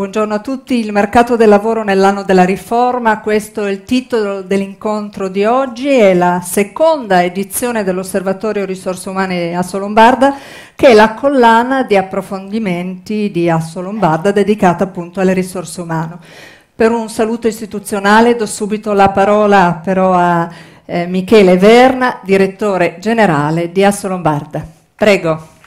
buongiorno a tutti. Il mercato del lavoro nell'anno della riforma, questo è il titolo dell'incontro di oggi, è la seconda edizione dell'Osservatorio Risorse Umane Asso Lombarda, che è la collana di approfondimenti di Asso Lombarda dedicata appunto alle risorse umane. Per un saluto istituzionale do subito la parola però a eh, Michele Verna, direttore generale di Asso Lombarda. Prego.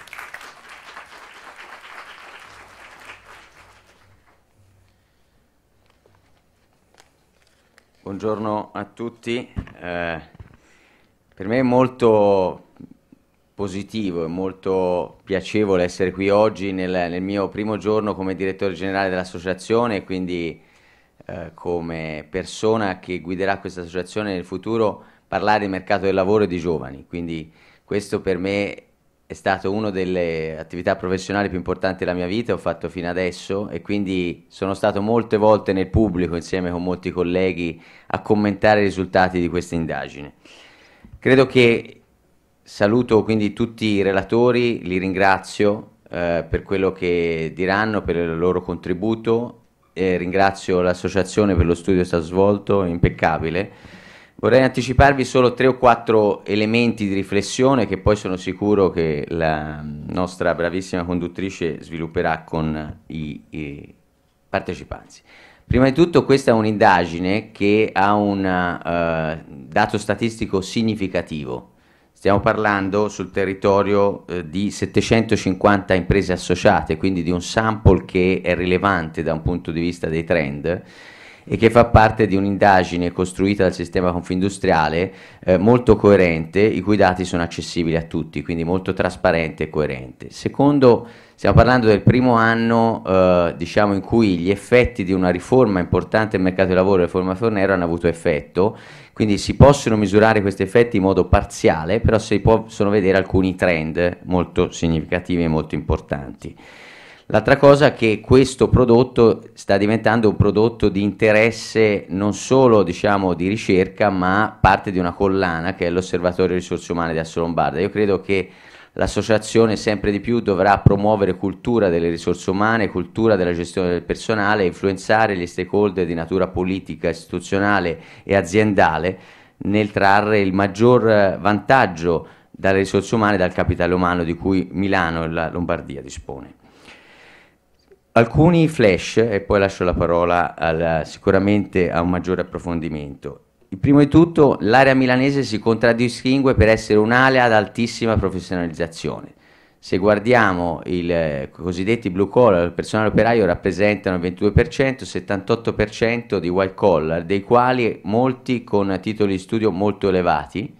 Buongiorno a tutti. Eh, per me è molto positivo e molto piacevole essere qui oggi nel, nel, mio primo giorno come direttore generale dell'associazione e quindi eh, come persona che guiderà questa associazione nel futuro parlare di mercato del lavoro e di giovani. Quindi questo per me è stata una delle attività professionali più importanti della mia vita, ho fatto fino adesso e quindi sono stato molte volte nel pubblico insieme con molti colleghi a commentare i risultati di questa indagine. Credo che saluto quindi tutti i relatori, li ringrazio eh, per quello che diranno, per il loro contributo, eh, ringrazio l'associazione per lo studio che è stato svolto, impeccabile Vorrei anticiparvi solo tre o quattro elementi di riflessione che poi sono sicuro che la nostra bravissima conduttrice svilupperà con i, i partecipanti. Prima di tutto questa è un'indagine che ha un eh, dato statistico significativo. Stiamo parlando sul territorio eh, di 750 imprese associate, quindi di un sample che è rilevante da un punto di vista dei trend e che fa parte di un'indagine costruita dal sistema confindustriale eh, molto coerente, i cui dati sono accessibili a tutti, quindi molto trasparente e coerente. Secondo, stiamo parlando del primo anno eh, diciamo in cui gli effetti di una riforma importante del mercato del lavoro, la riforma Fornero, hanno avuto effetto, quindi si possono misurare questi effetti in modo parziale, però si possono vedere alcuni trend molto significativi e molto importanti. L'altra cosa è che questo prodotto sta diventando un prodotto di interesse non solo diciamo, di ricerca, ma parte di una collana che è l'Osservatorio Risorse Umane di Asso Lombarda. Io credo che l'associazione sempre di più dovrà promuovere cultura delle risorse umane, cultura della gestione del personale, influenzare gli stakeholder di natura politica, istituzionale e aziendale nel trarre il maggior vantaggio dalle risorse umane e dal capitale umano di cui Milano e la Lombardia dispone. Alcuni flash, e poi lascio la parola al, sicuramente a un maggiore approfondimento. Prima di tutto, l'area milanese si contraddistingue per essere un'area ad altissima professionalizzazione. Se guardiamo i eh, cosiddetti blue collar, il personale operaio rappresentano il 22%, 78% di white collar, dei quali molti con titoli di studio molto elevati,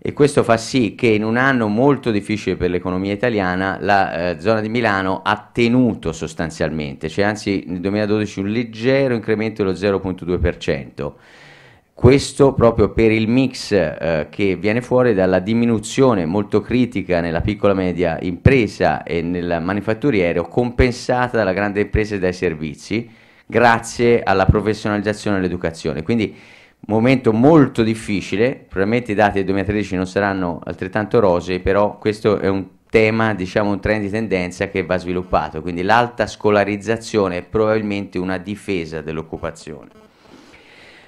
e questo fa sì che in un anno molto difficile per l'economia italiana la eh, zona di Milano ha tenuto sostanzialmente, cioè anzi nel 2012 un leggero incremento dello 0,2%. Questo proprio per il mix eh, che viene fuori dalla diminuzione molto critica nella piccola e media impresa e nel manifatturiero compensata dalla grande impresa e dai servizi grazie alla professionalizzazione e all'educazione. Quindi momento molto difficile, probabilmente i dati del 2013 non saranno altrettanto rosei, però questo è un tema, diciamo un trend di tendenza che va sviluppato, quindi l'alta scolarizzazione è probabilmente una difesa dell'occupazione.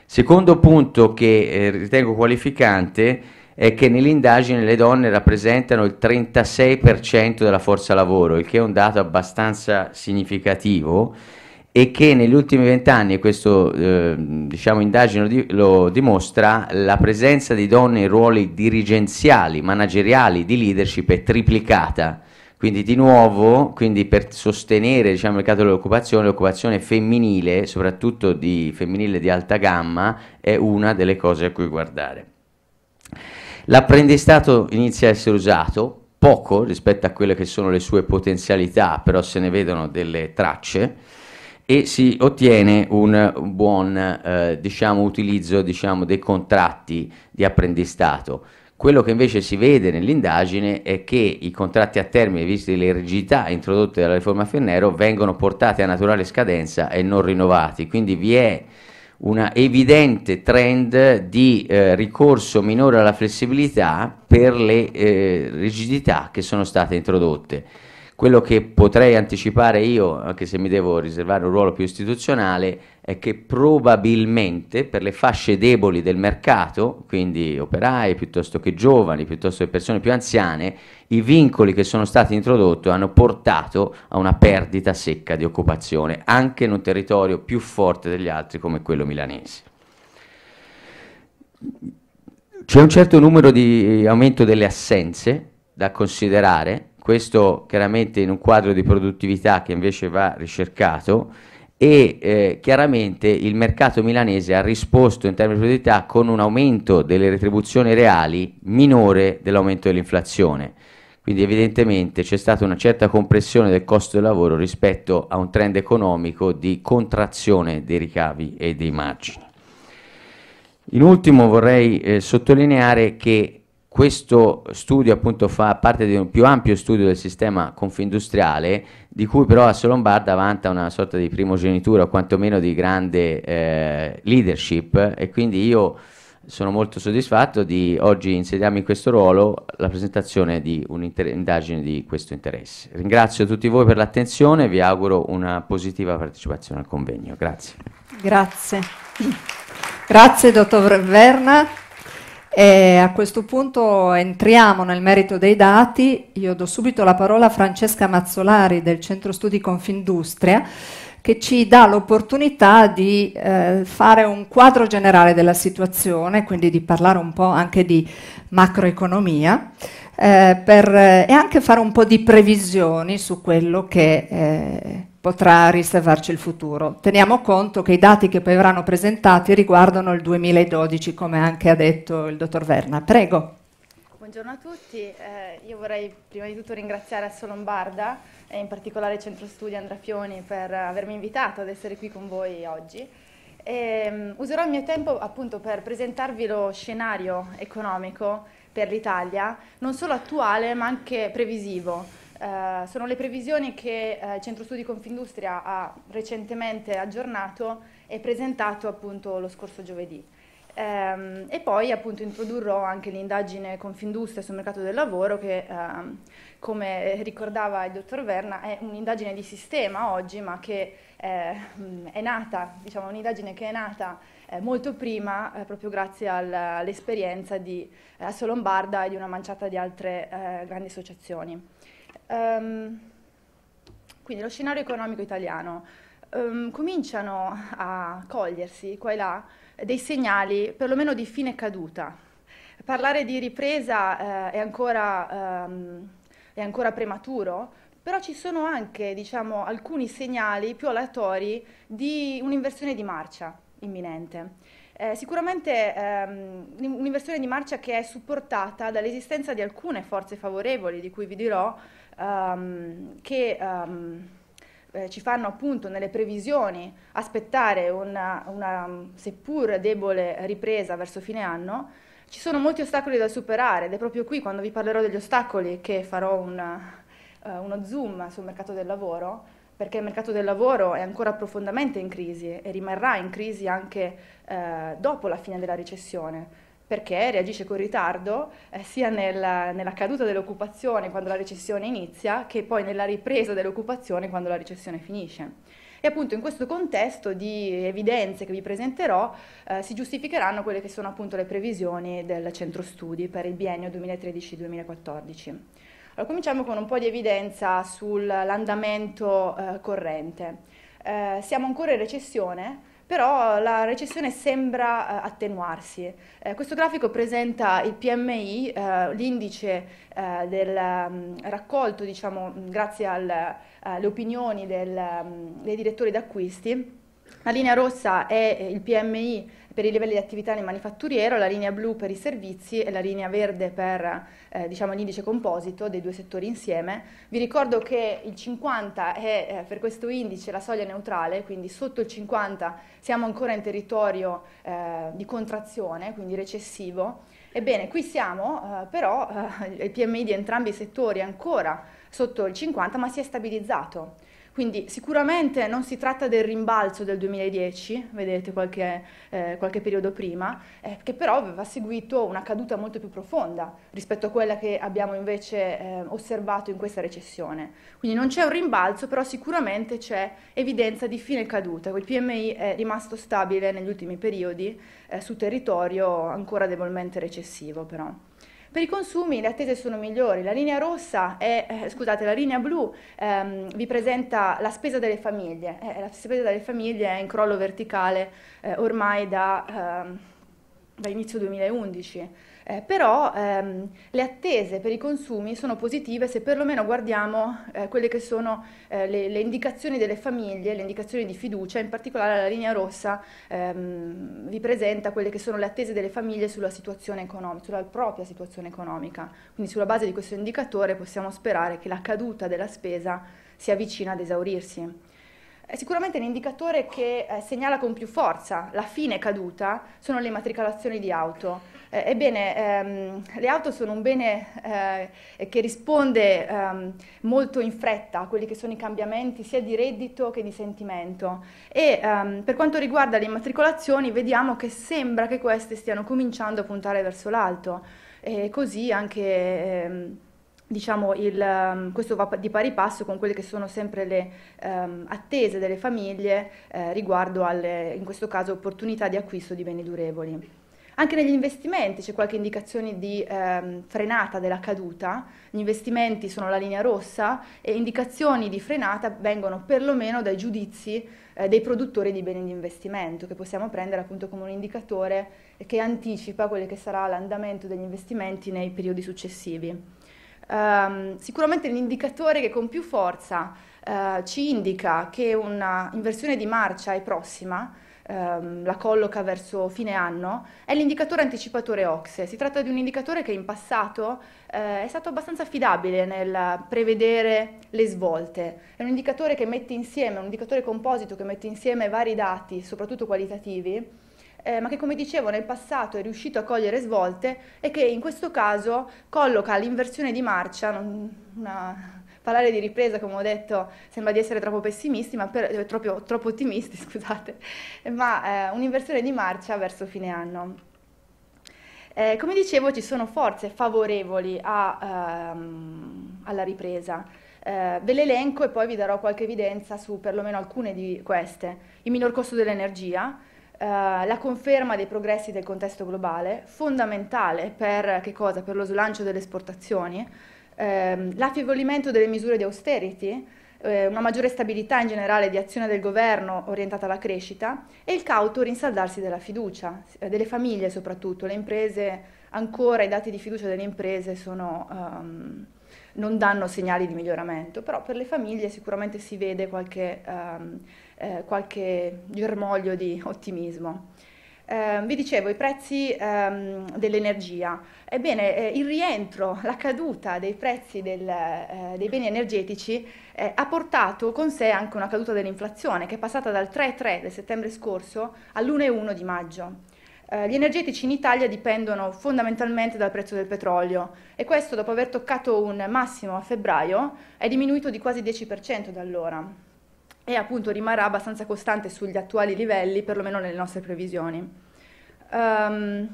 Secondo punto che eh, ritengo qualificante è che nell'indagine le donne rappresentano il 36% della forza lavoro, il che è un dato abbastanza significativo e che negli ultimi vent'anni, e questo eh, diciamo, indagine lo, di, lo dimostra, la presenza di donne in ruoli dirigenziali, manageriali, di leadership è triplicata. Quindi di nuovo, quindi per sostenere diciamo, il mercato dell'occupazione, l'occupazione femminile, soprattutto di femminile di alta gamma, è una delle cose a cui guardare. L'apprendistato inizia a essere usato, poco rispetto a quelle che sono le sue potenzialità, però se ne vedono delle tracce, e si ottiene un buon eh, diciamo, utilizzo diciamo, dei contratti di apprendistato. Quello che invece si vede nell'indagine è che i contratti a termine, viste le rigidità introdotte dalla riforma Fennero, vengono portati a naturale scadenza e non rinnovati, quindi vi è un evidente trend di eh, ricorso minore alla flessibilità per le eh, rigidità che sono state introdotte. Quello che potrei anticipare io, anche se mi devo riservare un ruolo più istituzionale, è che probabilmente per le fasce deboli del mercato, quindi operai piuttosto che giovani, piuttosto che persone più anziane, i vincoli che sono stati introdotti hanno portato a una perdita secca di occupazione, anche in un territorio più forte degli altri come quello milanese. C'è un certo numero di eh, aumento delle assenze da considerare questo chiaramente in un quadro di produttività che invece va ricercato e eh, chiaramente il mercato milanese ha risposto in termini di produttività con un aumento delle retribuzioni reali minore dell'aumento dell'inflazione. Quindi evidentemente c'è stata una certa compressione del costo del lavoro rispetto a un trend economico di contrazione dei ricavi e dei margini. In ultimo vorrei eh, sottolineare che questo studio appunto fa parte di un più ampio studio del sistema confindustriale di cui però Asso Lombarda vanta una sorta di primogenitura o quantomeno di grande eh, leadership e quindi io sono molto soddisfatto di oggi insediarmi in questo ruolo la presentazione di un'indagine di questo interesse. Ringrazio tutti voi per l'attenzione e vi auguro una positiva partecipazione al convegno. Grazie. Grazie. Grazie dottor Verna. E a questo punto entriamo nel merito dei dati. Io do subito la parola a Francesca Mazzolari del Centro Studi Confindustria che ci dà l'opportunità di eh, fare un quadro generale della situazione, quindi di parlare un po' anche di macroeconomia eh, per, eh, e anche fare un po' di previsioni su quello che eh, potrà riservarci il futuro. Teniamo conto che i dati che poi verranno presentati riguardano il 2012, come anche ha detto il dottor Verna. Prego. Buongiorno a tutti, eh, io vorrei prima di tutto ringraziare Asso Lombarda e in particolare il Centro Studi Andrea Fioni per avermi invitato ad essere qui con voi oggi. E, ehm, userò il mio tempo appunto per presentarvi lo scenario economico per l'Italia, non solo attuale ma anche previsivo, eh, sono le previsioni che eh, il Centro Studi Confindustria ha recentemente aggiornato e presentato appunto lo scorso giovedì. Eh, e poi appunto introdurrò anche l'indagine Confindustria sul mercato del lavoro che ehm, come ricordava il dottor Verna è un'indagine di sistema oggi ma che eh, è nata, diciamo un'indagine che è nata molto prima proprio grazie all'esperienza di Assolombarda e di una manciata di altre grandi associazioni. Um, quindi lo scenario economico italiano. Um, cominciano a cogliersi qua e là dei segnali perlomeno di fine caduta. Parlare di ripresa eh, è, ancora, um, è, ancora, prematuro, però ci sono anche diciamo, alcuni segnali più aleatori di un'inversione di marcia imminente. Eh, sicuramente ehm, un'inversione di marcia che è supportata dall'esistenza di alcune forze favorevoli, di cui vi dirò, um, che um, eh, ci fanno appunto nelle previsioni aspettare una, una seppur debole ripresa verso fine anno, ci sono molti ostacoli da superare ed è proprio qui quando vi parlerò degli ostacoli che farò una, uh, eh, uno zoom sul mercato del lavoro perché il mercato del lavoro è ancora profondamente in crisi e rimarrà in crisi anche eh, dopo la fine della recessione perché reagisce con ritardo eh, sia nella, nella caduta dell'occupazione quando la recessione inizia che poi nella ripresa dell'occupazione quando la recessione finisce. E appunto in questo contesto di evidenze che vi presenterò eh, si giustificheranno quelle che sono appunto le previsioni del centro studi per il biennio 2013-2014. Allora, cominciamo con un po' di evidenza sull'andamento eh, corrente. Eh, siamo ancora in recessione, però la recessione sembra eh, attenuarsi. Eh, questo grafico presenta il PMI, eh, l'indice del mm, raccolto, diciamo, mm, grazie al, alle opinioni del, mm, dei direttori d'acquisti. La linea rossa è il PMI per i livelli di attività nel manifatturiero, la linea blu per i servizi e la linea verde per eh, diciamo, l'indice composito dei due settori insieme. Vi ricordo che il 50 è eh, per questo indice la soglia neutrale, quindi sotto il 50 siamo ancora in territorio eh, di contrazione, quindi recessivo. Ebbene, qui siamo eh, però eh, il PMI di entrambi i settori è ancora sotto il 50 ma si è stabilizzato. Quindi sicuramente non si tratta del rimbalzo del 2010, vedete qualche, eh, qualche periodo prima, eh, che però aveva seguito una caduta molto più profonda rispetto a quella che abbiamo invece eh, osservato in questa recessione. Quindi non c'è un rimbalzo, però sicuramente c'è evidenza di fine caduta. Il PMI è rimasto stabile negli ultimi periodi eh, su territorio ancora debolmente recessivo però. Per i consumi le attese sono migliori, la linea rossa è, eh, scusate, la linea blu ehm, vi presenta la spesa delle famiglie, eh, la spesa delle famiglie è in crollo verticale eh, ormai da, ehm, da inizio 2011. Eh, però ehm, le attese per i consumi sono positive se perlomeno guardiamo eh, quelle che sono eh, le, le, indicazioni delle famiglie, le indicazioni di fiducia, in particolare la linea rossa ehm, vi presenta quelle che sono le attese delle famiglie sulla situazione economica, sulla propria situazione economica. Quindi sulla base di questo indicatore possiamo sperare che la caduta della spesa si avvicina ad esaurirsi. È sicuramente un indicatore che eh, segnala con più forza la fine caduta sono le matricolazioni di auto. Eh, ebbene, ehm, le auto sono un bene eh, che risponde ehm, molto in fretta a quelli che sono i cambiamenti sia di reddito che di sentimento e ehm, per quanto riguarda le immatricolazioni vediamo che sembra che queste stiano cominciando a puntare verso l'alto e così anche ehm, diciamo, il, ehm, questo va di pari passo con quelle che sono sempre le ehm, attese delle famiglie eh, riguardo alle, in questo caso, opportunità di acquisto di beni durevoli. Anche negli investimenti c'è qualche indicazione di ehm, frenata della caduta, gli investimenti sono la linea rossa e indicazioni di frenata vengono perlomeno dai giudizi eh, dei produttori di beni di investimento che possiamo prendere appunto come un indicatore che anticipa quello che sarà l'andamento degli investimenti nei periodi successivi. Um, sicuramente l'indicatore che con più forza uh, ci indica che una inversione di marcia è prossima Ehm, la colloca verso fine anno, è l'indicatore anticipatore OXE. Si tratta di un indicatore che in passato eh, è stato abbastanza affidabile nel prevedere le svolte. È un indicatore che mette insieme, un indicatore composito che mette insieme vari dati, soprattutto qualitativi, eh, ma che come dicevo nel passato è riuscito a cogliere svolte e che in questo caso colloca l'inversione di marcia, una, parlare di ripresa, come ho detto, sembra di essere troppo pessimisti, ma per, eh, troppo, troppo ottimisti, scusate, ma eh, un'inversione di marcia verso fine anno. Eh, come dicevo, ci sono forze favorevoli a, ehm, alla ripresa. Eh, ve le elenco e poi vi darò qualche evidenza su perlomeno alcune di queste. Il minor costo dell'energia, eh, la conferma dei progressi del contesto globale, fondamentale per, per lo slancio delle esportazioni, ehm, l'affievolimento delle misure di austerity, eh, una maggiore stabilità in generale di azione del governo orientata alla crescita e il cauto rinsaldarsi della fiducia, eh, delle famiglie soprattutto, le imprese ancora i dati di fiducia delle imprese sono, um, non danno segnali di miglioramento, però per le famiglie sicuramente si vede qualche, um, eh, qualche germoglio di ottimismo. Eh, vi dicevo i prezzi ehm, dell'energia. Ebbene, eh, il rientro, la caduta dei prezzi del, eh, dei beni energetici eh, ha portato con sé anche una caduta dell'inflazione che è passata dal 3,3 del settembre scorso all'1,1 di maggio. Eh, gli energetici in Italia dipendono fondamentalmente dal prezzo del petrolio e questo dopo aver toccato un massimo a febbraio è diminuito di quasi 10% da allora e appunto rimarrà abbastanza costante sugli attuali livelli, perlomeno nelle nostre previsioni. Um,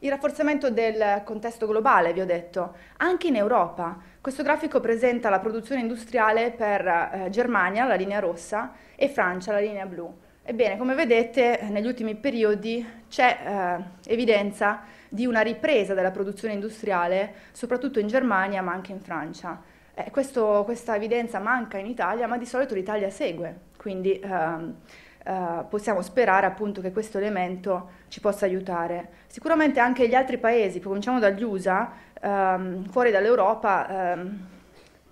il rafforzamento del contesto globale, vi ho detto, anche in Europa. Questo grafico presenta la produzione industriale per eh, Germania, la linea rossa, e Francia, la linea blu. Ebbene, come vedete, negli ultimi periodi c'è eh, evidenza di una ripresa della produzione industriale, soprattutto in Germania ma anche in Francia. Eh, questo, questa evidenza manca in Italia, ma di solito l'Italia segue, quindi ehm, eh, possiamo sperare appunto che questo elemento ci possa aiutare. Sicuramente anche gli altri paesi, cominciamo dagli USA, ehm, fuori dall'Europa, ehm,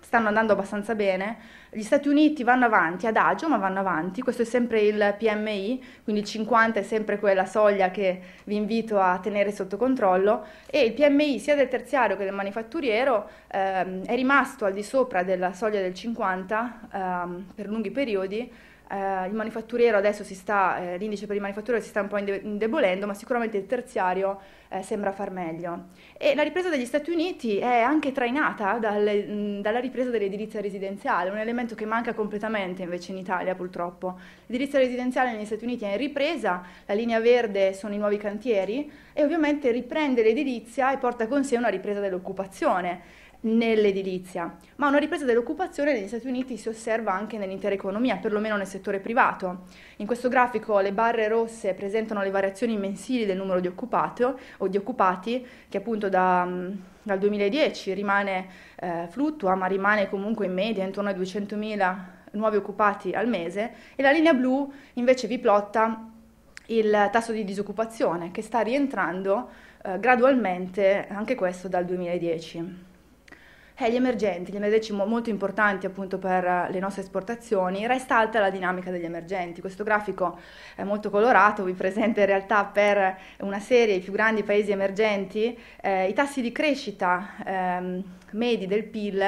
stanno andando abbastanza bene, gli Stati Uniti vanno avanti, ad agio, ma vanno avanti, questo è sempre il PMI, quindi il 50 è sempre quella soglia che vi invito a tenere sotto controllo e il PMI sia del terziario che del manifatturiero ehm, è rimasto al di sopra della soglia del 50 ehm, per lunghi periodi. Eh, il manifatturiero adesso si sta, eh, l'indice per il manifatturiero si sta un po' indebolendo, ma sicuramente il terziario eh, sembra far meglio. E la ripresa degli Stati Uniti è anche trainata dalle, mm, dalla ripresa dell'edilizia residenziale, un elemento che manca completamente invece in Italia purtroppo. L'edilizia residenziale negli Stati Uniti è in ripresa, la linea verde sono i nuovi cantieri e ovviamente riprende l'edilizia e porta con sé una ripresa dell'occupazione nell'edilizia, ma una ripresa dell'occupazione negli Stati Uniti si osserva anche nell'intera economia, perlomeno nel settore privato. In questo grafico le barre rosse presentano le variazioni mensili del numero di, occupato, di occupati, che appunto da, dal 2010 rimane, eh, fluttua, ma rimane comunque in media intorno ai 200.000 nuovi occupati al mese, e la linea blu invece vi plotta il tasso di disoccupazione che sta rientrando eh, gradualmente anche questo dal 2010. Eh, gli emergenti, gli energetici molto importanti appunto per eh, le nostre esportazioni, resta alta la dinamica degli emergenti. Questo grafico è molto colorato, vi presenta in realtà per una serie i più grandi paesi emergenti eh, i tassi di crescita ehm, medi del PIL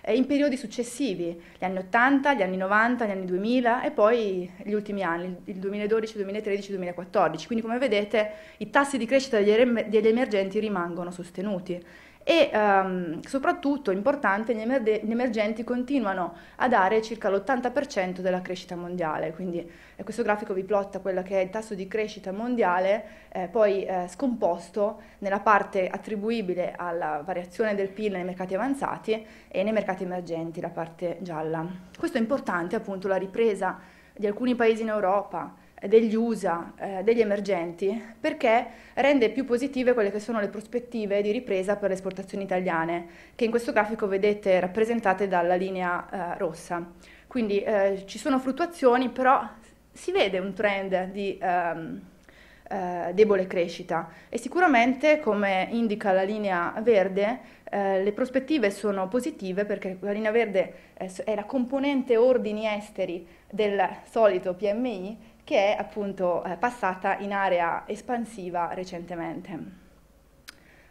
eh, in periodi successivi, gli anni 80, gli anni 90, gli anni 2000 e poi gli ultimi anni, il 2012, 2013, 2014. Quindi come vedete i tassi di crescita degli, degli emergenti rimangono sostenuti e ehm, soprattutto importante gli, emer- gli, emergenti continuano a dare circa l'80% della crescita mondiale, quindi eh, questo grafico vi plotta quello che è il tasso di crescita mondiale eh, poi eh, scomposto nella parte attribuibile alla variazione del PIL nei mercati avanzati e nei mercati emergenti, la parte gialla. Questo è importante appunto la ripresa di alcuni paesi in Europa, degli USA, eh, degli emergenti, perché rende più positive quelle che sono le prospettive di ripresa per le esportazioni italiane, che in questo grafico vedete rappresentate dalla linea eh, rossa. Quindi eh, ci sono fluttuazioni, però si vede un trend di ehm, eh, debole crescita e sicuramente, come indica la linea verde, eh, le prospettive sono positive perché la linea verde eh, è la componente ordini esteri del solito PMI che è appunto eh, passata in area espansiva recentemente.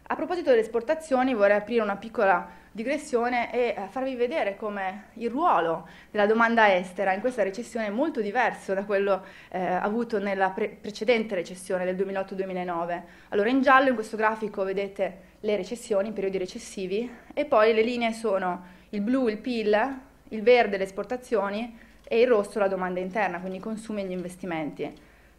A proposito delle esportazioni vorrei aprire una piccola digressione e eh, farvi vedere come il ruolo della domanda estera in questa recessione è molto diverso da quello eh, avuto nella pre precedente recessione del 2008-2009. Allora in giallo in questo grafico vedete le recessioni, i periodi recessivi e poi le linee sono il blu il PIL, il verde le esportazioni e il rosso la domanda interna, quindi i consumi e gli investimenti.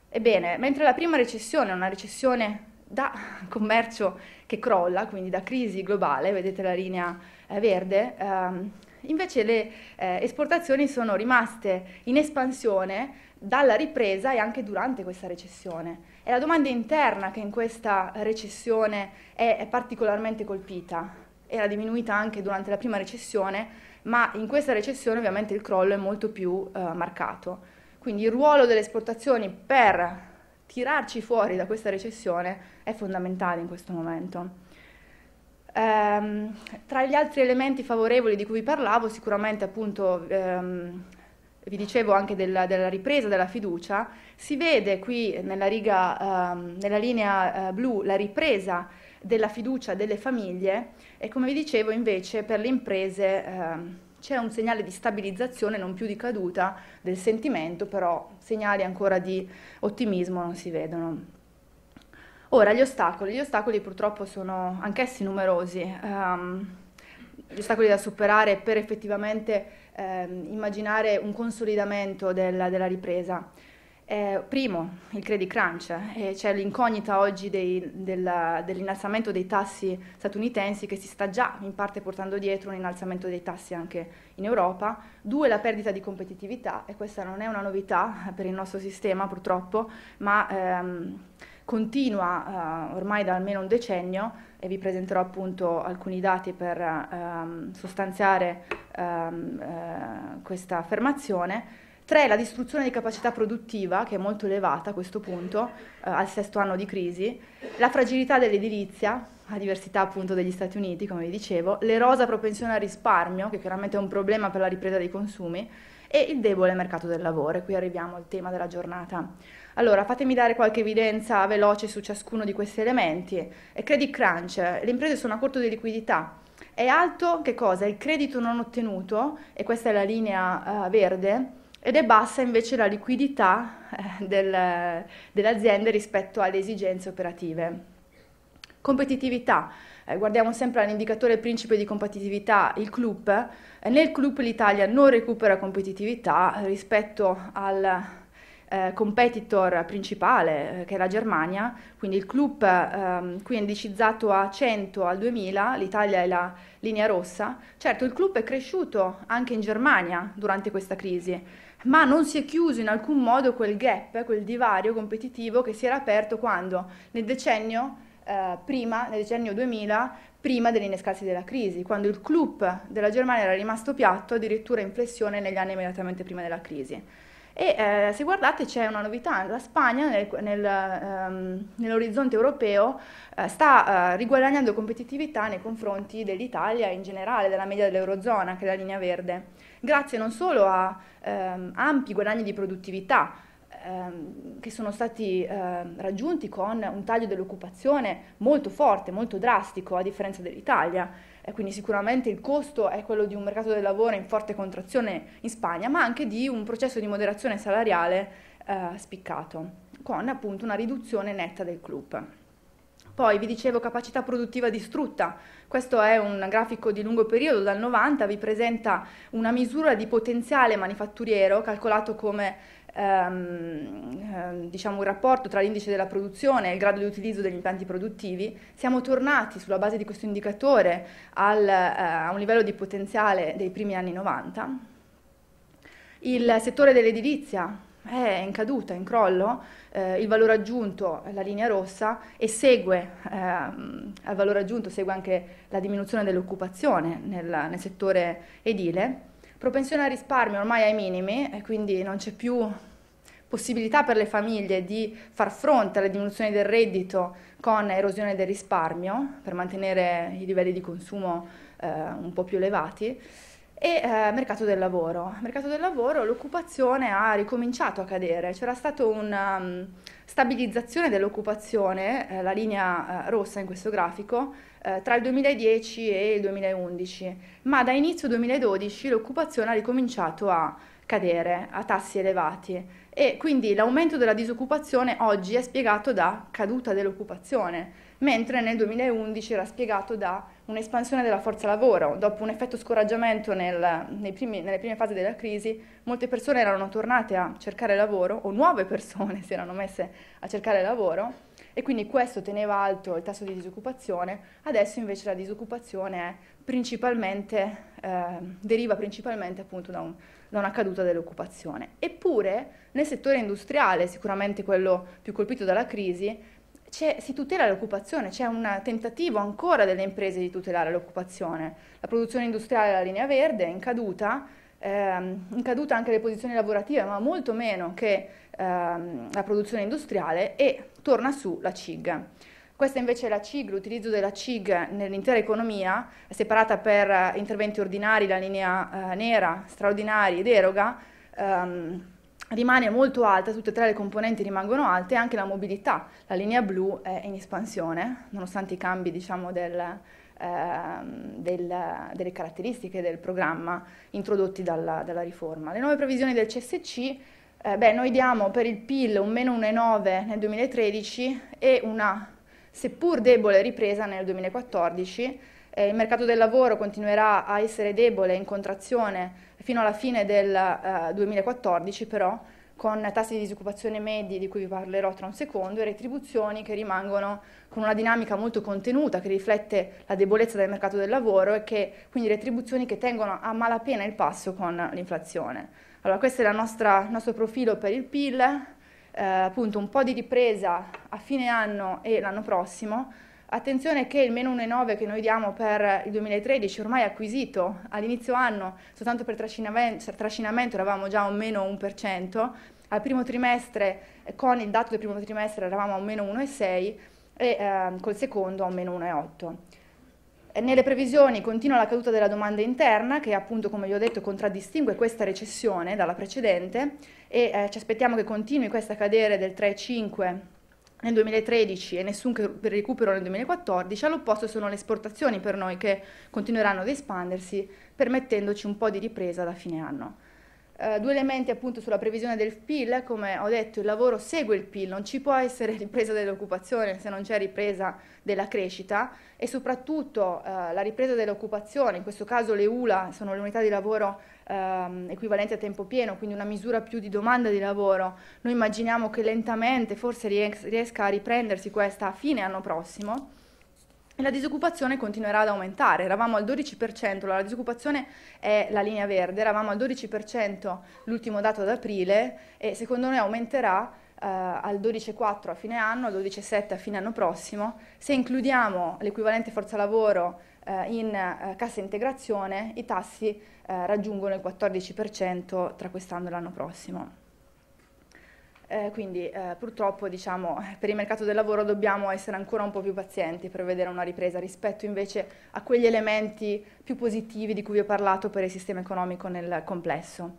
Ebbene, mentre la prima recessione è una recessione da commercio che crolla, quindi da crisi globale, vedete la linea eh, verde, ehm, invece le eh, esportazioni sono rimaste in espansione dalla ripresa e anche durante questa recessione. È la domanda interna che in questa recessione è, è particolarmente colpita, era diminuita anche durante la prima recessione ma in questa recessione ovviamente il crollo è molto più eh, marcato. Quindi il ruolo delle esportazioni per tirarci fuori da questa recessione è fondamentale in questo momento. Ehm, tra gli altri elementi favorevoli di cui vi parlavo, sicuramente appunto ehm, vi dicevo anche della, della, ripresa della fiducia, si vede qui nella, riga, ehm, nella linea eh, blu la ripresa della fiducia delle famiglie e come vi dicevo invece per le imprese ehm, c'è un segnale di stabilizzazione, non più di caduta del sentimento, però segnali ancora di ottimismo non si vedono. Ora, gli ostacoli. Gli ostacoli purtroppo sono anch'essi numerosi. Um, gli ostacoli da superare per effettivamente ehm, immaginare un consolidamento della, della ripresa. Eh, primo, il credit crunch, eh, c'è l'incognita oggi dei, della, dell'innalzamento dei tassi statunitensi che si sta già in parte portando dietro un innalzamento dei tassi anche in Europa. Due, la perdita di competitività, e questa non è una novità per il nostro sistema purtroppo, ma ehm, continua eh, ormai da almeno un decennio e vi presenterò appunto alcuni dati per ehm, sostanziare ehm, eh, questa affermazione Tre, la distruzione di capacità produttiva, che è molto elevata a questo punto, eh, al sesto anno di crisi, la fragilità dell'edilizia, la diversità appunto degli Stati Uniti, come vi dicevo, l'erosa propensione al risparmio, che chiaramente è un problema per la ripresa dei consumi, e il debole mercato del lavoro. E qui arriviamo al tema della giornata. Allora, fatemi dare qualche evidenza veloce su ciascuno di questi elementi. E eh, credit crunch, le imprese sono a corto di liquidità. È alto che cosa? Il credito non ottenuto, e questa è la linea uh, verde, ed è bassa invece la liquidità eh, del, delle aziende rispetto alle esigenze operative. Competitività. Eh, guardiamo sempre all'indicatore principe di competitività, il club. Eh, nel club l'Italia non recupera competitività rispetto al eh, competitor principale che è la Germania, quindi il club ehm, qui è indicizzato a 100 al 2000, l'Italia è la linea rossa. Certo, il club è cresciuto anche in Germania durante questa crisi, ma non si è chiuso in alcun modo quel gap, quel divario competitivo che si era aperto quando? Nel decennio eh, prima, nel decennio 2000, prima dell'innescarsi della crisi, quando il club della Germania era rimasto piatto, addirittura in flessione negli anni immediatamente prima della crisi. E eh, se guardate c'è una novità, la Spagna nel, nel, ehm, nell'orizzonte europeo eh, sta eh, riguadagnando competitività nei confronti dell'Italia in generale, della media dell'Eurozona, che è la linea verde grazie non solo a ehm, ampi guadagni di produttività ehm, che sono stati ehm, raggiunti con un taglio dell'occupazione molto forte, molto drastico, a differenza dell'Italia. Eh, quindi sicuramente il costo è quello di un mercato del lavoro in forte contrazione in Spagna, ma anche di un processo di moderazione salariale eh, spiccato, con appunto una riduzione netta del club. Poi vi dicevo capacità produttiva distrutta, questo è un grafico di lungo periodo, dal 90 vi presenta una misura di potenziale manifatturiero calcolato come ehm, ehm, diciamo, un rapporto tra l'indice della produzione e il grado di utilizzo degli impianti produttivi. Siamo tornati sulla base di questo indicatore al, eh, a un livello di potenziale dei primi anni 90. Il settore dell'edilizia, è in caduta, in crollo, eh, il valore aggiunto è la linea rossa e segue eh, al valore aggiunto segue anche la diminuzione dell'occupazione nel, nel, settore edile, propensione al risparmio ormai ai minimi e quindi non c'è più possibilità per le famiglie di far fronte alla diminuzione del reddito con erosione del risparmio per mantenere i livelli di consumo eh, un po' più elevati e eh, mercato del lavoro. Mercato del lavoro, l'occupazione ha ricominciato a cadere, c'era stata una um, stabilizzazione dell'occupazione, eh, la linea eh, rossa in questo grafico, eh, tra il 2010 e il 2011, ma da inizio 2012 l'occupazione ha ricominciato a cadere a tassi elevati e quindi l'aumento della disoccupazione oggi è spiegato da caduta dell'occupazione, mentre nel 2011 era spiegato da un'espansione della forza lavoro. Dopo un effetto scoraggiamento nel, primi, nelle prime fasi della crisi, molte persone erano tornate a cercare lavoro, o nuove persone si erano messe a cercare lavoro, e quindi questo teneva alto il tasso di disoccupazione. Adesso invece la disoccupazione principalmente, eh, deriva principalmente appunto da, un, da una caduta dell'occupazione. Eppure nel settore industriale, sicuramente quello più colpito dalla crisi, si tutela l'occupazione, c'è un tentativo ancora delle imprese di tutelare l'occupazione. La produzione industriale della linea verde è in caduta, ehm, in caduta anche le posizioni lavorative, ma molto meno che ehm, la produzione industriale e torna su la CIG. Questa invece è la CIG, l'utilizzo della CIG nell'intera economia, separata per eh, interventi ordinari, la linea eh, nera, straordinari ed eroga. ehm, rimane molto alta, tutte e tre le componenti rimangono alte, anche la mobilità, la linea blu è in espansione, nonostante i cambi diciamo, del, eh, del, delle caratteristiche del programma introdotti dalla, dalla, riforma. Le nuove previsioni del CSC, eh, beh, noi diamo per il PIL un meno 1,9 nel 2013 e una seppur debole ripresa nel 2014, eh, il mercato del lavoro continuerà a essere debole, in contrazione, fino alla fine del uh, eh, 2014 però con tassi di disoccupazione medi di cui vi parlerò tra un secondo e retribuzioni che rimangono con una dinamica molto contenuta che riflette la debolezza del mercato del lavoro e che quindi retribuzioni che tengono a malapena il passo con l'inflazione. Allora questo è il nostro profilo per il PIL, eh, appunto un po' di ripresa a fine anno e l'anno prossimo, Attenzione che il meno 1,9 che noi diamo per il 2013 ormai è acquisito all'inizio anno, soltanto per cioè, trascinamento eravamo già a un meno 1%, al primo trimestre eh, con il dato del primo trimestre eravamo a un meno 1,6 e eh, col secondo a un meno 1,8. Nelle previsioni continua la caduta della domanda interna che appunto come vi ho detto contraddistingue questa recessione dalla precedente e eh, ci aspettiamo che continui questa cadere del 3,5 nel 2013 e nessun recupero nel 2014, all'opposto sono le esportazioni per noi che continueranno ad espandersi, permettendoci un po' di ripresa da fine anno. Eh, due elementi appunto sulla previsione del PIL, come ho detto il lavoro segue il PIL, non ci può essere ripresa dell'occupazione se non c'è ripresa della crescita e soprattutto eh, la ripresa dell'occupazione, in questo caso le ULA sono le unità di lavoro ehm, equivalenti a tempo pieno, quindi una misura più di domanda di lavoro, noi immaginiamo che lentamente forse ries- riesca a riprendersi questa a fine anno prossimo. E la disoccupazione continuerà ad aumentare, eravamo al 12%, la disoccupazione è la linea verde, eravamo al 12% l'ultimo dato ad aprile e secondo noi aumenterà eh, al 12,4 a fine anno, al 12,7 a fine anno prossimo. Se includiamo l'equivalente forza lavoro eh, in eh, cassa integrazione, i tassi eh, raggiungono il 14% tra quest'anno e l'anno prossimo. Eh, quindi eh, purtroppo diciamo, per il mercato del lavoro dobbiamo essere ancora un po' più pazienti per vedere una ripresa rispetto invece a quegli elementi più positivi di cui vi ho parlato per il sistema economico nel complesso.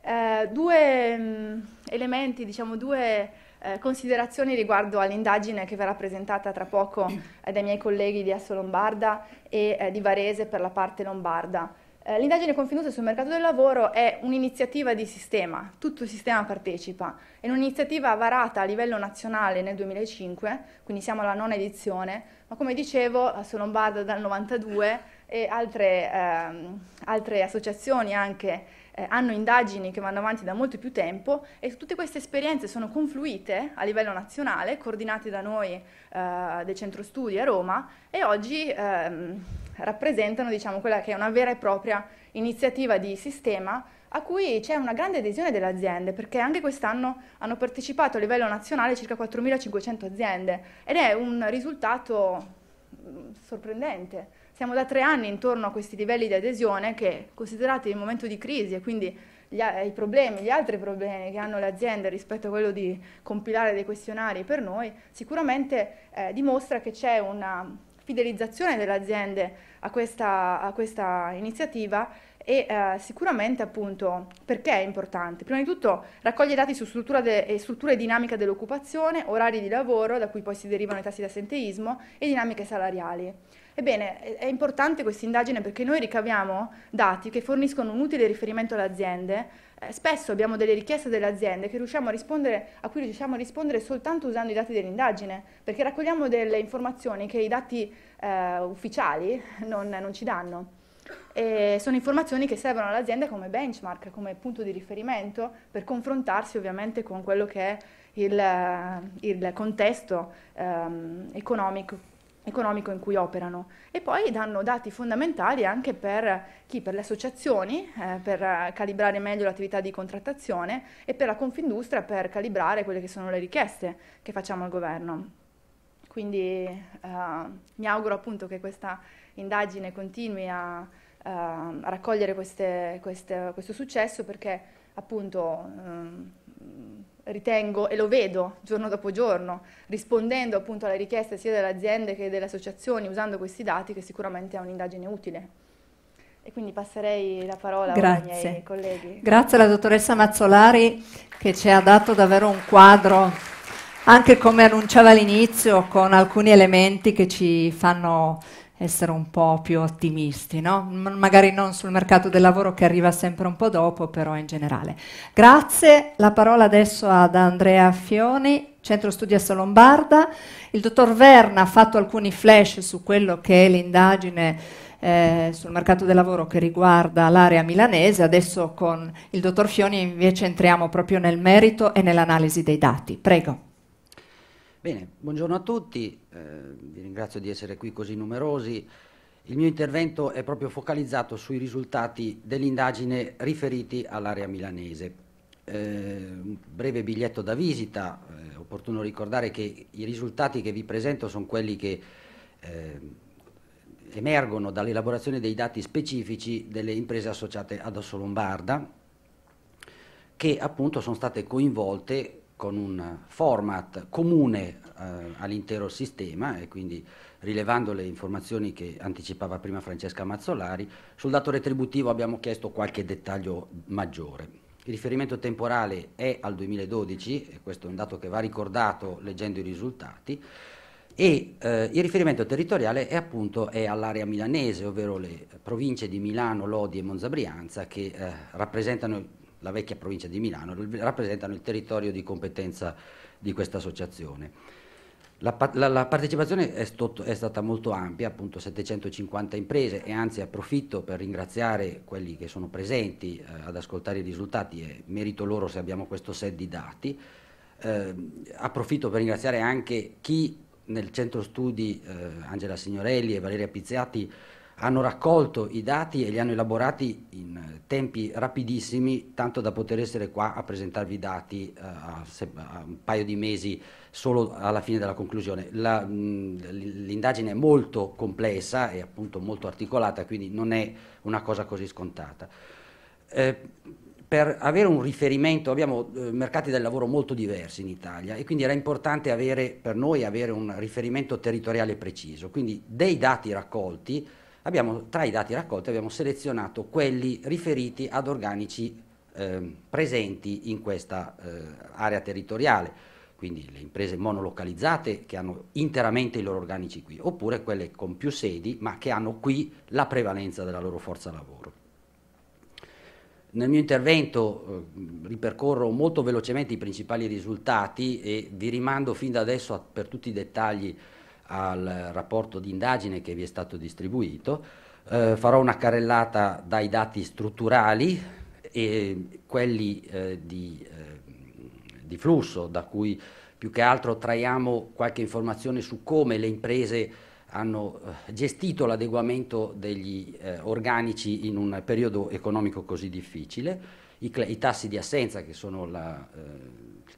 Eh, due mh, mm, elementi, diciamo due eh, considerazioni riguardo all'indagine che verrà presentata tra poco eh, dai miei colleghi di Esso Lombarda e eh, di Varese per la parte lombarda. Eh, l'indagine Confindustria sul mercato del lavoro è un'iniziativa di sistema, tutto il sistema partecipa, è un'iniziativa varata a livello nazionale nel 2005, quindi siamo alla nona edizione, ma come dicevo a Lombarda dal 92 e altre, ehm, altre associazioni anche eh, hanno indagini che vanno avanti da molto più tempo e tutte queste esperienze sono confluite a livello nazionale, coordinate da noi eh, del centro studi a Roma e oggi... Ehm, rappresentano diciamo, quella che è una vera e propria iniziativa di sistema a cui c'è una grande adesione delle aziende, perché anche quest'anno hanno partecipato a livello nazionale circa 4.500 aziende ed è un risultato mm, sorprendente. Siamo da tre anni intorno a questi livelli di adesione che, considerati il momento di crisi e quindi gli, i problemi, gli altri problemi che hanno le aziende rispetto a quello di compilare dei questionari per noi, sicuramente eh, dimostra che c'è una fidelizzazione delle aziende a questa, a questa iniziativa e eh, sicuramente appunto perché è importante? Prima di tutto raccoglie dati su struttura e strutture dinamiche dell'occupazione, orari di lavoro da cui poi si derivano i tassi di assenteismo e dinamiche salariali. Ebbene, è importante questa indagine perché noi ricaviamo dati che forniscono un utile riferimento alle aziende eh, spesso abbiamo delle richieste delle aziende a, a cui riusciamo a rispondere soltanto usando i dati dell'indagine, perché raccogliamo delle informazioni che i dati eh, ufficiali non, non, ci danno. E sono informazioni che servono all'azienda come benchmark, come punto di riferimento per confrontarsi ovviamente con quello che è il, il contesto ehm, economico economico in cui operano e poi danno dati fondamentali anche per, chi, per le associazioni eh, per calibrare meglio l'attività di contrattazione e per la Confindustria per calibrare quelle che sono le richieste che facciamo al governo. Quindi eh, mi auguro appunto che questa indagine continui a, eh, a raccogliere queste, queste, questo successo perché appunto mm, ritengo e lo vedo giorno dopo giorno, rispondendo appunto alle richieste sia delle aziende che delle associazioni, usando questi dati, che sicuramente è un'indagine utile. E quindi passerei la parola Grazie. ai miei colleghi. Grazie alla dottoressa Mazzolari che ci ha dato davvero un quadro, anche come annunciava all'inizio, con alcuni elementi che ci fanno essere un po' più ottimisti, no? magari non sul mercato del lavoro che arriva sempre un po' dopo, però in generale. Grazie, la parola adesso ad Andrea Fioni, Centro Studi Assa Lombarda. Il dottor Verna ha fatto alcuni flash su quello che è l'indagine eh, sul mercato del lavoro che riguarda l'area milanese, adesso con il dottor Fioni invece entriamo proprio nel merito e nell'analisi dei dati. Prego. Bene, buongiorno a tutti, eh, vi ringrazio di essere qui così numerosi. Il mio intervento è proprio focalizzato sui risultati dell'indagine riferiti all'area milanese. Eh, un breve biglietto da visita, è eh, opportuno ricordare che i risultati che vi presento sono quelli che eh, emergono dall'elaborazione dei dati specifici delle imprese associate ad Osso Lombarda, che appunto sono state coinvolte con un format comune eh, all'intero sistema e quindi rilevando le informazioni che anticipava prima Francesca Mazzolari, sul dato retributivo abbiamo chiesto qualche dettaglio maggiore. Il riferimento temporale è al 2012, e questo è un dato che va ricordato leggendo i risultati, e eh, il riferimento territoriale è appunto è all'area milanese, ovvero le province di Milano, Lodi e Monza Brianza che eh, rappresentano la vecchia provincia di Milano, rappresentano il territorio di competenza di questa associazione. La, la, la partecipazione è, stot, è, stata molto ampia, appunto 750 imprese e anzi approfitto per ringraziare quelli che sono presenti eh, ad ascoltare i risultati, è merito loro se abbiamo questo set di dati. Eh, approfitto per ringraziare anche chi nel centro studi eh, Angela Signorelli e Valeria Pizziati hanno raccolto i dati e li hanno elaborati in tempi rapidissimi, tanto da poter essere qua a presentarvi i dati eh, a, un paio di mesi solo alla fine della conclusione. l'indagine è molto complessa e appunto molto articolata, quindi non è una cosa così scontata. Eh, per avere un riferimento, abbiamo eh, mercati del lavoro molto diversi in Italia e quindi era importante avere, per noi avere un riferimento territoriale preciso, quindi dei dati raccolti abbiamo, tra i dati raccolti abbiamo selezionato quelli riferiti ad organici eh, presenti in questa eh, area territoriale, quindi le imprese monolocalizzate che hanno interamente i loro organici qui, oppure quelle con più sedi ma che hanno qui la prevalenza della loro forza lavoro. Nel mio intervento eh, ripercorro molto velocemente i principali risultati e vi rimando fin da adesso a, per tutti i dettagli al rapporto di indagine che vi è stato distribuito, eh, farò una carrellata dai dati strutturali e quelli eh, di, eh, di, flusso, da cui più che altro traiamo qualche informazione su come le imprese hanno eh, gestito l'adeguamento degli eh, organici in un periodo economico così difficile, i, i tassi di assenza che sono la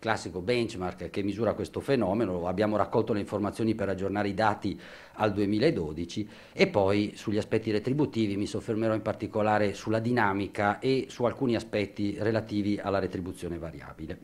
classico benchmark che misura questo fenomeno, abbiamo raccolto le informazioni per aggiornare i dati al 2012 e poi sugli aspetti retributivi mi soffermerò in particolare sulla dinamica e su alcuni aspetti relativi alla retribuzione variabile.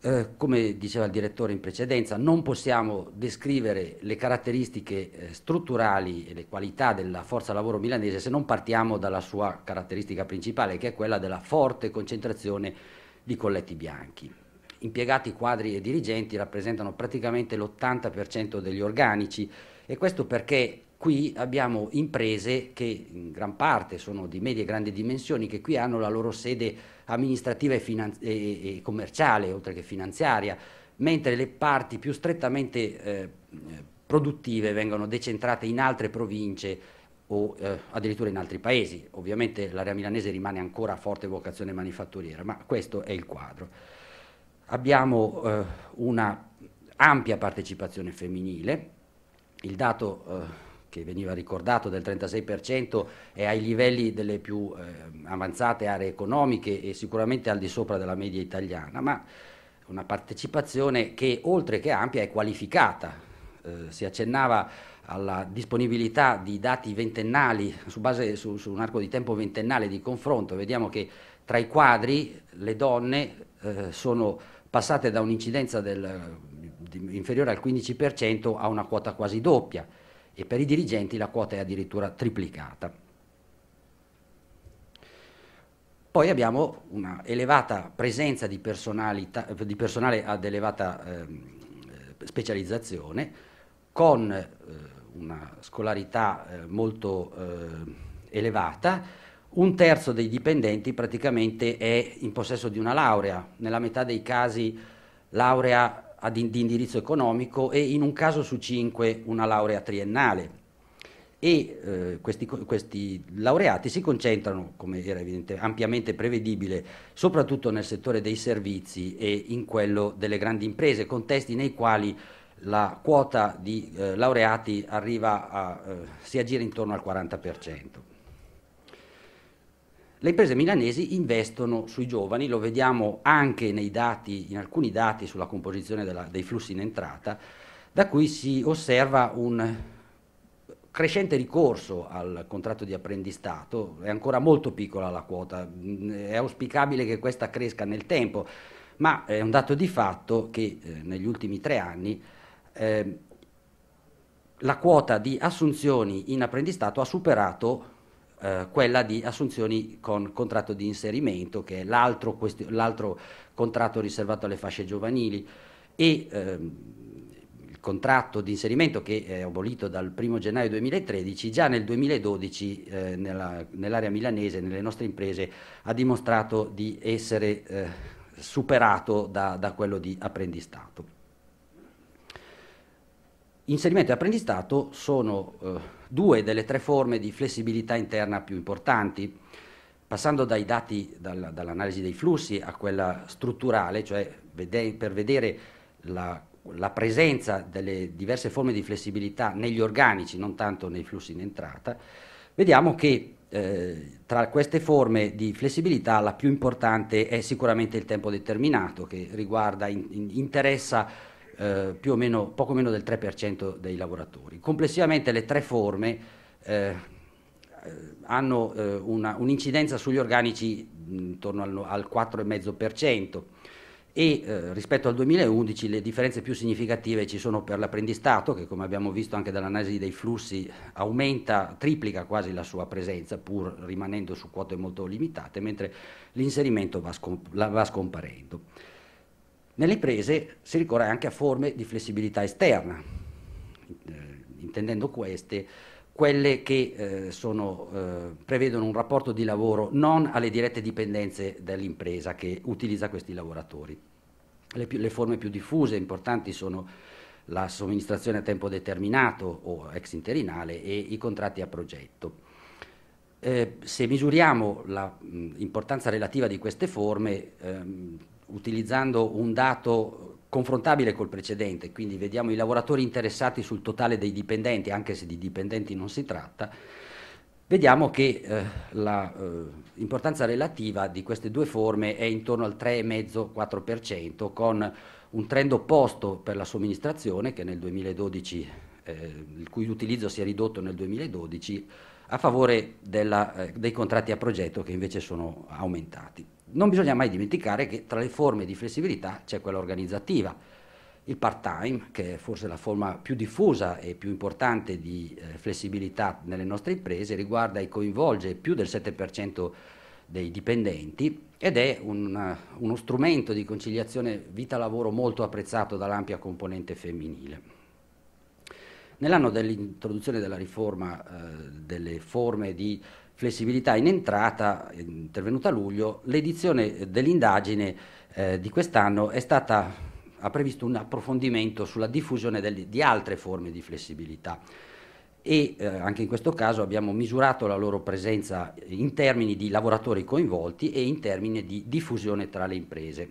Eh, come diceva il direttore in precedenza, non possiamo descrivere le caratteristiche eh, strutturali e le qualità della forza lavoro milanese se non partiamo dalla sua caratteristica principale, che è quella della forte concentrazione di colletti bianchi impiegati quadri e dirigenti rappresentano praticamente l'80% degli organici e questo perché qui abbiamo imprese che in gran parte sono di medie e grandi dimensioni, che qui hanno la loro sede amministrativa e, e, e commerciale, oltre che finanziaria, mentre le parti più strettamente eh, produttive vengono decentrate in altre province o eh, addirittura in altri paesi. Ovviamente l'area milanese rimane ancora a forte vocazione manifatturiera, ma questo è il quadro abbiamo eh, una ampia partecipazione femminile, il dato eh, che veniva ricordato del 36% è ai livelli delle più eh, avanzate aree economiche e sicuramente al di sopra della media italiana, ma una partecipazione che oltre che ampia è qualificata. Eh, si accennava alla disponibilità di dati ventennali su, base, su, su un arco di tempo ventennale di confronto, vediamo che tra i quadri le donne eh, sono passate da un'incidenza del, di, inferiore al 15% a una quota quasi doppia e per i dirigenti la quota è addirittura triplicata. Poi abbiamo una elevata presenza di, di personale ad elevata eh, specializzazione con eh, una scolarità eh, molto eh, elevata un terzo dei dipendenti praticamente è in possesso di una laurea, nella metà dei casi laurea ad in, di indirizzo economico e in un caso su cinque una laurea triennale. E eh, questi, questi, laureati si concentrano, come era evidente, ampiamente prevedibile, soprattutto nel settore dei servizi e in quello delle grandi imprese, contesti nei quali la quota di eh, laureati arriva a, eh, si aggira intorno al 40%. Le imprese milanesi investono sui giovani, lo vediamo anche dati, in alcuni dati sulla composizione della, dei flussi in entrata, da cui si osserva un crescente ricorso al contratto di apprendistato, è ancora molto piccola la quota, è auspicabile che questa cresca nel tempo, ma è un dato di fatto che eh, negli ultimi tre anni eh, la quota di assunzioni in apprendistato ha superato eh, quella di assunzioni con contratto di inserimento, che è l'altro, contratto riservato alle fasce giovanili e ehm, il contratto di inserimento che è eh, abolito dal 1 gennaio 2013, già nel 2012 eh, nell'area milanese, nelle nostre imprese, ha dimostrato di essere eh, superato da, da quello di apprendistato. Inserimento e apprendistato sono eh, due delle tre forme di flessibilità interna più importanti. Passando dai dati, dal, dall'analisi dei flussi a quella strutturale, cioè vede, per vedere la, la presenza delle diverse forme di flessibilità negli organici, non tanto nei flussi in entrata, vediamo che eh, tra queste forme di flessibilità la più importante è sicuramente il tempo determinato che riguarda, in, in, interessa eh, meno, poco meno del 3% dei lavoratori. Complessivamente le tre forme eh, eh hanno eh, un'incidenza sugli organici intorno al, al 4,5% e eh, rispetto al 2011 le differenze più significative ci sono per l'apprendistato che come abbiamo visto anche dall'analisi dei flussi aumenta, triplica quasi la sua presenza pur rimanendo su quote molto limitate mentre l'inserimento va, scom va, scomparendo. Nelle imprese si ricorre anche a forme di flessibilità esterna, eh, intendendo queste quelle che eh, sono, eh, prevedono un rapporto di lavoro non alle dirette dipendenze dell'impresa che utilizza questi lavoratori. Le, più, le forme più diffuse e importanti sono la somministrazione a tempo determinato o ex interinale e i contratti a progetto. Eh, se misuriamo l'importanza mm, relativa di queste forme, ehm, utilizzando un dato confrontabile col precedente, quindi vediamo i lavoratori interessati sul totale dei dipendenti, anche se di dipendenti non si tratta, vediamo che eh, l'importanza eh, relativa di queste due forme è intorno al 3,5-4%, con un trend opposto per la somministrazione, che nel 2012, eh, il cui utilizzo si è ridotto nel 2012, a favore della, eh, dei contratti a progetto che invece sono aumentati non bisogna mai dimenticare che tra le forme di flessibilità c'è quella organizzativa. Il part-time, che è forse la forma più diffusa e più importante di eh, flessibilità nelle nostre imprese, riguarda e coinvolge più del 7% dei dipendenti ed è un, uno strumento di conciliazione vita-lavoro molto apprezzato dall'ampia componente femminile. Nell'anno dell'introduzione della riforma eh, delle forme di flessibilità in entrata, intervenuta a luglio, l'edizione dell'indagine eh, di quest'anno stata, ha previsto un approfondimento sulla diffusione del, di altre forme di flessibilità e eh, anche in questo caso abbiamo misurato la loro presenza in termini di lavoratori coinvolti e in termini di diffusione tra le imprese.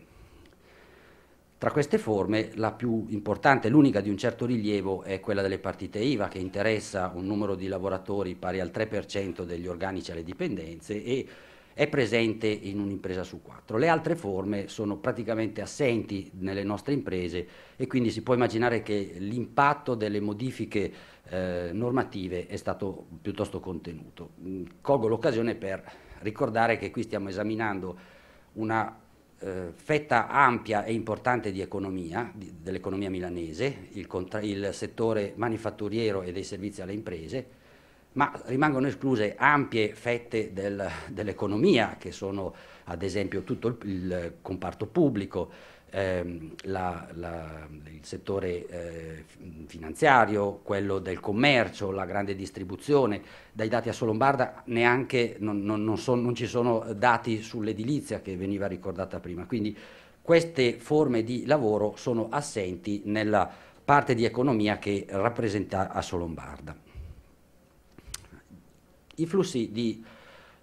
Tra queste forme la più importante, l'unica di un certo rilievo, è quella delle partite IVA che interessa un numero di lavoratori pari al 3% degli organici alle dipendenze e è presente in un'impresa su quattro. Le altre forme sono praticamente assenti nelle nostre imprese e quindi si può immaginare che l'impatto delle modifiche eh, normative è stato piuttosto contenuto. Mm, colgo l'occasione per ricordare che qui stiamo esaminando una eh, fetta ampia e importante di economia, di, dell'economia milanese, il, contra- il settore manifatturiero e dei servizi alle imprese, ma rimangono escluse ampie fette del, dell'economia, che sono ad esempio tutto il, il comparto pubblico, ehm, la, la, il settore eh, finanziario, quello del commercio, la grande distribuzione. Dai dati a Solombarda neanche non, non, non, son, non ci sono dati sull'edilizia che veniva ricordata prima. Quindi queste forme di lavoro sono assenti nella parte di economia che rappresenta a Solombarda. I flussi di,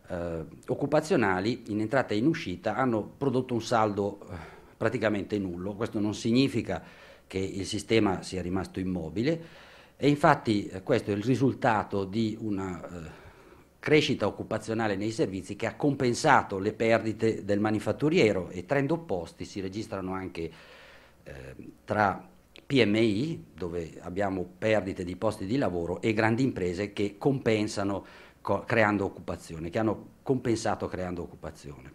eh, occupazionali in entrata e in uscita hanno prodotto un saldo eh, praticamente nullo. Questo non significa che il sistema sia rimasto immobile e infatti eh, questo è il risultato di una eh, crescita occupazionale nei servizi che ha compensato le perdite del manifatturiero e trend opposti si registrano anche eh, tra PMI, dove abbiamo perdite di posti di lavoro, e grandi imprese che compensano creando occupazione, che hanno compensato creando occupazione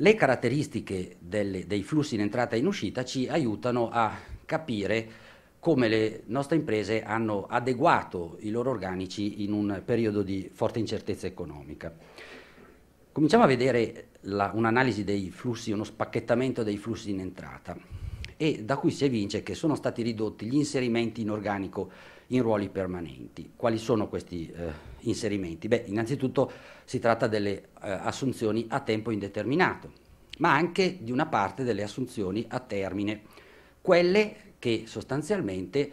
le caratteristiche delle, dei flussi in entrata e in uscita ci aiutano a capire come le nostre imprese hanno adeguato i loro organici in un periodo di forte incertezza economica. Cominciamo a vedere un'analisi dei flussi, uno spacchettamento dei flussi in entrata e da cui si evince che sono stati ridotti gli inserimenti in organico in ruoli permanenti. Quali sono questi eh, inserimenti? Beh, innanzitutto si tratta delle eh, assunzioni a tempo indeterminato, ma anche di una parte delle assunzioni a termine, quelle che sostanzialmente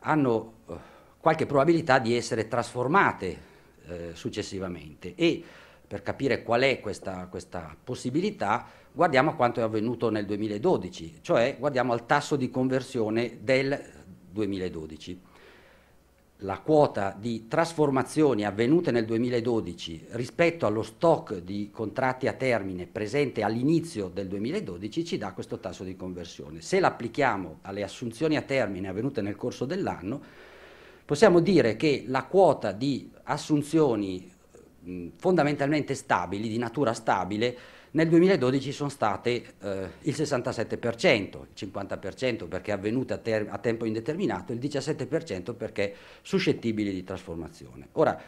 hanno eh, qualche probabilità di essere trasformate eh, successivamente e per capire qual è questa, questa possibilità guardiamo a quanto è avvenuto nel 2012, cioè guardiamo al tasso di conversione del 2012 la quota di trasformazioni avvenute nel 2012 rispetto allo stock di contratti a termine presente all'inizio del 2012 ci dà questo tasso di conversione. Se l'applichiamo alle assunzioni a termine avvenute nel corso dell'anno, possiamo dire che la quota di assunzioni fondamentalmente stabili, di natura stabile, nel 2012 sono state eh, il 67%, il 50% perché avvenute a, ter- a tempo indeterminato, il 17% perché suscettibili di trasformazione. Ora,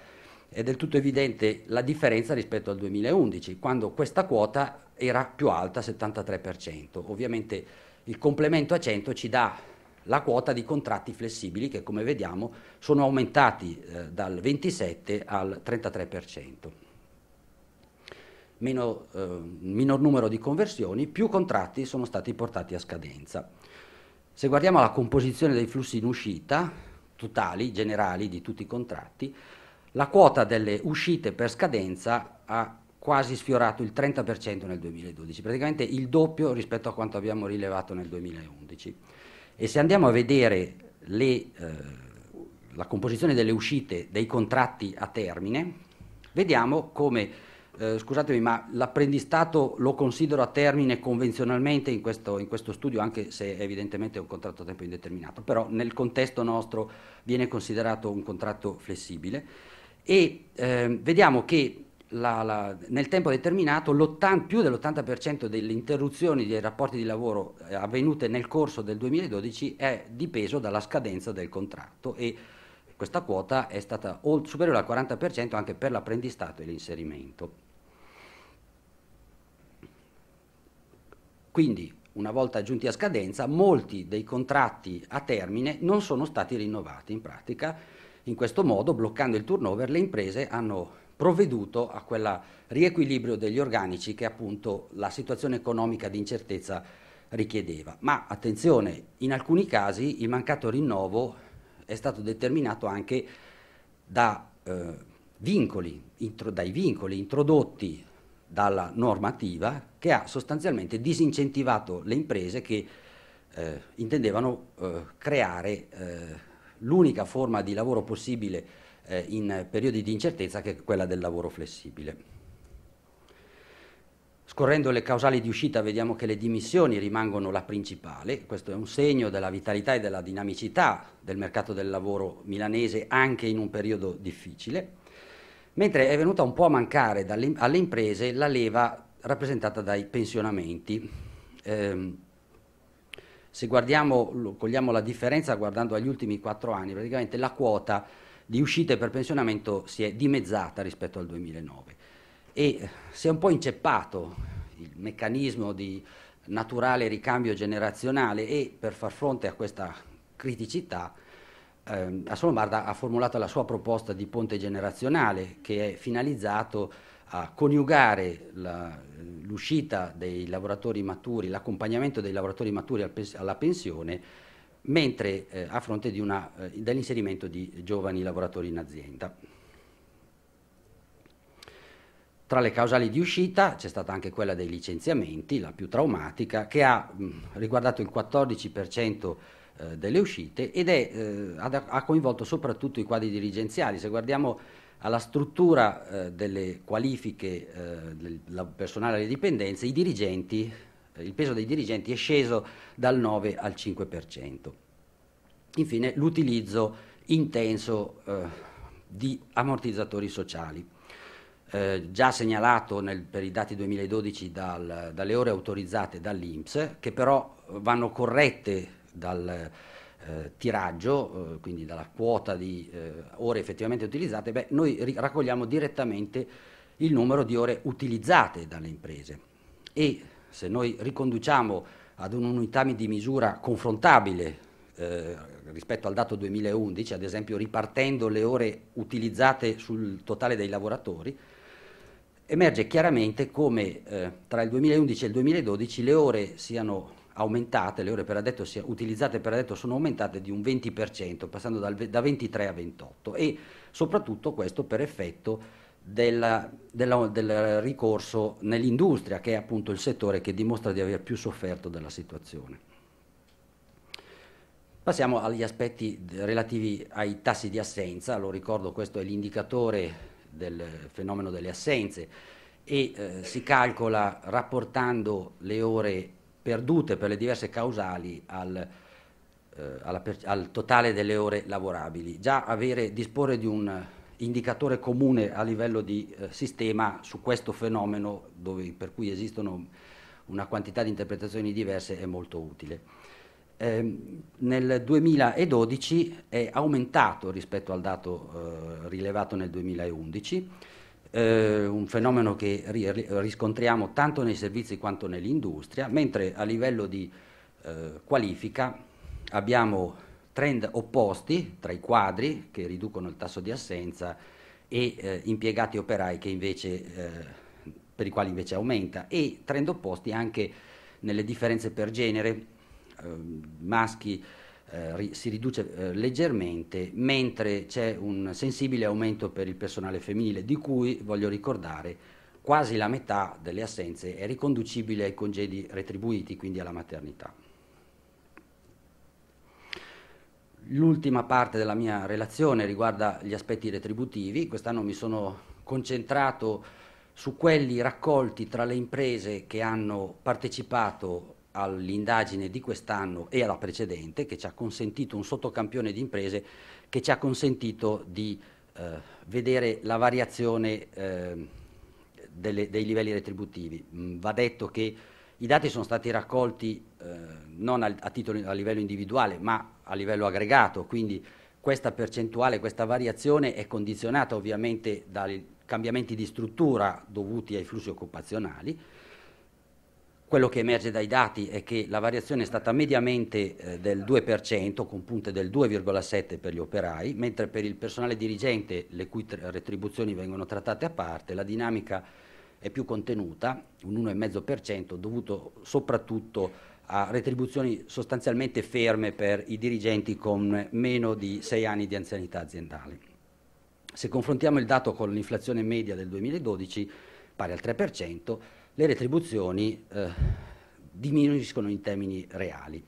è del tutto evidente la differenza rispetto al 2011, quando questa quota era più alta, 73%. Ovviamente il complemento a 100 ci dà la quota di contratti flessibili che come vediamo sono aumentati eh, dal 27 al 33% meno, eh, minor numero di conversioni, più contratti sono stati portati a scadenza. Se guardiamo la composizione dei flussi in uscita, totali, generali di tutti i contratti, la quota delle uscite per scadenza ha quasi sfiorato il 30% nel 2012, praticamente il doppio rispetto a quanto abbiamo rilevato nel 2011. E se andiamo a vedere le, eh, la composizione delle uscite dei contratti a termine, vediamo come eh, scusatemi, ma l'apprendistato lo considero a termine convenzionalmente in questo, in questo studio, anche se evidentemente è un contratto a tempo indeterminato, però nel contesto nostro viene considerato un contratto flessibile e eh, vediamo che la, la, nel tempo determinato più dell'80% delle interruzioni dei rapporti di lavoro eh, avvenute nel corso del 2012 è dipeso dalla scadenza del contratto e questa quota è stata superiore al 40% anche per l'apprendistato e l'inserimento. Quindi, una volta giunti a scadenza, molti dei contratti a termine non sono stati rinnovati in pratica. In questo modo, bloccando il turnover, le imprese hanno provveduto a quel riequilibrio degli organici che appunto la situazione economica di incertezza richiedeva. Ma attenzione, in alcuni casi il mancato rinnovo è stato determinato anche da, eh, vincoli, intro, dai vincoli introdotti dalla normativa che ha sostanzialmente disincentivato le imprese che eh, intendevano eh, creare eh, l'unica forma di lavoro possibile eh, in periodi di incertezza che è quella del lavoro flessibile. Scorrendo le causali di uscita vediamo che le dimissioni rimangono la principale, questo è un segno della vitalità e della dinamicità del mercato del lavoro milanese anche in un periodo difficile mentre è venuta un po' a mancare alle imprese la leva rappresentata dai pensionamenti. Eh, se guardiamo, cogliamo la differenza guardando agli ultimi quattro anni, praticamente la quota di uscite per pensionamento si è dimezzata rispetto al 2009 e si è un po' inceppato il meccanismo di naturale ricambio generazionale e per far fronte a questa criticità eh, Assolmarda ha formulato la sua proposta di ponte generazionale che è finalizzato a coniugare eh, l'uscita dei lavoratori maturi, l'accompagnamento dei lavoratori maturi al, alla pensione, mentre eh, a fronte eh, dell'inserimento di giovani lavoratori in azienda. Tra le causali di uscita c'è stata anche quella dei licenziamenti, la più traumatica, che ha mh, riguardato il 14% eh, delle uscite ed è, eh, ha coinvolto soprattutto i quadri dirigenziali. Se guardiamo alla struttura eh, delle qualifiche eh, del personale alle dipendenze, il peso dei dirigenti è sceso dal 9 al 5%. Infine l'utilizzo intenso di ammortizzatori sociali. Eh, già segnalato nel, per i dati 2012 dal, dalle ore autorizzate dall'Inps, che però vanno corrette dal eh, tiraggio, eh, quindi dalla quota di eh, ore effettivamente utilizzate, beh, noi raccogliamo direttamente il numero di ore utilizzate dalle imprese e se noi riconduciamo ad un'unità di misura confrontabile eh, rispetto al dato 2011, ad esempio ripartendo le ore utilizzate sul totale dei lavoratori, emerge chiaramente come eh, tra il 2011 e il 2012 le ore siano aumentate, le ore per addetto utilizzate per addetto sono aumentate di un 20%, passando dal, da 23 a 28 e soprattutto questo per effetto della, della, del ricorso nell'industria, che è appunto il settore che dimostra di aver più sofferto della situazione. Passiamo agli aspetti relativi ai tassi di assenza, lo ricordo questo è l'indicatore del fenomeno delle assenze e eh, si calcola rapportando le ore perdute per le diverse causali al, eh, per, al totale delle ore lavorabili. Già avere, disporre di un indicatore comune a livello di eh, sistema su questo fenomeno dove, per cui esistono una quantità di interpretazioni diverse è molto utile. Eh, nel 2012 è aumentato rispetto al dato eh, rilevato nel 2011 eh, un fenomeno che ri- riscontriamo tanto nei servizi quanto nell'industria, mentre a livello di eh, qualifica abbiamo trend opposti tra i quadri che riducono il tasso di assenza e eh, impiegati operai invece, eh, per i quali invece aumenta e trend opposti anche nelle differenze per genere, ehm, maschi eh, si riduce eh, leggermente, mentre c'è un sensibile aumento per il personale femminile, di cui voglio ricordare quasi la metà delle assenze è riconducibile ai congedi retribuiti, quindi alla maternità. L'ultima parte della mia relazione riguarda gli aspetti retributivi, quest'anno mi sono concentrato su quelli raccolti tra le imprese che hanno partecipato all'indagine di quest'anno e alla precedente che ci ha consentito un sottocampione di imprese che ci ha consentito di eh, vedere la variazione eh, delle, dei livelli retributivi. Mm, va detto che i dati sono stati raccolti eh, non a, a, titolo, a livello individuale ma a livello aggregato, quindi questa percentuale, questa variazione è condizionata ovviamente dai cambiamenti di struttura dovuti ai flussi occupazionali, quello che emerge dai dati è che la variazione è stata mediamente eh, del 2%, con punte del 2,7% per gli operai, mentre per il personale dirigente, le cui retribuzioni vengono trattate a parte, la dinamica è più contenuta, un 1,5%, dovuto soprattutto a retribuzioni sostanzialmente ferme per i dirigenti con meno di 6 anni di anzianità aziendale. Se confrontiamo il dato con l'inflazione media del 2012, pari al 3%, le retribuzioni eh, diminuiscono in termini reali.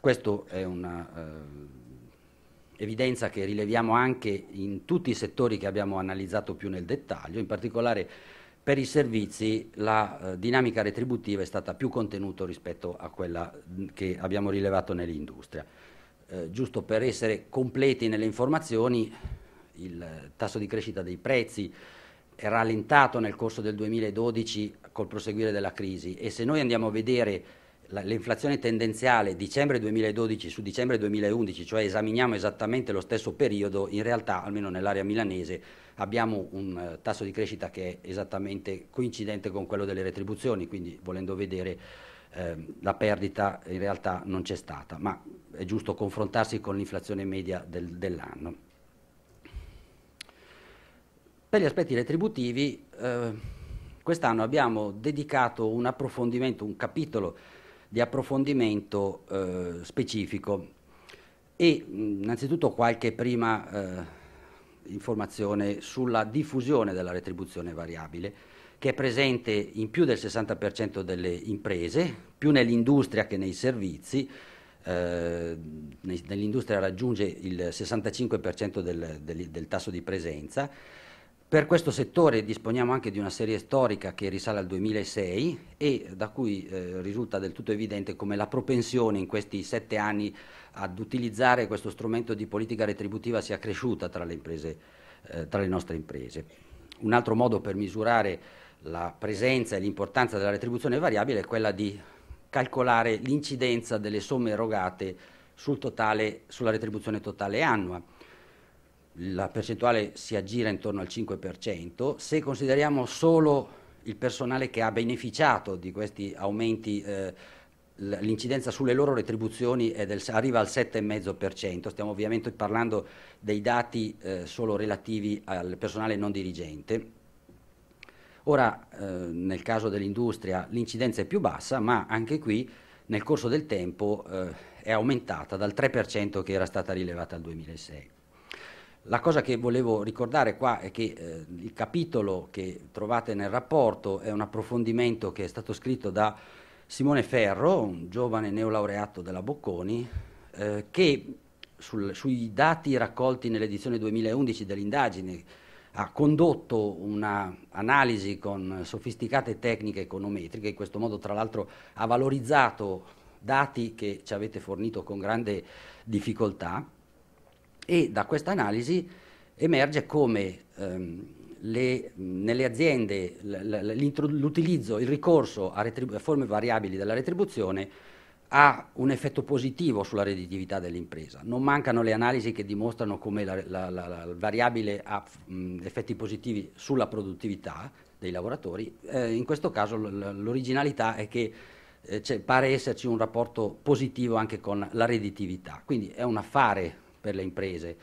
Questa è un'evidenza eh, che rileviamo anche in tutti i settori che abbiamo analizzato più nel dettaglio, in particolare per i servizi la eh, dinamica retributiva è stata più contenuta rispetto a quella mm, che abbiamo rilevato nell'industria. Eh, giusto per essere completi nelle informazioni, il tasso di crescita dei prezzi rallentato nel corso del 2012 col proseguire della crisi e se noi andiamo a vedere l'inflazione tendenziale dicembre 2012 su dicembre 2011, cioè esaminiamo esattamente lo stesso periodo, in realtà almeno nell'area milanese abbiamo un eh, tasso di crescita che è esattamente coincidente con quello delle retribuzioni, quindi volendo vedere eh, la perdita in realtà non c'è stata, ma è giusto confrontarsi con l'inflazione media del, dell'anno. Per gli aspetti retributivi, eh, quest'anno abbiamo dedicato un approfondimento, un capitolo di approfondimento eh, specifico e innanzitutto qualche prima eh, informazione sulla diffusione della retribuzione variabile che è presente in più del 60% delle imprese, più nell'industria che nei servizi, eh, nell'industria raggiunge il 65% del, del, del tasso di presenza per questo settore disponiamo anche di una serie storica che risale al 2006 e da cui eh, risulta del tutto evidente come la propensione in questi sette anni ad utilizzare questo strumento di politica retributiva sia cresciuta tra le, imprese, eh, tra le nostre imprese. Un altro modo per misurare la presenza e l'importanza della retribuzione variabile è quella di calcolare l'incidenza delle somme erogate sul totale, sulla retribuzione totale annua la percentuale si aggira intorno al 5%, se consideriamo solo il personale che ha beneficiato di questi aumenti eh, l'incidenza sulle loro retribuzioni del, arriva al 7,5%, stiamo ovviamente parlando dei dati eh, solo relativi al personale non dirigente. Ora, eh, nel caso dell'industria, l'incidenza è più bassa, ma anche qui nel corso del tempo eh, è aumentata dal 3% che era stata rilevata al 2006. La cosa che volevo ricordare qua è che eh, il capitolo che trovate nel rapporto è un approfondimento che è stato scritto da Simone Ferro, un giovane neolaureato della Bocconi, eh, che sul, sui dati raccolti nell'edizione 2011 dell'indagine ha condotto un'analisi con sofisticate tecniche econometriche, in questo modo tra l'altro ha valorizzato dati che ci avete fornito con grande difficoltà e da questa analisi emerge come ehm, le, nelle aziende l'utilizzo, il ricorso a, a forme variabili della retribuzione ha un effetto positivo sulla redditività dell'impresa. Non mancano le analisi che dimostrano come la, la, la, la variabile ha mh, effetti positivi sulla produttività dei lavoratori. Eh, in questo caso l'originalità è che eh, pare esserci un rapporto positivo anche con la redditività. Quindi è un affare per le imprese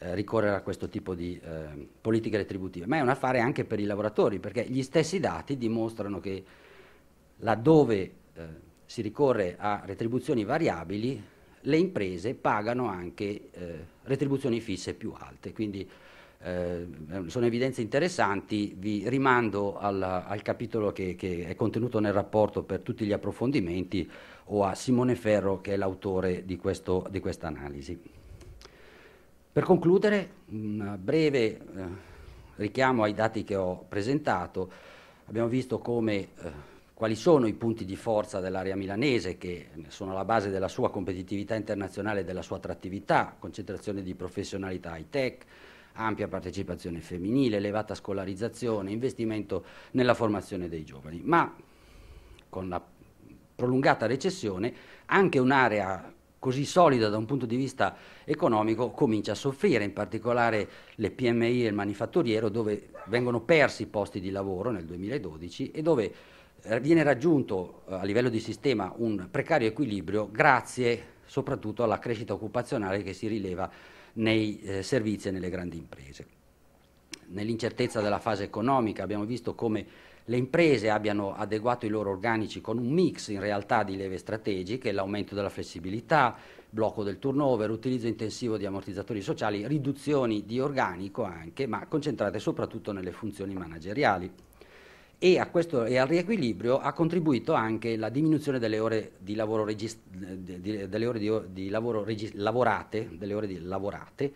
eh, ricorrere a questo tipo di eh, politiche retributive, ma è un affare anche per i lavoratori, perché gli stessi dati dimostrano che laddove eh, si ricorre a retribuzioni variabili, le imprese pagano anche eh, retribuzioni fisse più alte. Quindi, eh, sono evidenze interessanti, vi rimando alla, al capitolo che, che, è contenuto nel rapporto per tutti gli approfondimenti o a Simone Ferro che è l'autore di questa analisi. Per concludere, un breve eh, richiamo ai dati che ho presentato. Abbiamo visto come, eh, quali sono i punti di forza dell'area milanese che sono alla base della sua competitività internazionale e della sua attrattività, concentrazione di professionalità high tech, ampia partecipazione femminile, elevata scolarizzazione, investimento nella formazione dei giovani. Ma con la prolungata recessione anche un'area così solida da un punto di vista economico comincia a soffrire, in particolare le PMI e il manifatturiero dove vengono persi i posti di lavoro nel 2012 e dove eh, viene raggiunto eh, a livello di sistema un precario equilibrio grazie soprattutto alla crescita occupazionale che si rileva nei eh, servizi e nelle grandi imprese. Nell'incertezza della fase economica abbiamo visto come le imprese abbiano adeguato i loro organici con un mix in realtà di leve strategiche, l'aumento della flessibilità, blocco del turnover, utilizzo intensivo di ammortizzatori sociali, riduzioni di organico anche, ma concentrate soprattutto nelle funzioni manageriali. E, questo, e al riequilibrio ha contribuito anche la diminuzione delle ore di lavoro, regist- eh, di, delle ore di, di lavoro regis- lavorate, delle ore di lavorate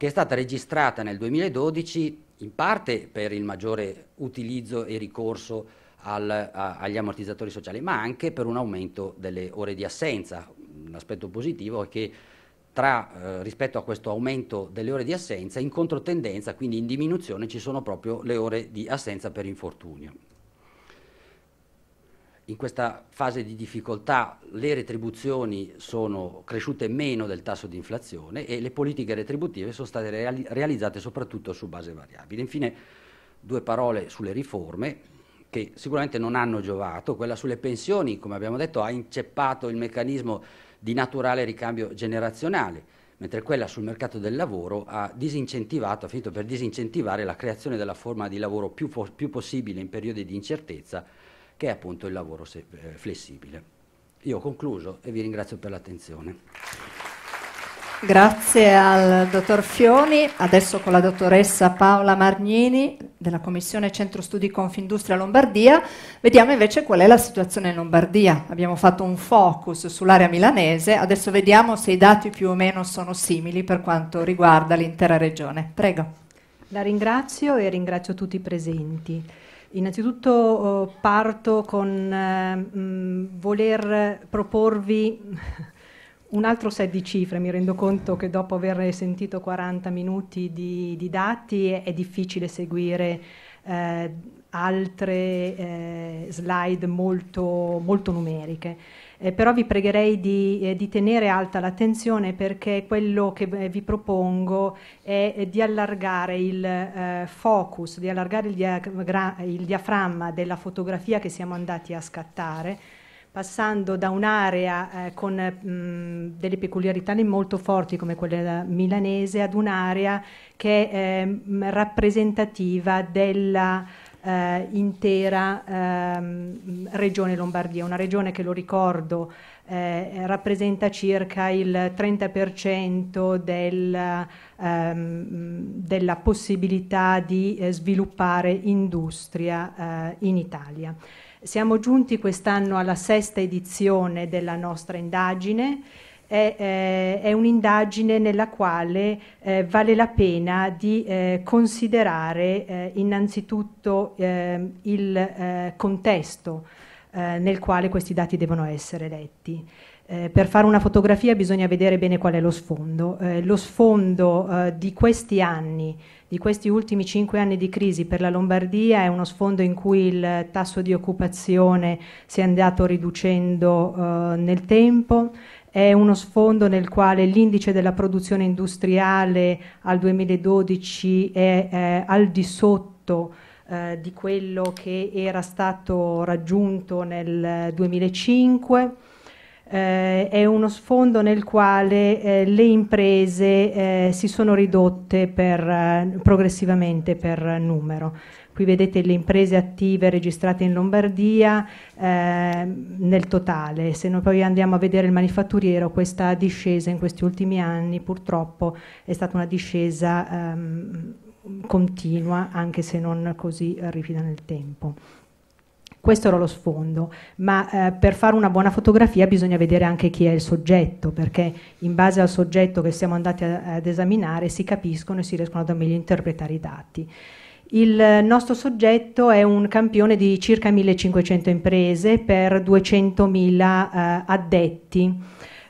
che è stata registrata nel 2012 in parte per il maggiore utilizzo e ricorso al, a, agli ammortizzatori sociali, ma anche per un aumento delle ore di assenza. Un aspetto positivo è che tra, eh, rispetto a questo aumento delle ore di assenza, in controtendenza, quindi in diminuzione, ci sono proprio le ore di assenza per infortunio in questa fase di difficoltà le retribuzioni sono cresciute meno del tasso di inflazione e le politiche retributive sono state reali realizzate soprattutto su base variabile. Infine due parole sulle riforme che sicuramente non hanno giovato, quella sulle pensioni come abbiamo detto ha inceppato il meccanismo di naturale ricambio generazionale mentre quella sul mercato del lavoro ha disincentivato, ha finito per disincentivare la creazione della forma di lavoro più, più possibile in periodi di incertezza che è appunto il lavoro eh, flessibile. Io ho concluso e vi ringrazio per l'attenzione. Grazie al dottor Fioni. Adesso con la dottoressa Paola Margnini della Commissione Centro Studi Confindustria Lombardia vediamo invece qual è la situazione in Lombardia. Abbiamo fatto un focus sull'area milanese, adesso vediamo se i dati più o meno sono simili per quanto riguarda l'intera regione. Prego. La ringrazio e ringrazio tutti i presenti. Innanzitutto oh, parto con mh, eh, mm, voler proporvi un altro set di cifre, mi rendo conto che dopo aver sentito 40 minuti di, di dati è, è, difficile seguire eh, altre eh, slide molto, molto numeriche. Eh, però vi pregherei di, eh, di, tenere alta l'attenzione perché quello che eh, vi propongo è, eh, di allargare il eh, focus, di allargare il, diagra- il diaframma della fotografia che siamo andati a scattare passando da un'area eh, con mh, delle peculiarità molto forti come quella eh, milanese ad un'area che è eh, rappresentativa della eh, intera ehm, regione Lombardia, una regione che lo ricordo eh, rappresenta circa il 30% del, ehm, della possibilità di eh, sviluppare industria eh, in Italia. Siamo giunti quest'anno alla sesta edizione della nostra indagine è, eh, è un'indagine nella quale eh, vale la pena di eh, considerare eh, innanzitutto ehm, il eh, contesto eh, nel quale questi dati devono essere letti. Eh, per fare una fotografia bisogna vedere bene qual è lo sfondo. Eh, lo sfondo eh, di questi anni, di questi ultimi cinque anni di crisi per la Lombardia è uno sfondo in cui il tasso di occupazione si è andato riducendo nel tempo, è uno sfondo nel quale l'indice della produzione industriale al 2012 è, è al di sotto eh, di quello che era stato raggiunto nel 2005. Eh, è uno sfondo nel quale eh, le imprese eh, si sono ridotte per, eh, progressivamente per numero. Qui vedete le imprese attive registrate in Lombardia eh, nel totale. Se noi poi andiamo a vedere il manifatturiero, questa discesa in questi ultimi anni purtroppo è stata una discesa ehm, continua, anche se non così ripida nel tempo. Questo era lo sfondo, ma eh, per fare una buona fotografia bisogna vedere anche chi è il soggetto, perché in base al soggetto che siamo andati a, ad esaminare si capiscono e si riescono a meglio interpretare i dati. Il nostro soggetto è un campione di circa 1500 imprese per 200.000 eh, addetti.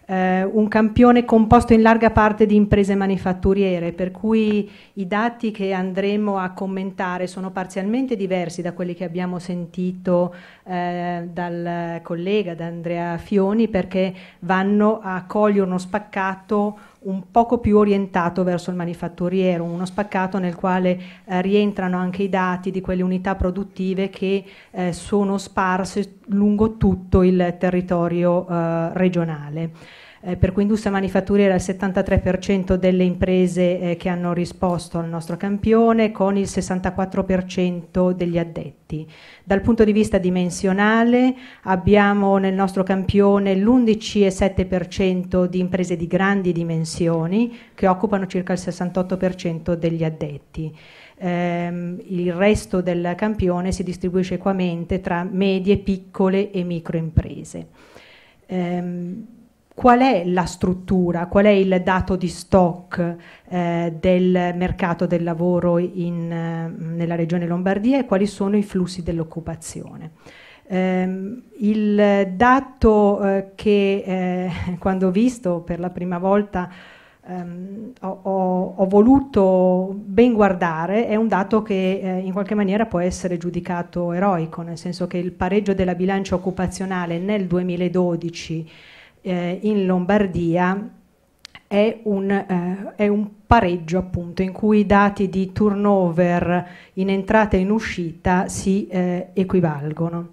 Eh, un campione composto in larga parte di imprese manifatturiere, per cui i dati che andremo a commentare sono parzialmente diversi da quelli che abbiamo sentito eh, dal collega, da Andrea Fioni, perché vanno a cogliere uno spaccato un poco più orientato verso il manifatturiero, uno spaccato nel quale eh, rientrano anche i dati di quelle unità produttive che eh, sono sparse lungo tutto il territorio eh, regionale eh, per cui industria manifatturiera il 73% delle imprese eh, che hanno risposto al nostro campione con il 64% degli addetti. Dal punto di vista dimensionale abbiamo nel nostro campione l'11,7% di imprese di grandi dimensioni che occupano circa il 68% degli addetti ehm, il resto del campione si distribuisce equamente tra medie, piccole e micro imprese. Ehm, qual è la struttura, qual è il dato di stock eh, del mercato del lavoro in, eh, nella regione Lombardia e quali sono i flussi dell'occupazione. Eh, il dato eh, che eh, quando ho visto per la prima volta Um, ho, ho, voluto ben guardare è un dato che eh, in qualche maniera può essere giudicato eroico, nel senso che il pareggio della bilancia occupazionale nel 2012 eh, in Lombardia è un, eh, è un, pareggio appunto in cui i dati di turnover in entrata e in uscita si eh, equivalgono.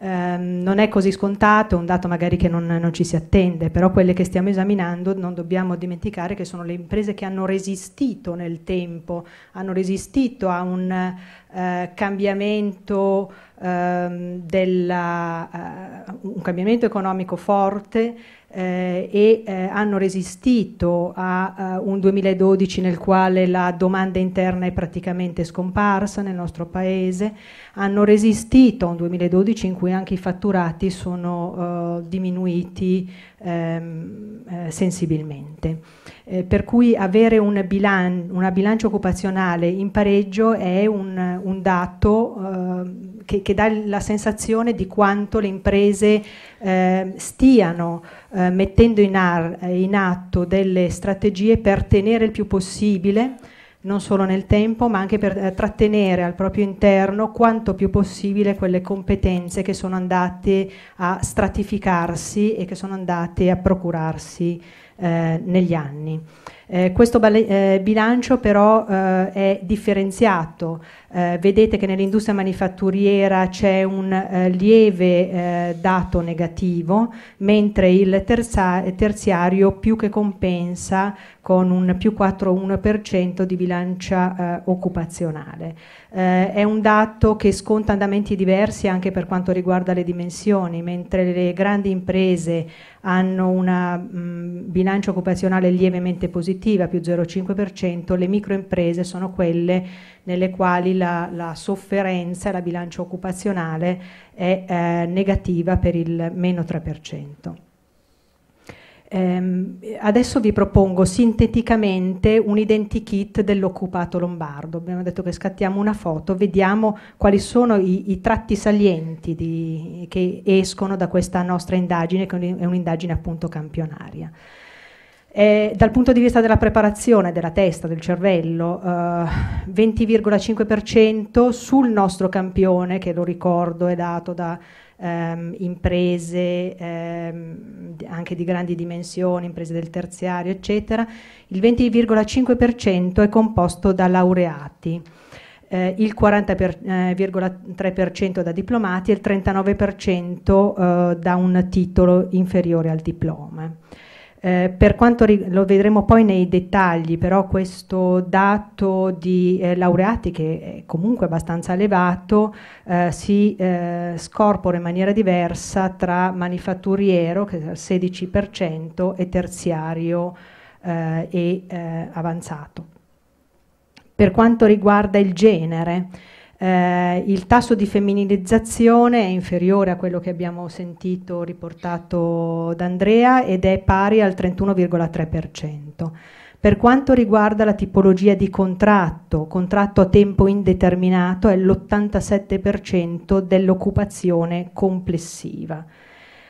Um, non è così scontato, è un dato magari che non, non, ci si attende, però quelle che stiamo esaminando non dobbiamo dimenticare che sono le imprese che hanno resistito nel tempo, hanno resistito a un uh, cambiamento ehm, della, eh, un cambiamento economico forte, eh, e eh, hanno resistito a, a eh, un 2012 nel quale la domanda interna è praticamente scomparsa nel nostro paese, hanno resistito a un 2012 in cui anche i fatturati sono eh, diminuiti ehm, eh, sensibilmente. Eh, per cui avere un bilan una bilancia occupazionale in pareggio è un, un dato ehm, che, che dà la sensazione di quanto le imprese eh, stiano eh, mettendo in, in, atto delle strategie per tenere il più possibile, non solo nel tempo, ma anche per eh, trattenere al proprio interno quanto più possibile quelle competenze che sono andate a stratificarsi e che sono andate a procurarsi eh, negli anni. Eh, questo eh, bilancio però eh, è differenziato, eh, vedete che nell'industria manifatturiera c'è un eh, lieve eh, dato negativo, mentre il terziario più che compensa con un più 4,1% di bilancia occupazionale. è un dato che sconta andamenti diversi anche per quanto riguarda le dimensioni, mentre le grandi imprese hanno una bilancia occupazionale lievemente positiva, più 0,5%, le microimprese sono quelle nelle quali la, la sofferenza, la bilancia occupazionale è eh, negativa per il meno 3%. Ehm, adesso vi propongo sinteticamente un identikit dell'occupato lombardo. Abbiamo detto che scattiamo una foto, vediamo quali sono i, i tratti salienti di, che escono da questa nostra indagine, che è un'indagine appunto campionaria. Eh, dal punto di vista della preparazione della testa, del cervello, eh, 20,5% sul nostro campione, che lo ricordo è dato da ehm, imprese ehm, anche di grandi dimensioni, imprese del terziario, eccetera, il 20,5% è composto da laureati. Eh, il 40,3% eh, da diplomati e il 39% eh, da un titolo inferiore al diploma. Eh, per quanto lo vedremo poi nei dettagli, però questo dato di eh, laureati che è comunque abbastanza elevato eh, si eh, scorpora in maniera diversa tra manifatturiero che è il 16% e terziario eh, e avanzato. Per quanto riguarda il genere, eh, il tasso di femminilizzazione è inferiore a quello che abbiamo sentito riportato da Andrea ed è pari al 31,3%. Per quanto riguarda la tipologia di contratto, contratto a tempo indeterminato è l'87% dell'occupazione complessiva,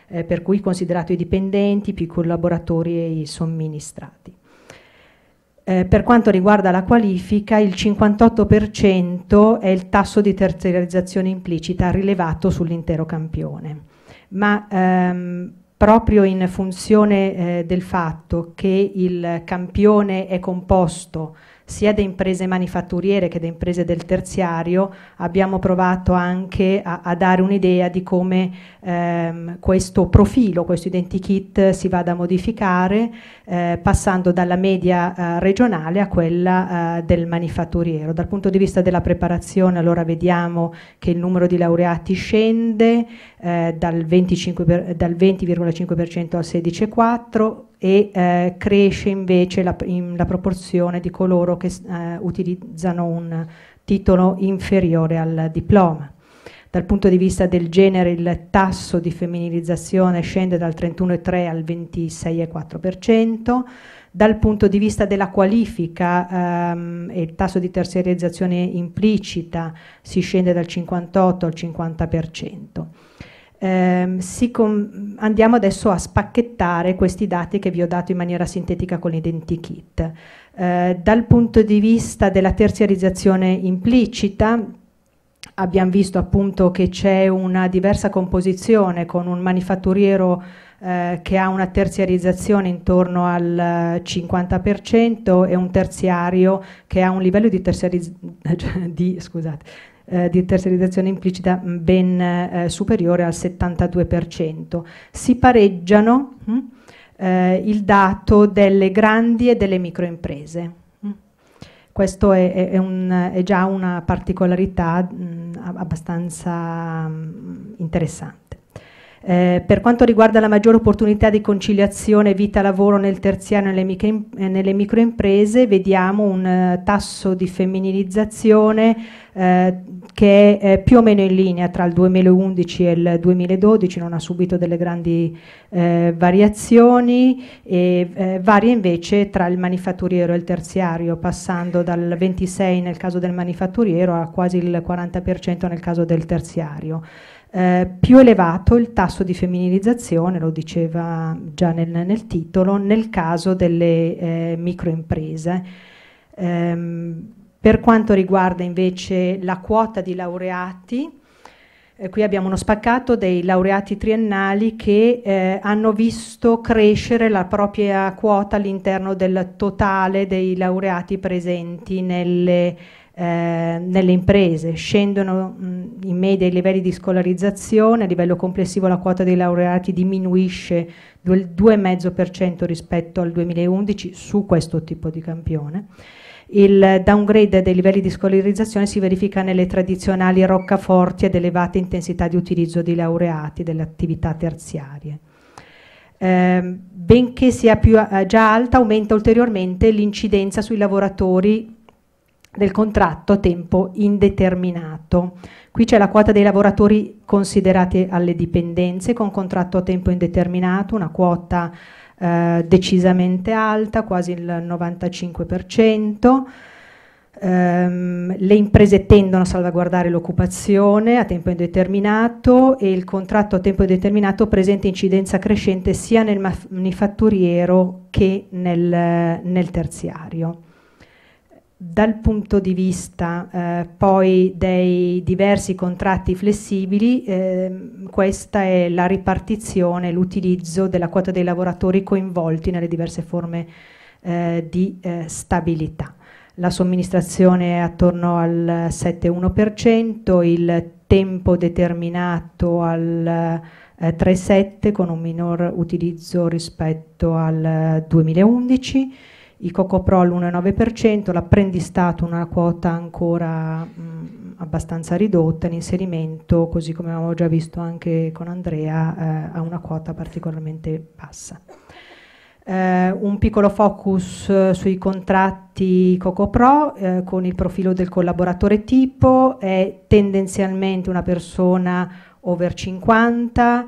eh, per cui considerato i dipendenti più i collaboratori e i somministrati. Eh, per quanto riguarda la qualifica, il 58% è il tasso di terziarizzazione implicita rilevato sull'intero campione. Ma ehm, proprio in funzione eh, del fatto che il campione è composto sia da imprese manifatturiere che da imprese del terziario, abbiamo provato anche a, a dare un'idea di come ehm, questo profilo, questo identikit si vada a modificare eh, passando dalla media eh, regionale a quella eh, del manifatturiero. Dal punto di vista della preparazione allora vediamo che il numero di laureati scende eh, dal 20,5% dal 20 al 16,4%, e eh, cresce invece la, in, la, proporzione di coloro che eh, utilizzano un titolo inferiore al diploma. Dal punto di vista del genere il tasso di femminilizzazione scende dal 31,3 al 26,4%, dal punto di vista della qualifica ehm, il tasso di terziarizzazione implicita si scende dal 58 al 50%. Eh, andiamo adesso a spacchettare questi dati che vi ho dato in maniera sintetica con l'identikit. Eh, dal punto di vista della terziarizzazione implicita, abbiamo visto appunto che c'è una diversa composizione con un manifatturiero eh, che ha una terziarizzazione intorno al 50% eh, e un terziario che ha un livello di, terziarizzazione. di, scusate, eh, di terziarizzazione implicita mm, ben eh, superiore al 72%. Si pareggiano mh, mm, eh, il dato delle grandi e delle microimprese. Mh. Mm. Questo è, è, un, è, già una particolarità mh, abbastanza interessante. Eh, per quanto riguarda la maggiore opportunità di conciliazione vita-lavoro nel terziario e eh, nelle, microimprese, vediamo un eh, tasso di femminilizzazione eh, che è più o meno in linea tra il 2011 e il 2012, non ha subito delle grandi eh, variazioni, e eh, varia invece tra il manifatturiero e il terziario, passando dal 26 nel caso del manifatturiero a quasi il 40% nel caso del terziario. Eh, più elevato il tasso di femminilizzazione, lo diceva già nel, nel titolo, nel caso delle eh, microimprese. Ehm, per quanto riguarda invece la quota di laureati, eh, qui abbiamo uno spaccato dei laureati triennali che eh, hanno visto crescere la propria quota all'interno del totale dei laureati presenti nelle eh, nelle imprese, scendono mh, mm, in media i livelli di scolarizzazione, a livello complessivo la quota dei laureati diminuisce del 2,5% rispetto al 2011 su questo tipo di campione. Il downgrade dei livelli di scolarizzazione si verifica nelle tradizionali roccaforti ad elevata intensità di utilizzo dei laureati delle attività terziarie. Eh, benché sia più, eh, già alta, aumenta ulteriormente l'incidenza sui lavoratori del contratto a tempo indeterminato. Qui c'è la quota dei lavoratori considerati alle dipendenze con contratto a tempo indeterminato, una quota eh, decisamente alta, quasi il 95%. Um, ehm, le imprese tendono a salvaguardare l'occupazione a tempo indeterminato e il contratto a tempo indeterminato presenta incidenza crescente sia nel manifatturiero che nel, nel terziario dal punto di vista eh, poi dei diversi contratti flessibili, eh, questa è la ripartizione, l'utilizzo della quota dei lavoratori coinvolti nelle diverse forme eh, di eh, stabilità. La somministrazione è attorno al 7,1%, il tempo determinato al 3,7% eh, con un minor utilizzo rispetto al 2011 eh, i Cocoprol 1,9%, l'apprendistato una quota ancora mh, abbastanza ridotta, l'inserimento, così come avevamo già visto anche con Andrea, eh, a una quota particolarmente bassa. Eh, un piccolo focus eh, sui contratti CocoPro eh, con il profilo del collaboratore tipo, è tendenzialmente una persona over 50,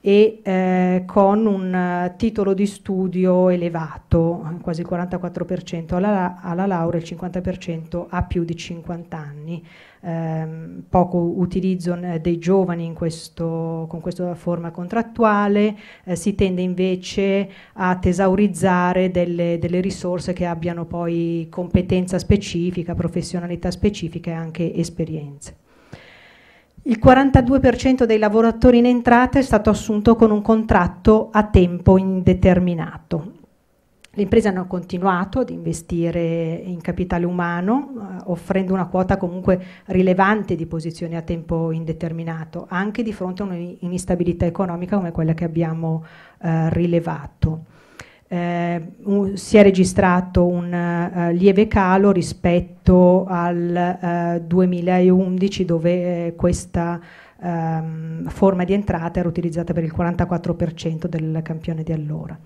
e eh, con un eh, titolo di studio elevato, quasi il 44% alla, alla laurea e il 50% a più di 50 anni. Ehm, poco utilizzo eh, dei giovani questo, con questa forma contrattuale, eh, si tende invece a tesaurizzare delle, delle, risorse che abbiano poi competenza specifica, professionalità specifica e anche esperienze. Il 42% dei lavoratori in entrata è stato assunto con un contratto a tempo indeterminato. Le imprese hanno continuato ad investire in capitale umano, eh, offrendo una quota comunque rilevante di posizioni a tempo indeterminato, anche di fronte a un'instabilità economica come quella che abbiamo eh, rilevato eh, un, si è registrato un uh, lieve calo rispetto al uh, eh, 2011 dove eh, questa um, forma di entrata era utilizzata per il 44% del campione di allora.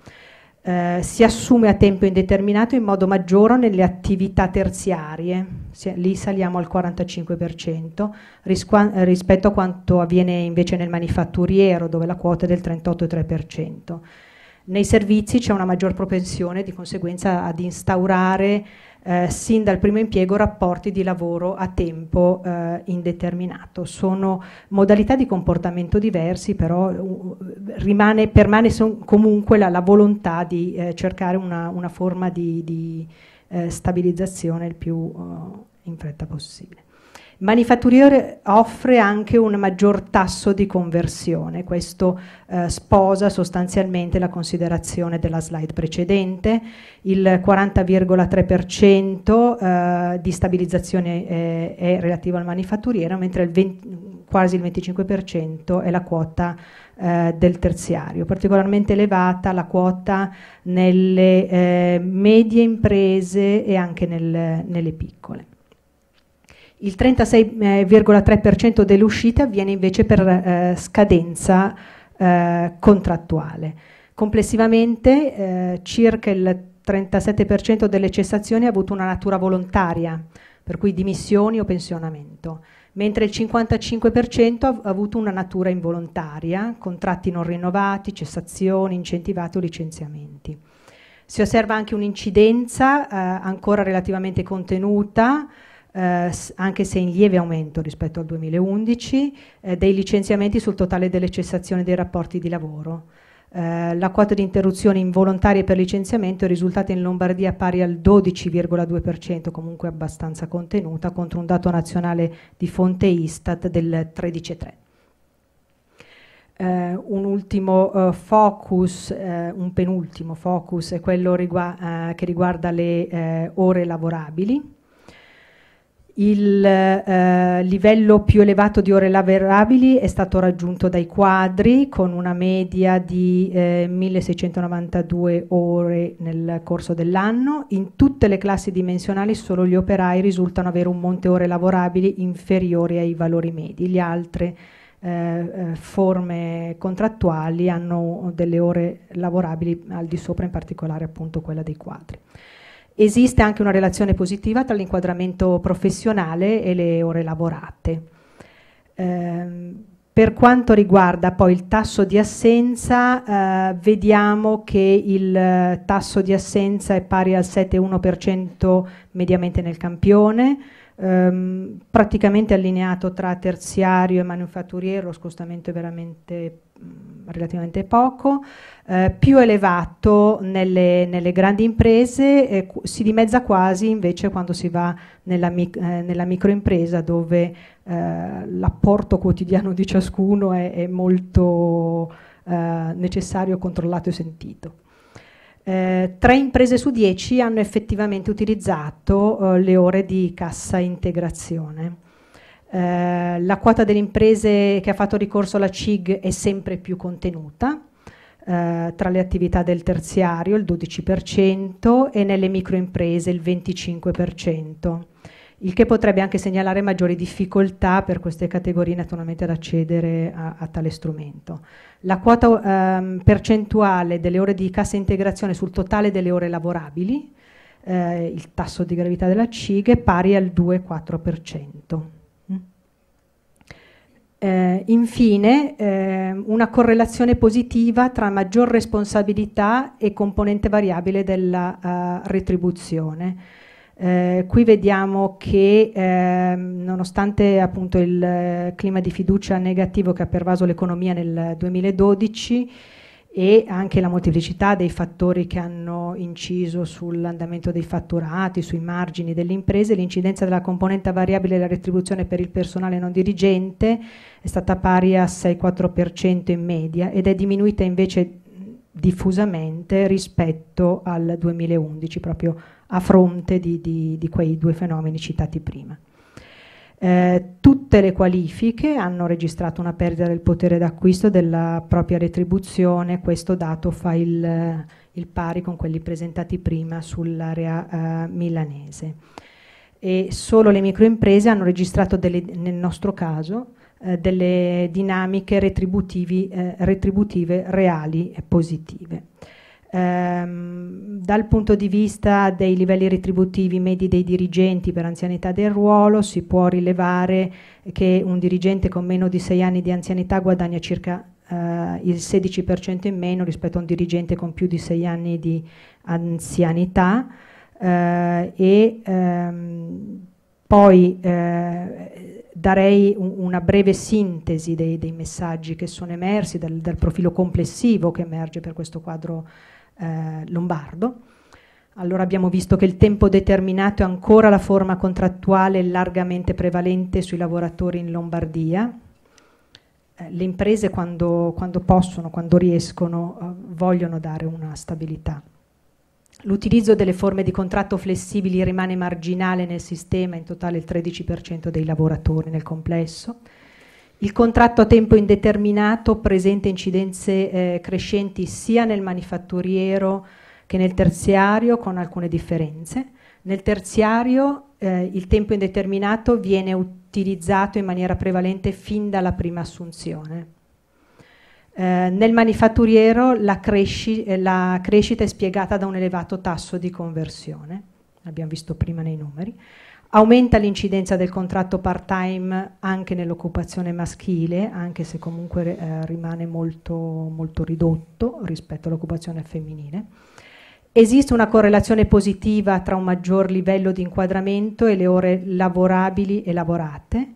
Uh, si assume a tempo indeterminato in modo maggiore nelle attività terziarie, si, lì saliamo al 45% rispetto a quanto avviene invece nel manifatturiero dove la quota è del 38,3%. Nei servizi c'è una maggior propensione di conseguenza ad instaurare eh, sin dal primo impiego rapporti di lavoro a tempo eh, indeterminato. Sono modalità di comportamento diversi, però uh, rimane, permane comunque la, la, volontà di eh, cercare una, una, forma di, di eh, stabilizzazione il più uh, in fretta possibile. Manifatturiere offre anche un maggior tasso di conversione, questo eh, sposa sostanzialmente la considerazione della slide precedente, il 40,3% eh, di stabilizzazione è, eh, è relativo al manifatturiero, mentre il 20, quasi il 25% è la quota eh, del terziario, particolarmente elevata la quota nelle eh, medie imprese e anche nel, nelle piccole. Il 36,3% eh, delle uscite avviene invece per eh, scadenza eh, contrattuale. Complessivamente eh, circa il 37% delle cessazioni ha avuto una natura volontaria, per cui dimissioni o pensionamento, mentre il 55% ha avuto una natura involontaria, contratti non rinnovati, cessazioni, incentivati o licenziamenti. Si osserva anche un'incidenza eh, ancora relativamente contenuta, eh, anche se in lieve aumento rispetto al 2011, eh, dei licenziamenti sul totale delle cessazioni dei rapporti di lavoro. Eh, la quota di interruzioni involontarie per licenziamento è risultata in Lombardia pari al 12,2%, comunque abbastanza contenuta, contro un dato nazionale di fonte Istat del 13,3%. Uh, eh, un ultimo uh, focus, uh, un penultimo focus è quello rigua che riguarda le ore lavorabili. Il eh, livello più elevato di ore lavorabili è stato raggiunto dai quadri con una media di eh, 1692 ore nel corso dell'anno. In tutte le classi dimensionali solo gli operai risultano avere un monte ore lavorabili inferiore ai valori medi, le altre eh, eh, forme contrattuali hanno delle ore lavorabili al di sopra, in particolare appunto quella dei quadri. Esiste anche una relazione positiva tra l'inquadramento professionale e le ore lavorate. Eh, per quanto riguarda poi il tasso di assenza, eh, vediamo che il eh, tasso di assenza è pari al 7,1% mediamente nel campione, ehm, praticamente allineato tra terziario e manufatturiero, lo scostamento è veramente Mm, relativamente poco, eh, più elevato nelle, nelle grandi imprese, eh, si dimezza quasi invece quando si va nella, mic eh, nella microimpresa dove eh, l'apporto quotidiano di ciascuno è, è molto eh, necessario, controllato e sentito. Eh, tre imprese su dieci hanno effettivamente utilizzato le ore di cassa integrazione. Eh, la quota delle imprese che ha fatto ricorso alla CIG è sempre più contenuta, eh, tra le attività del terziario il 12% e nelle microimprese il 25%, il che potrebbe anche segnalare maggiori difficoltà per queste categorie naturalmente ad accedere a, a tale strumento. La quota ehm, percentuale delle ore di cassa integrazione sul totale delle ore lavorabili, eh, il tasso di gravità della CIG è pari al 2,4%. Eh, infine, eh, una correlazione positiva tra maggior responsabilità e componente variabile della uh, retribuzione. Eh, qui vediamo che ehm, nonostante appunto, il eh, clima di fiducia negativo che ha pervaso l'economia nel 2012, e anche la molteplicità dei fattori che hanno inciso sull'andamento dei fatturati, sui margini delle imprese, l'incidenza della componente variabile della retribuzione per il personale non dirigente è stata pari a 6-4% in media ed è diminuita invece diffusamente rispetto al 2011, proprio a fronte di, di, di quei due fenomeni citati prima. Eh, tutte le qualifiche hanno registrato una perdita del potere d'acquisto della propria retribuzione, questo dato fa il, eh, il pari con quelli presentati prima sull'area eh, milanese. E solo le microimprese hanno registrato, delle, nel nostro caso, eh, delle dinamiche retributive eh, reali e positive ehm, dal punto di vista dei livelli retributivi medi dei dirigenti per anzianità del ruolo si può rilevare che un dirigente con meno di 6 anni di anzianità guadagna circa eh, il 16% in meno rispetto a un dirigente con più di 6 anni di anzianità eh, e ehm, poi eh, darei una breve sintesi dei, dei, messaggi che sono emersi dal, dal profilo complessivo che emerge per questo quadro eh, lombardo. Allora abbiamo visto che il tempo determinato è ancora la forma contrattuale largamente prevalente sui lavoratori in Lombardia. Eh, le imprese quando, quando, possono, quando riescono, eh, vogliono dare una stabilità. L'utilizzo delle forme di contratto flessibili rimane marginale nel sistema, in totale il 13% dei lavoratori nel complesso. Il contratto a tempo indeterminato presenta incidenze eh, crescenti sia nel manifatturiero che nel terziario con alcune differenze. Nel terziario eh, il tempo indeterminato viene utilizzato in maniera prevalente fin dalla prima assunzione. Eh, nel manifatturiero la, cresci eh, la, crescita è spiegata da un elevato tasso di conversione, l'abbiamo visto prima nei numeri. Aumenta l'incidenza del contratto part-time anche nell'occupazione maschile, anche se comunque eh, rimane molto, molto ridotto rispetto all'occupazione femminile. Esiste una correlazione positiva tra un maggior livello di inquadramento e le ore lavorabili e lavorate.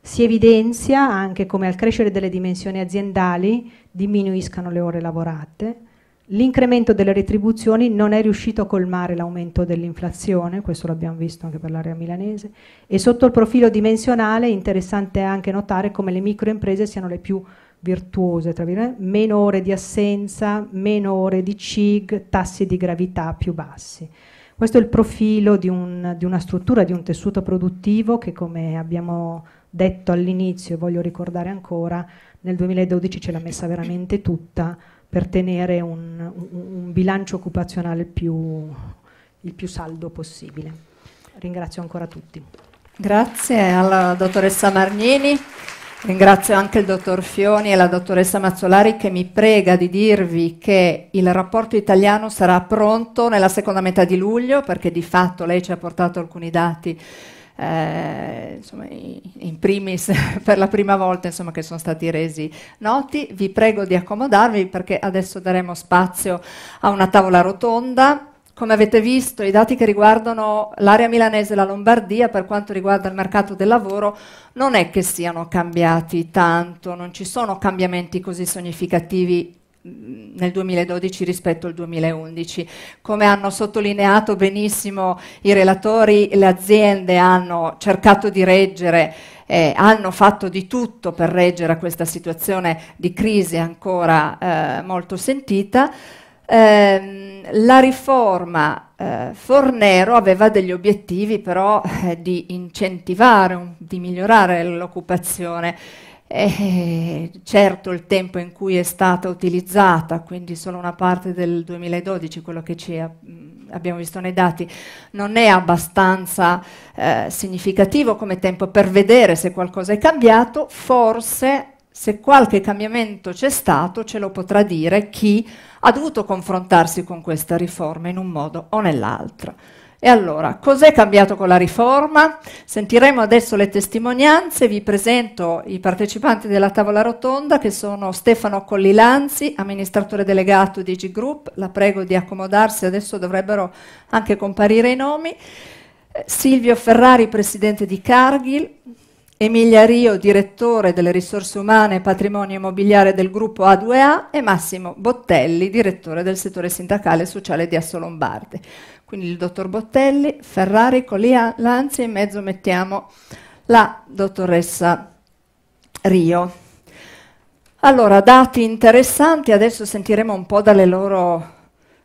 Si evidenzia anche come al crescere delle dimensioni aziendali diminuiscano le ore lavorate, L'incremento delle retribuzioni non è riuscito a colmare l'aumento dell'inflazione, questo l'abbiamo visto anche per l'area milanese, e sotto il profilo dimensionale è interessante anche notare come le microimprese siano le più virtuose, tra virgolette, meno ore di assenza, meno ore di CIG, tassi di gravità più bassi. Questo è il profilo di, un, di una struttura, di un tessuto produttivo che come abbiamo detto all'inizio e voglio ricordare ancora, nel 2012 ce l'ha messa veramente tutta per tenere un, un bilancio occupazionale più, il più saldo possibile. Ringrazio ancora tutti. Grazie alla dottoressa Margnini. Ringrazio anche il dottor Fioni e la dottoressa Mazzolari che mi prega di dirvi che il rapporto italiano sarà pronto nella seconda metà di luglio perché di fatto lei ci ha portato alcuni dati eh, insomma, in primis per la prima volta insomma, che sono stati resi noti. Vi prego di accomodarvi perché adesso daremo spazio a una tavola rotonda. Come avete visto, i dati che riguardano l'area milanese e la Lombardia per quanto riguarda il mercato del lavoro non è che siano cambiati tanto, non ci sono cambiamenti così significativi nel 2012 rispetto al 2011. Come hanno sottolineato benissimo i relatori, le aziende hanno cercato di reggere, eh, hanno fatto di tutto per reggere a questa situazione di crisi ancora eh, molto sentita. Ehm, la riforma eh, Fornero aveva degli obiettivi però eh, di incentivare, di migliorare l'occupazione eh, certo il tempo in cui è stata utilizzata, quindi solo una parte del 2012, quello che ci ha, mm, abbiamo visto nei dati, non è abbastanza eh, significativo come tempo per vedere se qualcosa è cambiato, forse se qualche cambiamento c'è stato ce lo potrà dire chi ha dovuto confrontarsi con questa riforma in un modo o nell'altro. E allora, cos'è cambiato con la riforma? Sentiremo adesso le testimonianze, vi presento i partecipanti della tavola rotonda che sono Stefano Collilanzi, amministratore delegato di G Group, la prego di accomodarsi, adesso dovrebbero anche comparire i nomi, Silvio Ferrari, presidente di Cargill, Emilia Rio, direttore delle risorse umane e patrimonio immobiliare del gruppo A2A e Massimo Bottelli, direttore del settore sindacale e sociale di Assolombardi. Quindi il dottor Bottelli, Ferrari, Colia, Lanzi e in mezzo mettiamo la dottoressa Rio. Allora, dati interessanti, adesso sentiremo un po' dalle loro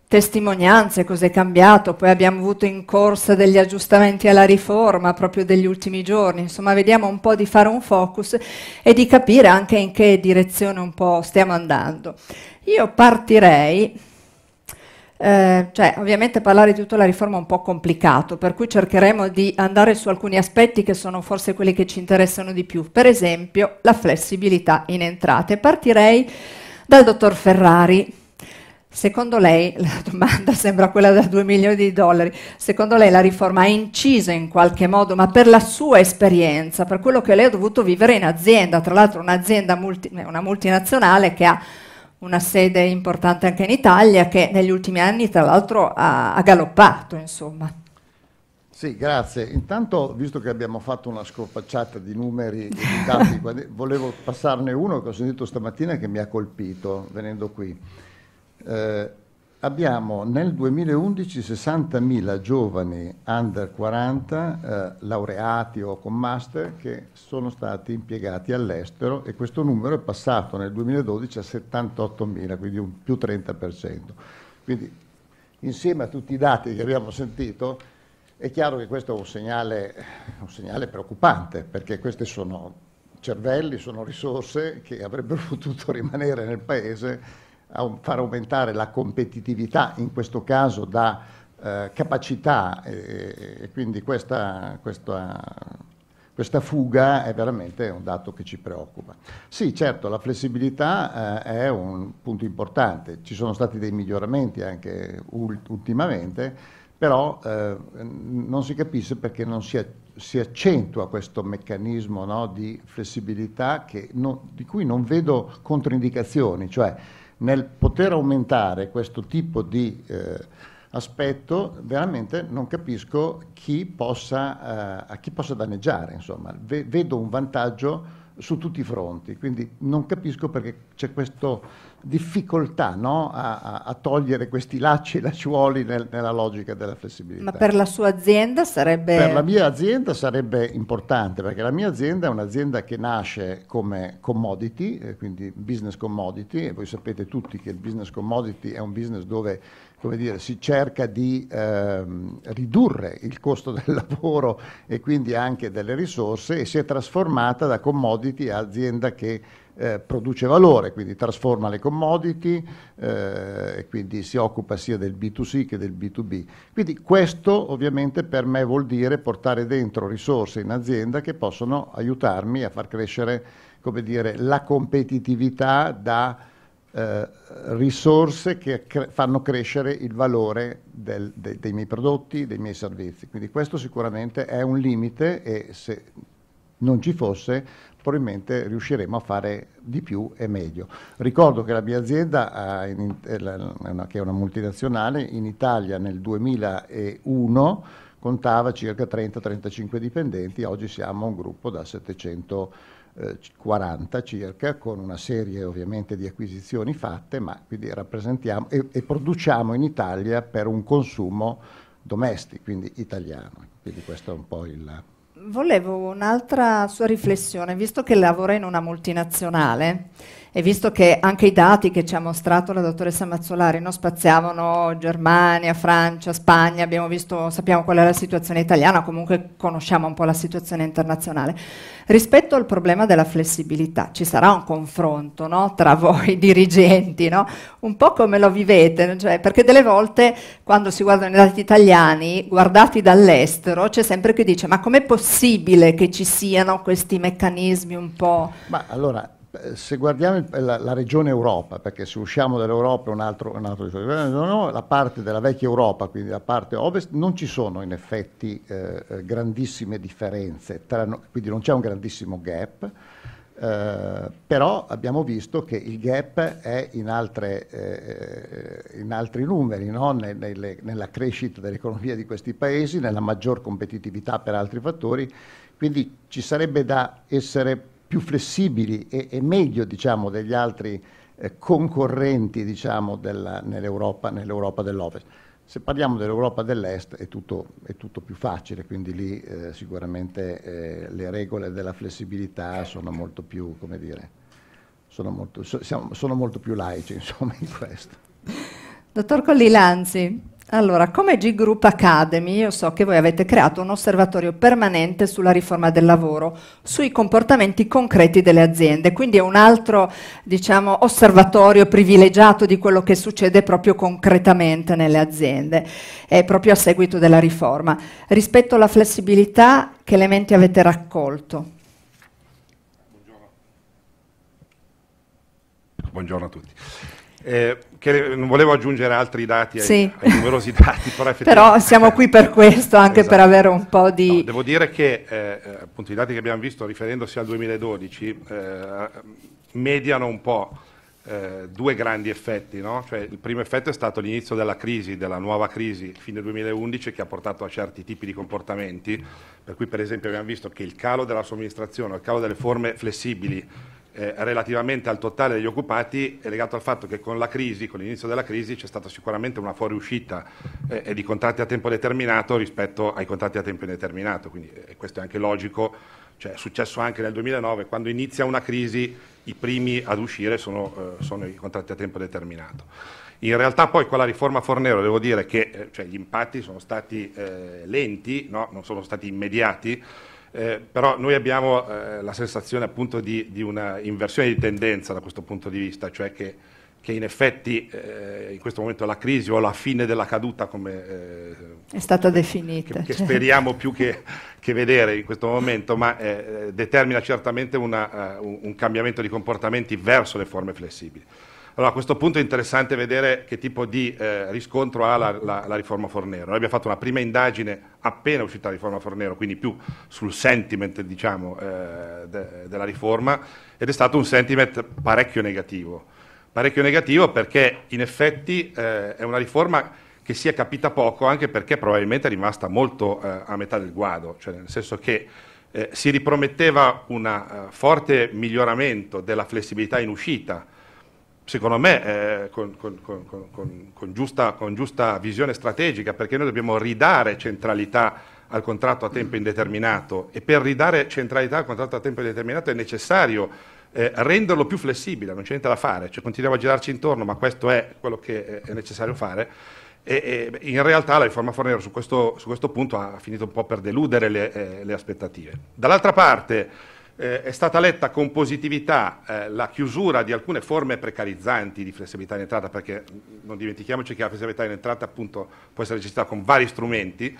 testimonianze, cos'è cambiato, poi abbiamo avuto in corsa degli aggiustamenti alla riforma proprio degli ultimi giorni, insomma vediamo un po' di fare un focus e di capire anche in che direzione un po' stiamo andando. Io partirei eh, cioè, ovviamente parlare di tutta la riforma è un po' complicato, per cui cercheremo di andare su alcuni aspetti che sono forse quelli che ci interessano di più, per esempio la flessibilità in entrate. Partirei dal dottor Ferrari. Secondo lei, la domanda sembra quella da 2 milioni di dollari, secondo lei la riforma ha inciso in qualche modo, ma per la sua esperienza, per quello che lei ha dovuto vivere in azienda, tra l'altro un'azienda multi, una multinazionale che ha una sede importante anche in Italia che negli ultimi anni tra l'altro ha, ha galoppato insomma. Sì, grazie. Intanto, visto che abbiamo fatto una scorpacciata di numeri e di dati, volevo passarne uno che ho sentito stamattina che mi ha colpito venendo qui. Eh, abbiamo nel 2011 60.000 giovani under 40 eh, laureati o con master che sono stati impiegati all'estero e questo numero è passato nel 2012 a 78.000, quindi un più 30%. Quindi insieme a tutti i dati che abbiamo sentito è chiaro che questo è un segnale, un segnale preoccupante perché questi sono cervelli, sono risorse che avrebbero potuto rimanere nel paese far aumentare la competitività, in questo caso da eh, capacità e, e quindi questa, questa, questa, fuga è veramente un dato che ci preoccupa. Sì, certo, la flessibilità eh, è un punto importante, ci sono stati dei miglioramenti anche ultimamente, però eh, non si capisce perché non si, si accentua questo meccanismo no, di flessibilità non, di cui non vedo controindicazioni, cioè nel poter aumentare questo tipo di eh, aspetto, veramente non capisco chi possa, eh, a chi possa danneggiare. Insomma. Ve vedo un vantaggio su tutti i fronti, quindi non capisco perché c'è questo difficoltà no? a, a, togliere questi lacci e lacciuoli nel, nella logica della flessibilità. Ma per la sua azienda sarebbe... Per la mia azienda sarebbe importante, perché la mia azienda è un'azienda che nasce come commodity, eh, quindi business commodity, e voi sapete tutti che il business commodity è un business dove come dire, si cerca di ehm, ridurre il costo del lavoro e quindi anche delle risorse e si è trasformata da commodity a azienda che eh, produce valore, quindi trasforma le commodity eh, e quindi si occupa sia del B2C che del B2B. Quindi questo ovviamente per me vuol dire portare dentro risorse in azienda che possono aiutarmi a far crescere come dire, la competitività da eh, risorse che cre fanno crescere il valore del, de dei miei prodotti, dei miei servizi. Quindi questo sicuramente è un limite e se non ci fosse probabilmente riusciremo a fare di più e meglio. Ricordo che la mia azienda, eh, che è una multinazionale, in Italia nel 2001 contava circa 30-35 dipendenti, oggi siamo un gruppo da 740 eh, circa, con una serie ovviamente di acquisizioni fatte, ma quindi rappresentiamo e, e produciamo in Italia per un consumo domestico, quindi italiano. Quindi questo è un po' il... Volevo un'altra sua riflessione, visto che lavora in una multinazionale e visto che anche i dati che ci ha mostrato la dottoressa Mazzolari no, spaziavano Germania, Francia, Spagna, abbiamo visto, sappiamo qual è la situazione italiana, comunque conosciamo un po' la situazione internazionale. Rispetto al problema della flessibilità, ci sarà un confronto no, tra voi dirigenti, no? un po' come lo vivete, cioè, perché delle volte quando si guardano i dati italiani, guardati dall'estero, c'è sempre chi dice ma com'è possibile che ci siano questi meccanismi un po'... Ma allora se guardiamo la, la, regione Europa, perché se usciamo dall'Europa è un altro, un altro eh, no, la parte della vecchia Europa, quindi la parte ovest, non ci sono in effetti eh, eh grandissime differenze, tra, quindi non c'è un grandissimo gap, eh, però abbiamo visto che il gap è in, altre, eh, eh in altri numeri, no? Nelle, nella crescita dell'economia di questi paesi, nella maggior competitività per altri fattori, quindi ci sarebbe da essere più flessibili e, e meglio diciamo, degli altri eh, concorrenti diciamo, nell'Europa, nell dell'Ovest. Se parliamo dell'Europa dell'Est è tutto, è tutto, più facile, quindi lì eh, sicuramente eh, le regole della flessibilità sono molto più, come dire, sono molto, so, siamo, sono molto più laici insomma, in questo. Dottor Collilanzi, allora, come G Group Academy, io so che voi avete creato un osservatorio permanente sulla riforma del lavoro, sui comportamenti concreti delle aziende, quindi è un altro, diciamo, osservatorio privilegiato di quello che succede proprio concretamente nelle aziende, eh, proprio a seguito della riforma. Rispetto alla flessibilità, che elementi avete raccolto? Buongiorno, Buongiorno a tutti. Eh, che non volevo aggiungere altri dati ai, sì. ai numerosi dati, però, però siamo qui per questo, anche esatto. per avere un po' di... No, devo dire che eh, appunto, i dati che abbiamo visto riferendosi al 2012 eh, mediano un po' eh, due grandi effetti. No? Cioè, il primo effetto è stato l'inizio della crisi, della nuova crisi, fine 2011, che ha portato a certi tipi di comportamenti, per cui per esempio abbiamo visto che il calo della somministrazione, il calo delle forme flessibili, eh, relativamente al totale degli occupati è legato al fatto che con la crisi, con l'inizio della crisi, c'è stata sicuramente una fuoriuscita eh, di contratti a tempo determinato rispetto ai contratti a tempo indeterminato, quindi eh, questo è anche logico, cioè, è successo anche nel 2009, quando inizia una crisi i primi ad uscire sono, eh, sono i contratti a tempo determinato. In realtà poi con la riforma Fornero devo dire che eh, cioè, gli impatti sono stati eh, lenti, no? non sono stati immediati, eh, però noi abbiamo eh, la sensazione appunto di, di una inversione di tendenza da questo punto di vista, cioè che, che in effetti eh, in questo momento la crisi o la fine della caduta come... Eh, È stata come, definita. Che, che certo. speriamo più che, che, vedere in questo momento, ma eh, determina certamente una, uh, un cambiamento di comportamenti verso le forme flessibili. Allora a questo punto è interessante vedere che tipo di eh, riscontro ha la, la, la, riforma Fornero. Noi abbiamo fatto una prima indagine appena uscita la riforma Fornero, quindi più sul sentiment diciamo, eh, de, della riforma, ed è stato un sentiment parecchio negativo. Parecchio negativo perché in effetti eh, è una riforma che si è capita poco anche perché probabilmente è rimasta molto eh, a metà del guado, cioè nel senso che eh, si riprometteva un uh, eh, forte miglioramento della flessibilità in uscita secondo me, eh, con, con, con, giusta, con, giusta, visione strategica, perché noi dobbiamo ridare centralità al contratto a tempo indeterminato e per ridare centralità al contratto a tempo indeterminato è necessario eh, renderlo più flessibile, non c'è niente da fare, cioè, continuiamo a girarci intorno, ma questo è quello che eh, è necessario fare. E, e in realtà la riforma Fornero su questo, su questo, punto ha finito un po' per deludere le, eh, le aspettative. Dall'altra parte, eh, è stata letta con positività eh, la chiusura di alcune forme precarizzanti di flessibilità in entrata, perché non dimentichiamoci che la flessibilità in entrata appunto, può essere gestita con vari strumenti,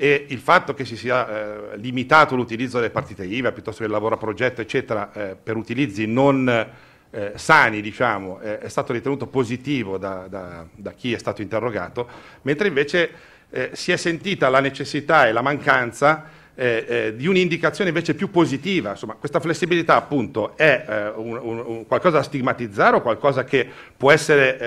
e il fatto che si sia eh, limitato l'utilizzo delle partite IVA piuttosto che del lavoro a progetto, eccetera, eh, per utilizzi non eh, sani, diciamo, eh, è stato ritenuto positivo da, da, da, chi è stato interrogato, mentre invece si è sentita la necessità e la mancanza eh, eh, di un'indicazione invece più positiva. Insomma, questa flessibilità appunto è eh, un, un, qualcosa da stigmatizzare o qualcosa che può essere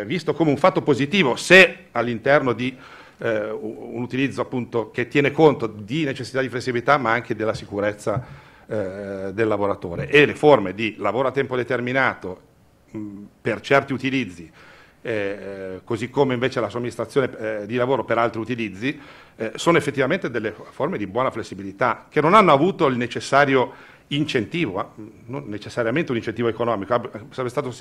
eh, visto come un fatto positivo se all'interno di eh, un utilizzo appunto che tiene conto di necessità di flessibilità ma anche della sicurezza eh, del lavoratore e le forme di lavoro a tempo determinato mh, per certi utilizzi eh, eh, così come invece la somministrazione eh, di lavoro per altri utilizzi, eh, sono effettivamente delle forme di buona flessibilità che non hanno avuto il necessario incentivo, eh, non necessariamente un incentivo economico, eh, sarebbe stato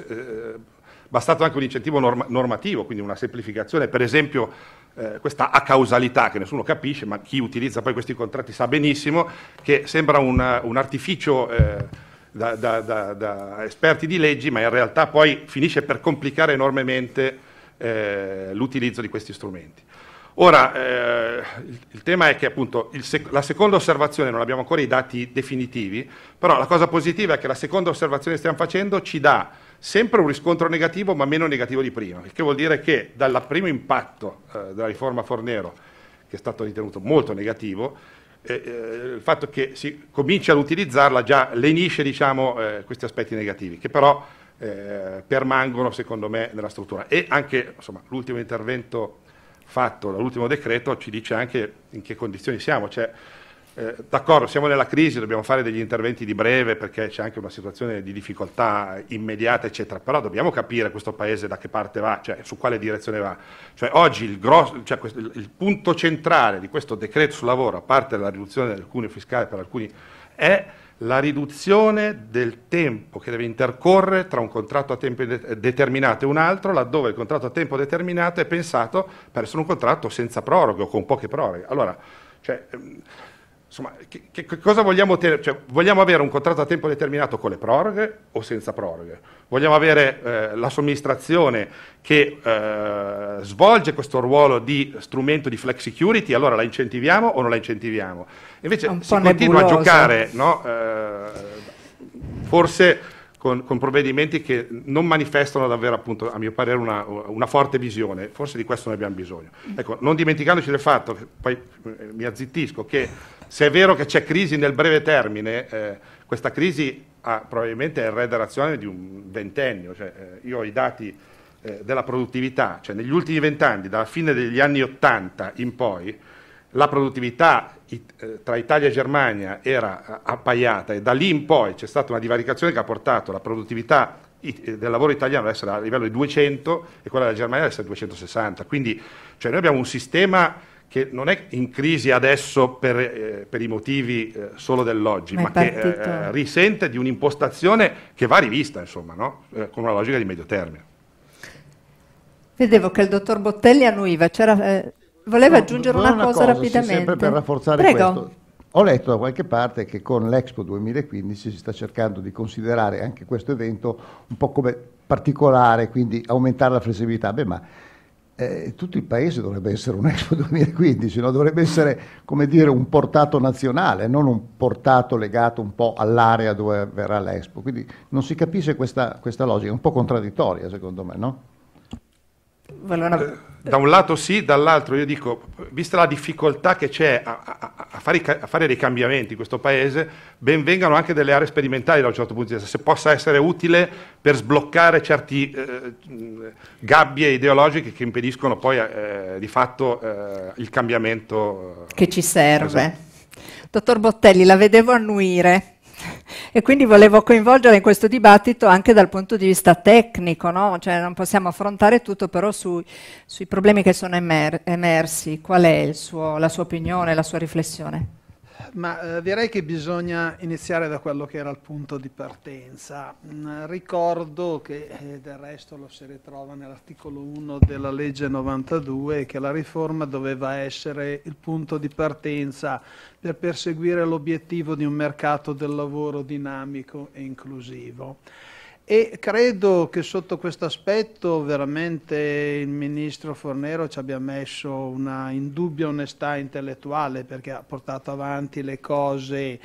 bastato anche un incentivo norm normativo, quindi una semplificazione, per esempio eh, questa acausalità che nessuno capisce, ma chi utilizza poi questi contratti sa benissimo che sembra un, un artificio eh, da, da, da, da, esperti di leggi, ma in realtà poi finisce per complicare enormemente eh, l'utilizzo di questi strumenti. Ora, eh, il, il, tema è che appunto sec la seconda osservazione, non abbiamo ancora i dati definitivi, però la cosa positiva è che la seconda osservazione che stiamo facendo ci dà sempre un riscontro negativo, ma meno negativo di prima, il che vuol dire che dal primo impatto eh, della riforma Fornero, che è stato ritenuto molto negativo, eh, eh, il fatto che si comincia ad utilizzarla già lenisce diciamo, eh, questi aspetti negativi, che però eh, permangono secondo me nella struttura. E anche l'ultimo intervento fatto l'ultimo decreto ci dice anche in che condizioni siamo. Cioè, eh, d'accordo, siamo nella crisi, dobbiamo fare degli interventi di breve perché c'è anche una situazione di difficoltà immediata, eccetera, però dobbiamo capire questo paese da che parte va, cioè su quale direzione va. Cioè, oggi il, grosso, cioè, il, il punto centrale di questo decreto sul lavoro, a parte la riduzione del cuneo fiscale per alcuni, è la riduzione del tempo che deve intercorrere tra un contratto a tempo determinato e un altro, laddove il contratto a tempo determinato è pensato per essere un contratto senza proroghe o con poche proroghe. Allora, cioè, ehm, insomma, che, che, cosa vogliamo ottenere? Cioè, vogliamo avere un contratto a tempo determinato con le proroghe o senza proroghe? Vogliamo avere eh, la somministrazione che eh, svolge questo ruolo di strumento di flex security, allora la incentiviamo o non la incentiviamo? Invece si nebuloso. continua a giocare, no? eh, forse con, con, provvedimenti che non manifestano davvero, appunto, a mio parere, una, una, forte visione, forse di questo ne abbiamo bisogno. Ecco, non dimenticandoci del fatto, che poi eh, mi azzittisco, che se è vero che c'è crisi nel breve termine, eh, questa crisi ha probabilmente è razionale di un ventennio. Cioè, eh, io ho i dati eh, della produttività, cioè negli ultimi vent'anni, dalla fine degli anni Ottanta in poi, la produttività it, eh, tra Italia e Germania era eh, appaiata e da lì in poi c'è stata una divaricazione che ha portato la produttività eh, del lavoro italiano ad essere a livello di 200 e quella della Germania ad essere 260. Quindi cioè noi abbiamo un sistema che non è in crisi adesso per, eh, per i motivi eh, solo dell'oggi, ma, ma che eh, eh, risente di un'impostazione che va rivista, insomma, no? Eh, con una logica di medio termine. Vedevo che il dottor Bottelli annuiva, eh, voleva no, aggiungere una, una cosa, cosa, rapidamente. Sì, sempre per rafforzare Prego. questo. Ho letto da qualche parte che con l'Expo 2015 si sta cercando di considerare anche questo evento un po' come particolare, quindi aumentare la flessibilità. Beh, ma eh, tutto il paese dovrebbe essere un Expo 2015, no? dovrebbe essere come dire, un portato nazionale, non un portato legato un po' all'area dove verrà l'Expo. Quindi non si capisce questa, questa logica, è un po' contraddittoria secondo me. No? Eh, da un lato sì, dall'altro io dico, vista la difficoltà che c'è a, a, a, fare, a, fare, dei cambiamenti in questo Paese, ben vengano anche delle aree sperimentali da un certo punto di vista, se possa essere utile per sbloccare certe eh, gabbie ideologiche che impediscono poi eh, di fatto eh, il cambiamento. Eh, che ci serve. Esatto. Dottor Bottelli, la vedevo annuire e quindi volevo coinvolgere in questo dibattito anche dal punto di vista tecnico, no? cioè non possiamo affrontare tutto però su, sui problemi che sono emer emersi, qual è suo, la sua opinione, la sua riflessione? Ma eh, direi che bisogna iniziare da quello che era il punto di partenza. Mm, ricordo che eh, del resto lo si ritrova nell'articolo 1 della legge 92 che la riforma doveva essere il punto di partenza per perseguire l'obiettivo di un mercato del lavoro dinamico e inclusivo. E credo che sotto questo aspetto veramente il ministro Fornero ci abbia messo una indubbia onestà intellettuale perché ha portato avanti le cose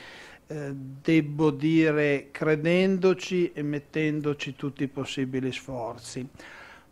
eh, debbo dire credendoci e mettendoci tutti i possibili sforzi.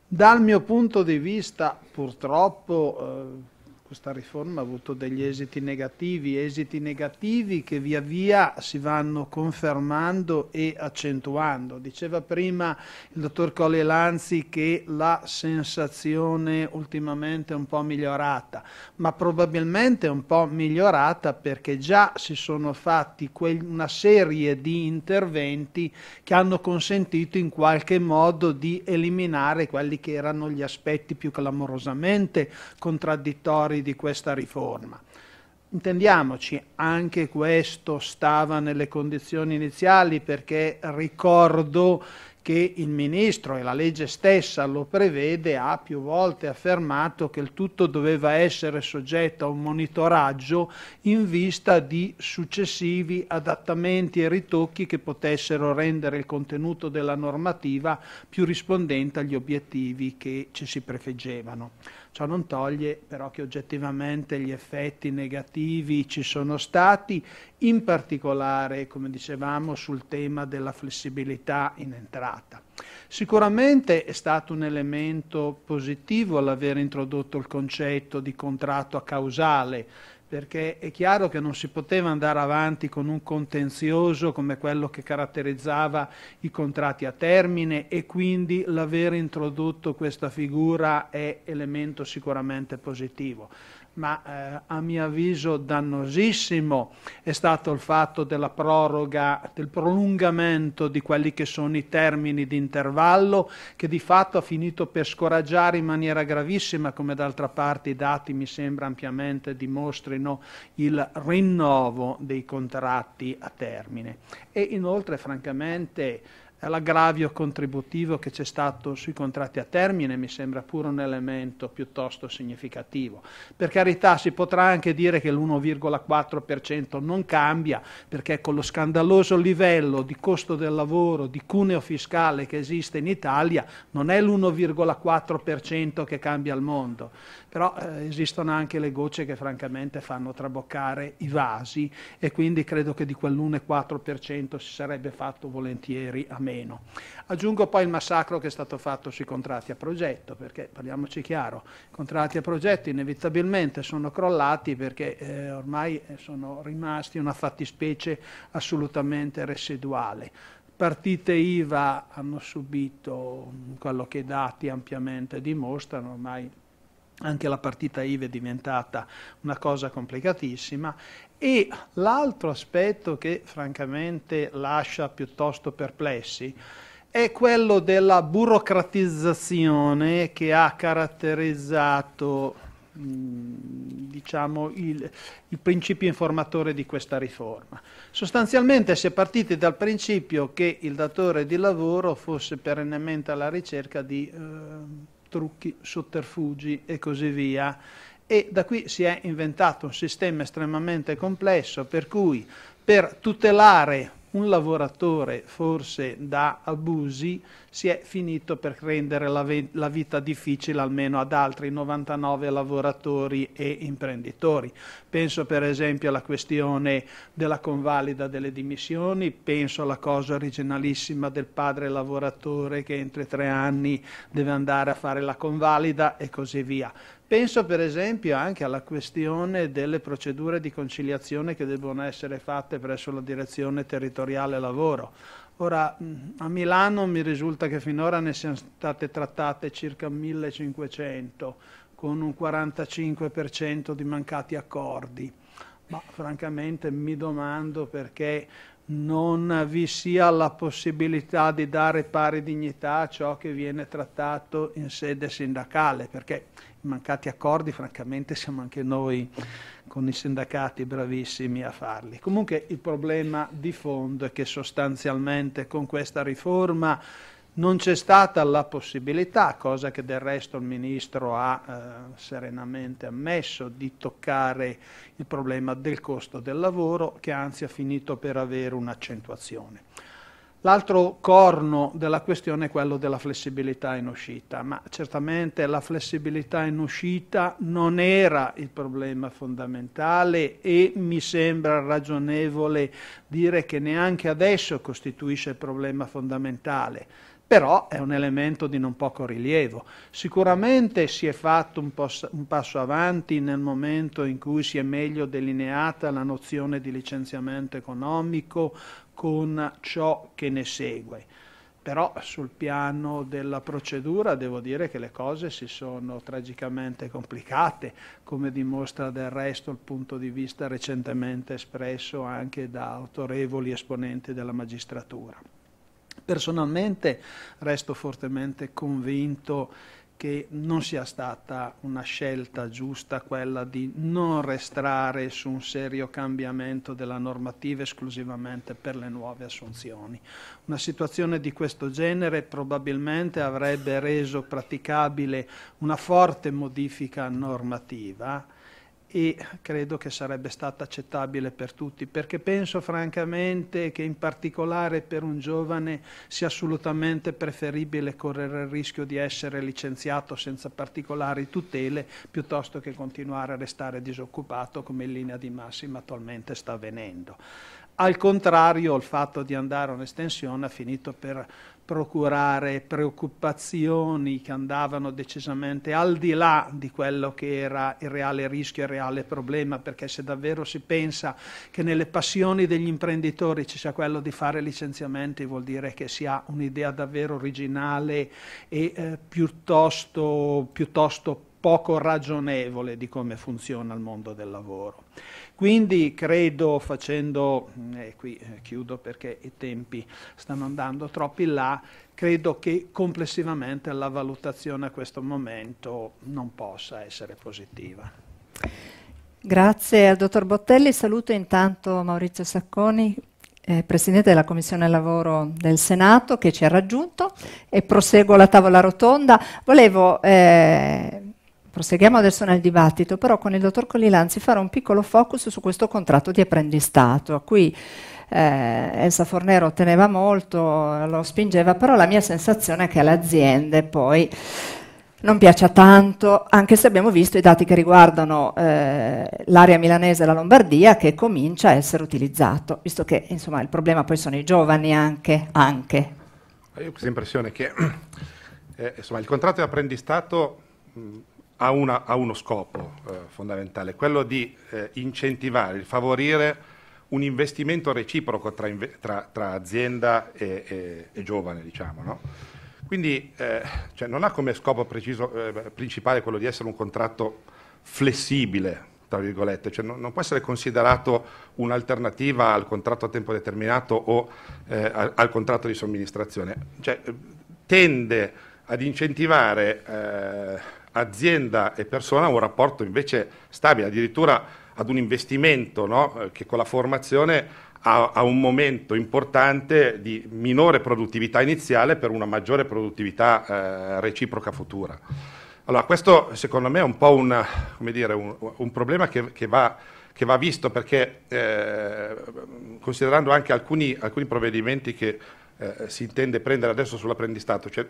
Dal mio punto di vista, purtroppo, eh, questa riforma ha avuto degli esiti negativi, esiti negativi che via via si vanno confermando e accentuando. Diceva prima il dottor Colli Lanzi che la sensazione ultimamente è un po' migliorata, ma probabilmente è un po' migliorata perché già si sono fatti una serie di interventi che hanno consentito in qualche modo di eliminare quelli che erano gli aspetti più clamorosamente contraddittori errori di questa riforma. Intendiamoci, anche questo stava nelle condizioni iniziali perché ricordo che il ministro e la legge stessa lo prevede, ha più volte affermato che il tutto doveva essere soggetto a un monitoraggio in vista di successivi adattamenti e ritocchi che potessero rendere il contenuto della normativa più rispondente agli obiettivi che ci si prefeggevano. Ciò non toglie però che oggettivamente gli effetti negativi ci sono stati, in particolare, come dicevamo, sul tema della flessibilità in entrata. Sicuramente è stato un elemento positivo l'aver introdotto il concetto di contratto a causale, perché è chiaro che non si poteva andare avanti con un contenzioso come quello che caratterizzava i contratti a termine e quindi l'aver introdotto questa figura è elemento sicuramente positivo ma eh, a mio avviso dannosissimo è stato il fatto della proroga, del prolungamento di quelli che sono i termini di intervallo, che di fatto ha finito per scoraggiare in maniera gravissima, come d'altra parte i dati mi sembra ampiamente dimostrino, il rinnovo dei contratti a termine. E inoltre, francamente, L'aggravio contributivo che c'è stato sui contratti a termine mi sembra pure un elemento piuttosto significativo. Per carità si potrà anche dire che l'1,4% non cambia perché con lo scandaloso livello di costo del lavoro, di cuneo fiscale che esiste in Italia non è l'1,4% che cambia il mondo però eh, esistono anche le gocce che francamente fanno traboccare i vasi e quindi credo che di quell'1,4% si sarebbe fatto volentieri a meno. Aggiungo poi il massacro che è stato fatto sui contratti a progetto, perché parliamoci chiaro, i contratti a progetto inevitabilmente sono crollati perché eh, ormai eh, sono rimasti una fattispecie assolutamente residuale partite IVA hanno subito quello che i dati ampiamente dimostrano, ormai anche la partita IVE è diventata una cosa complicatissima e l'altro aspetto che francamente lascia piuttosto perplessi è quello della burocratizzazione che ha caratterizzato diciamo, il, il, principio informatore di questa riforma. Sostanzialmente si è partiti dal principio che il datore di lavoro fosse perennemente alla ricerca di eh, trucchi, sotterfugi e così via. E da qui si è inventato un sistema estremamente complesso per cui per tutelare un lavoratore forse da abusi si è finito per rendere la, la, vita difficile almeno ad altri 99 lavoratori e imprenditori. Penso per esempio alla questione della convalida delle dimissioni, penso alla cosa originalissima del padre lavoratore che entro tre anni deve andare a fare la convalida e così via. Penso per esempio anche alla questione delle procedure di conciliazione che devono essere fatte presso la direzione territoriale lavoro. Ora, a Milano mi risulta che finora ne siano state trattate circa 1500, con un 45% di mancati accordi. Ma francamente mi domando perché non vi sia la possibilità di dare pari dignità a ciò che viene trattato in sede sindacale, perché i mancati accordi, francamente siamo anche noi con i sindacati bravissimi a farli. Comunque il problema di fondo è che sostanzialmente con questa riforma non c'è stata la possibilità, cosa che del resto il Ministro ha eh, serenamente ammesso, di toccare il problema del costo del lavoro, che anzi ha finito per avere un'accentuazione. L'altro corno della questione è quello della flessibilità in uscita, ma certamente la flessibilità in uscita non era il problema fondamentale e mi sembra ragionevole dire che neanche adesso costituisce il problema fondamentale però è un elemento di non poco rilievo. Sicuramente si è fatto un, un, passo avanti nel momento in cui si è meglio delineata la nozione di licenziamento economico con ciò che ne segue. Però sul piano della procedura devo dire che le cose si sono tragicamente complicate, come dimostra del resto il punto di vista recentemente espresso anche da autorevoli esponenti della magistratura. Personalmente resto fortemente convinto che non sia stata una scelta giusta quella di non restare su un serio cambiamento della normativa esclusivamente per le nuove assunzioni. Una situazione di questo genere probabilmente avrebbe reso praticabile una forte modifica normativa e credo che sarebbe stata accettabile per tutti, perché penso francamente che in particolare per un giovane sia assolutamente preferibile correre il rischio di essere licenziato senza particolari tutele piuttosto che continuare a restare disoccupato come in linea di massima attualmente sta avvenendo. Al contrario, il fatto di andare a un'estensione ha finito per procurare preoccupazioni che andavano decisamente al di là di quello che era il reale rischio il reale problema, perché se davvero si pensa che nelle passioni degli imprenditori ci sia quello di fare licenziamenti, vuol dire che si ha un'idea davvero originale e eh, piuttosto, piuttosto poco ragionevole di come funziona il mondo del lavoro. Quindi credo facendo, mm, e eh, qui chiudo perché i tempi stanno andando troppo in là, credo che complessivamente la valutazione a questo momento non possa essere positiva. Grazie al dottor Bottelli, saluto intanto Maurizio Sacconi, eh, Presidente della Commissione Lavoro del Senato che ci ha raggiunto e proseguo la tavola rotonda. Volevo eh, Proseguiamo adesso nel dibattito, però con il dottor Collilanzi farò un piccolo focus su questo contratto di apprendistato, a cui eh, Elsa Fornero teneva molto, lo spingeva, però la mia sensazione è che alle aziende poi non piaccia tanto, anche se abbiamo visto i dati che riguardano eh, l'area milanese e la Lombardia che comincia a essere utilizzato, visto che insomma, il problema poi sono i giovani anche. anche. Io ho questa impressione che eh, insomma, il contratto di apprendistato mh, ha, una, ha uno scopo eh, fondamentale, quello di eh, incentivare, di favorire un investimento reciproco tra, tra, tra azienda e, e, e, giovane, diciamo. No? Quindi eh, cioè non ha come scopo preciso, eh, principale quello di essere un contratto flessibile, tra virgolette, cioè non, non, può essere considerato un'alternativa al contratto a tempo determinato o eh, al, al, contratto di somministrazione. Cioè, tende ad incentivare eh, azienda e persona un rapporto invece stabile, addirittura ad un investimento no? Eh, che con la formazione ha, ha, un momento importante di minore produttività iniziale per una maggiore produttività eh, reciproca futura. Allora, questo secondo me è un po' un, dire, un, un problema che, che, va, che, va, visto perché eh, considerando anche alcuni, alcuni provvedimenti che eh, si intende prendere adesso sull'apprendistato, cioè,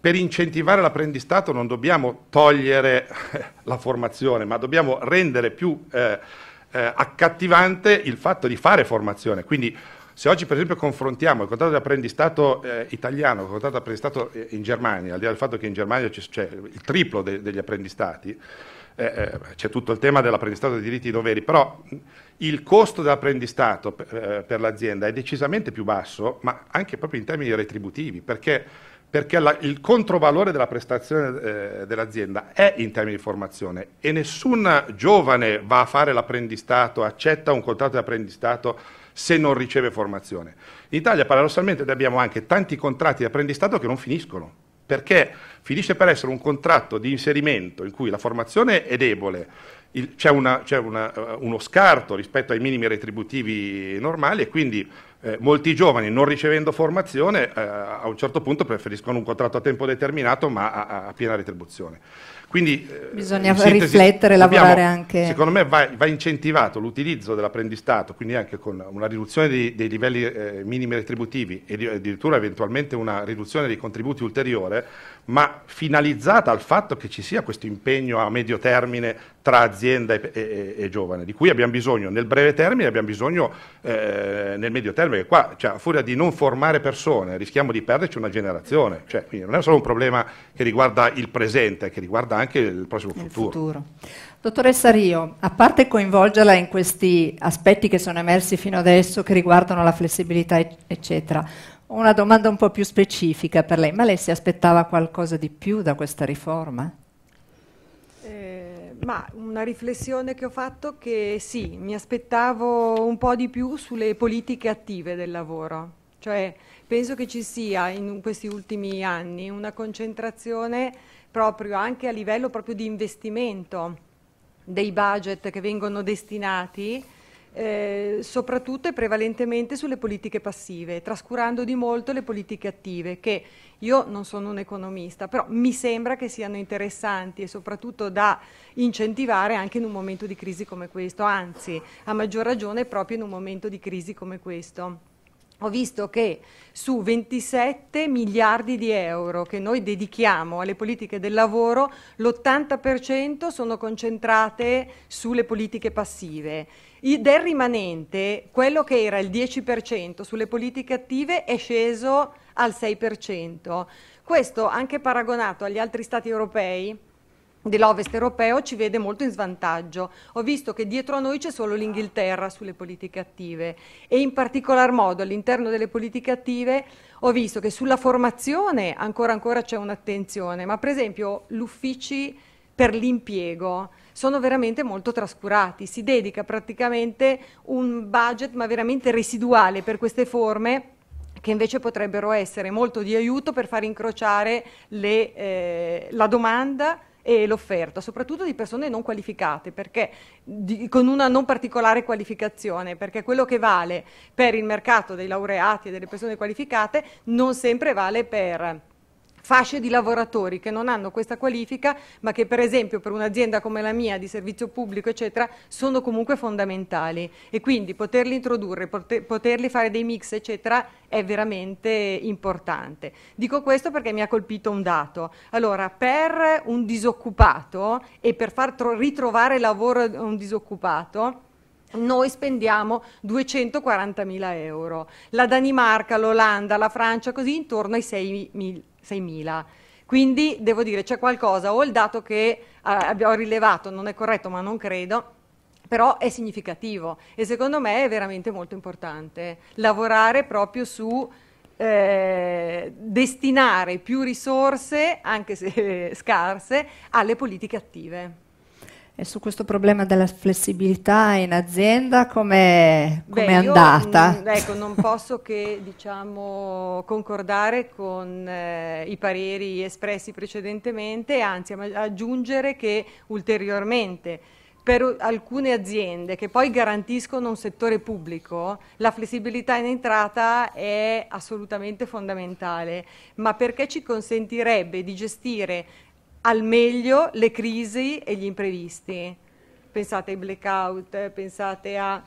per incentivare l'apprendistato non dobbiamo togliere la formazione, ma dobbiamo rendere più eh, eh, accattivante il fatto di fare formazione. Quindi se oggi per esempio confrontiamo il contratto di apprendistato eh, italiano con il contratto di apprendistato eh, in Germania, al di là del fatto che in Germania c'è il triplo de degli apprendistati, eh, eh, c'è tutto il tema dell'apprendistato dei diritti e doveri, però il costo dell'apprendistato per, per l'azienda è decisamente più basso, ma anche proprio in termini retributivi, perché perché la, il controvalore della prestazione eh, dell'azienda è in termini di formazione e nessun giovane va a fare l'apprendistato, accetta un contratto di apprendistato se non riceve formazione. In Italia paradossalmente abbiamo anche tanti contratti di apprendistato che non finiscono, perché finisce per essere un contratto di inserimento in cui la formazione è debole, c'è eh, uno scarto rispetto ai minimi retributivi normali e quindi eh, molti giovani non ricevendo formazione eh, a un certo punto preferiscono un contratto a tempo determinato ma a, a piena retribuzione. Quindi, eh, Bisogna sintesi, riflettere, dobbiamo, lavorare anche. Secondo me va, va incentivato l'utilizzo dell'apprendistato, quindi anche con una riduzione di, dei livelli eh, minimi retributivi e addirittura eventualmente una riduzione dei contributi ulteriore ma finalizzata al fatto che ci sia questo impegno a medio termine tra azienda e, e, e giovane, di cui abbiamo bisogno nel breve termine, abbiamo bisogno eh, nel medio termine, qua cioè, a furia di non formare persone rischiamo di perderci una generazione, cioè, non è solo un problema che riguarda il presente, che riguarda anche il prossimo il futuro. futuro. Dottoressa Rio, a parte coinvolgerla in questi aspetti che sono emersi fino adesso che riguardano la flessibilità, eccetera, una domanda un po' più specifica per lei, ma lei si aspettava qualcosa di più da questa riforma? Eh, ma una riflessione che ho fatto che sì, mi aspettavo un po' di più sulle politiche attive del lavoro, cioè penso che ci sia in questi ultimi anni una concentrazione proprio anche a livello proprio di investimento dei budget che vengono destinati eh, soprattutto e prevalentemente sulle politiche passive, trascurando di molto le politiche attive, che io non sono un economista, però mi sembra che siano interessanti e soprattutto da incentivare anche in un momento di crisi come questo, anzi a maggior ragione proprio in un momento di crisi come questo ho visto che su 27 miliardi di euro che noi dedichiamo alle politiche del lavoro, l'80% sono concentrate sulle politiche passive. I, del rimanente, quello che era il 10% sulle politiche attive è sceso al 6%. Questo anche paragonato agli altri stati europei dell'ovest europeo ci vede molto in svantaggio. Ho visto che dietro a noi c'è solo l'Inghilterra sulle politiche attive e in particolar modo all'interno delle politiche attive ho visto che sulla formazione ancora ancora c'è un'attenzione, ma per esempio gli uffici per l'impiego sono veramente molto trascurati, si dedica praticamente un budget ma veramente residuale per queste forme che invece potrebbero essere molto di aiuto per far incrociare le, eh, la domanda e l'offerta, soprattutto di persone non qualificate, perché di, con una non particolare qualificazione, perché quello che vale per il mercato dei laureati e delle persone qualificate non sempre vale per fasce di lavoratori che non hanno questa qualifica ma che per esempio per un'azienda come la mia di servizio pubblico eccetera sono comunque fondamentali e quindi poterli introdurre, poterli fare dei mix eccetera è veramente importante. Dico questo perché mi ha colpito un dato. Allora, per un disoccupato e per far ritrovare lavoro a un disoccupato, noi spendiamo 240 mila euro, la Danimarca, l'Olanda, la Francia, così intorno ai 6 mila 6.000. Quindi devo dire c'è qualcosa, o il dato che eh, abbiamo rilevato non è corretto ma non credo, però è significativo e secondo me è veramente molto importante lavorare proprio su eh, destinare più risorse, anche se eh, scarse, alle politiche attive. E su questo problema della flessibilità in azienda come è andata? Io, mm, ecco, non posso che diciamo, concordare con eh, i pareri espressi precedentemente, anzi aggiungere che ulteriormente per alcune aziende che poi garantiscono un settore pubblico, la flessibilità in entrata è assolutamente fondamentale, ma perché ci consentirebbe di gestire al meglio le crisi e gli imprevisti. Pensate ai blackout, pensate a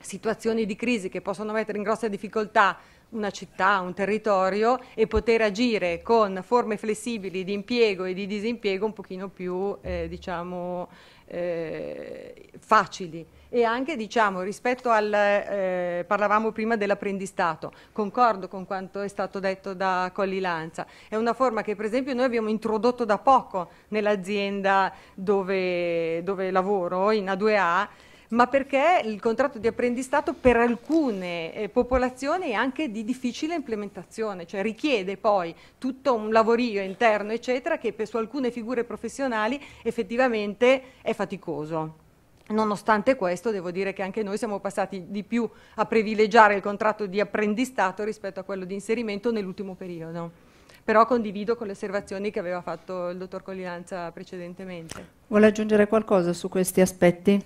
situazioni di crisi che possono mettere in grossa difficoltà una città, un territorio e poter agire con forme flessibili di impiego e di disimpiego un pochino più eh, diciamo, eh, facili e anche diciamo, rispetto al, eh, parlavamo prima dell'apprendistato, concordo con quanto è stato detto da Colli Lanza, è una forma che per esempio noi abbiamo introdotto da poco nell'azienda dove, dove lavoro, in A2A, ma perché il contratto di apprendistato per alcune eh, popolazioni è anche di difficile implementazione, cioè richiede poi tutto un lavorio interno, eccetera, che per, su alcune figure professionali effettivamente è faticoso. Nonostante questo, devo dire che anche noi siamo passati di più a privilegiare il contratto di apprendistato rispetto a quello di inserimento nell'ultimo periodo però condivido con le osservazioni che aveva fatto il dottor Collinanza precedentemente. Vuole aggiungere qualcosa su questi aspetti?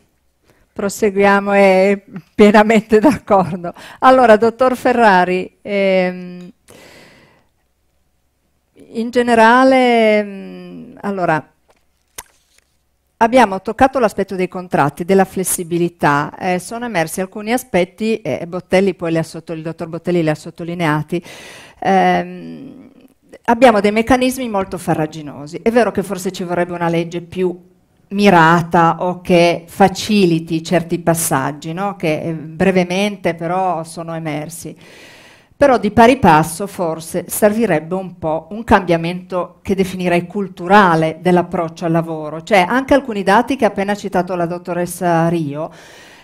Proseguiamo, e pienamente d'accordo. Allora, dottor Ferrari, ehm, in generale, mh, ehm, allora, abbiamo toccato l'aspetto dei contratti, della flessibilità, eh, sono emersi alcuni aspetti, e eh, Bottelli poi li ha il dottor Bottelli li ha sottolineati, ehm, abbiamo dei meccanismi molto farraginosi. È vero che forse ci vorrebbe una legge più mirata o che faciliti certi passaggi, no? che eh, brevemente però sono emersi. Però di pari passo forse servirebbe un po' un cambiamento che definirei culturale dell'approccio al lavoro, cioè anche alcuni dati che ha appena citato la dottoressa Rio,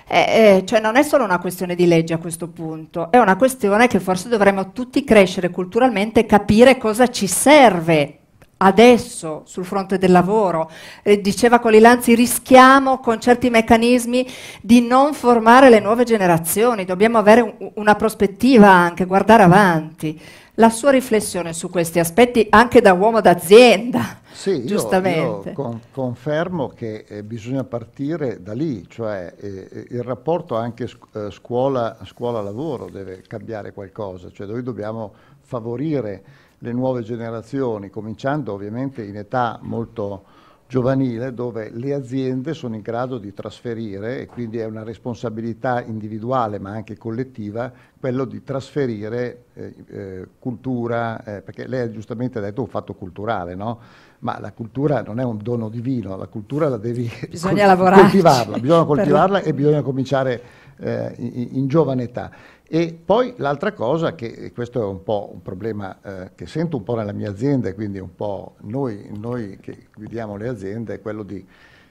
eh, eh, cioè non è solo una questione di legge a questo punto, è una questione che forse dovremmo tutti crescere culturalmente e capire cosa ci serve adesso sul fronte del lavoro. Eh, diceva Colilanzi, rischiamo con certi meccanismi di non formare le nuove generazioni, dobbiamo avere un, una prospettiva anche, guardare avanti. La sua riflessione su questi aspetti anche da uomo d'azienda, sì, giustamente. Io, io con, confermo che eh, bisogna partire da lì, cioè eh, eh il rapporto anche sc- eh, scuola, scuola-lavoro deve cambiare qualcosa, cioè noi dobbiamo favorire le nuove generazioni, cominciando ovviamente in età molto giovanile dove le aziende sono in grado di trasferire e quindi è una responsabilità individuale ma anche collettiva quello di trasferire eh, eh, cultura, eh, perché lei giustamente ha detto un fatto culturale, no? ma la cultura non è un dono divino, la cultura la devi bisogna col- coltivarla, bisogna coltivarla e bisogna cominciare eh, in, in giovane età. E poi l'altra cosa, che questo è un po' un problema eh, che sento un po' nella mia azienda, e quindi un po' noi, noi, che guidiamo le aziende, è quello di,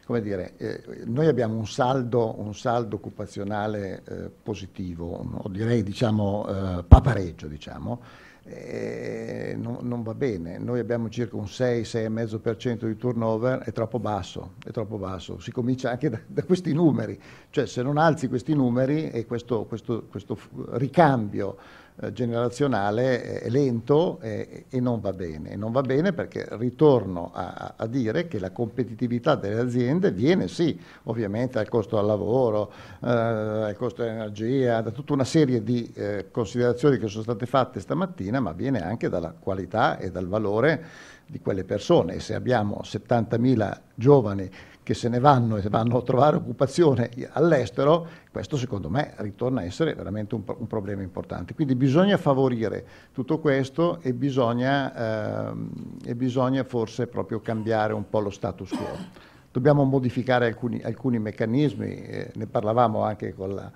come dire, eh, noi abbiamo un saldo, un saldo occupazionale eh, positivo, o direi diciamo eh, papareggio, diciamo, eh, non, non, va bene. Noi abbiamo circa un 6-6,5% di turnover, è troppo basso, è troppo basso. Si comincia anche da, da questi numeri, cioè se non alzi questi numeri e questo, questo, questo ricambio eh, generazionale è lento e, e, non va bene. E non va bene perché ritorno a, a, dire che la competitività delle aziende viene sì, ovviamente al costo del lavoro, eh, al costo dell'energia, da tutta una serie di eh, considerazioni che sono state fatte stamattina, ma viene anche dalla qualità e dal valore di quelle persone. E se abbiamo 70.000 giovani che se ne vanno e vanno a trovare occupazione all'estero, questo secondo me ritorna a essere veramente un, un problema importante. Quindi bisogna favorire tutto questo e bisogna, ehm, e bisogna forse proprio cambiare un po' lo status quo dobbiamo modificare alcuni, alcuni meccanismi, eh, ne parlavamo anche con la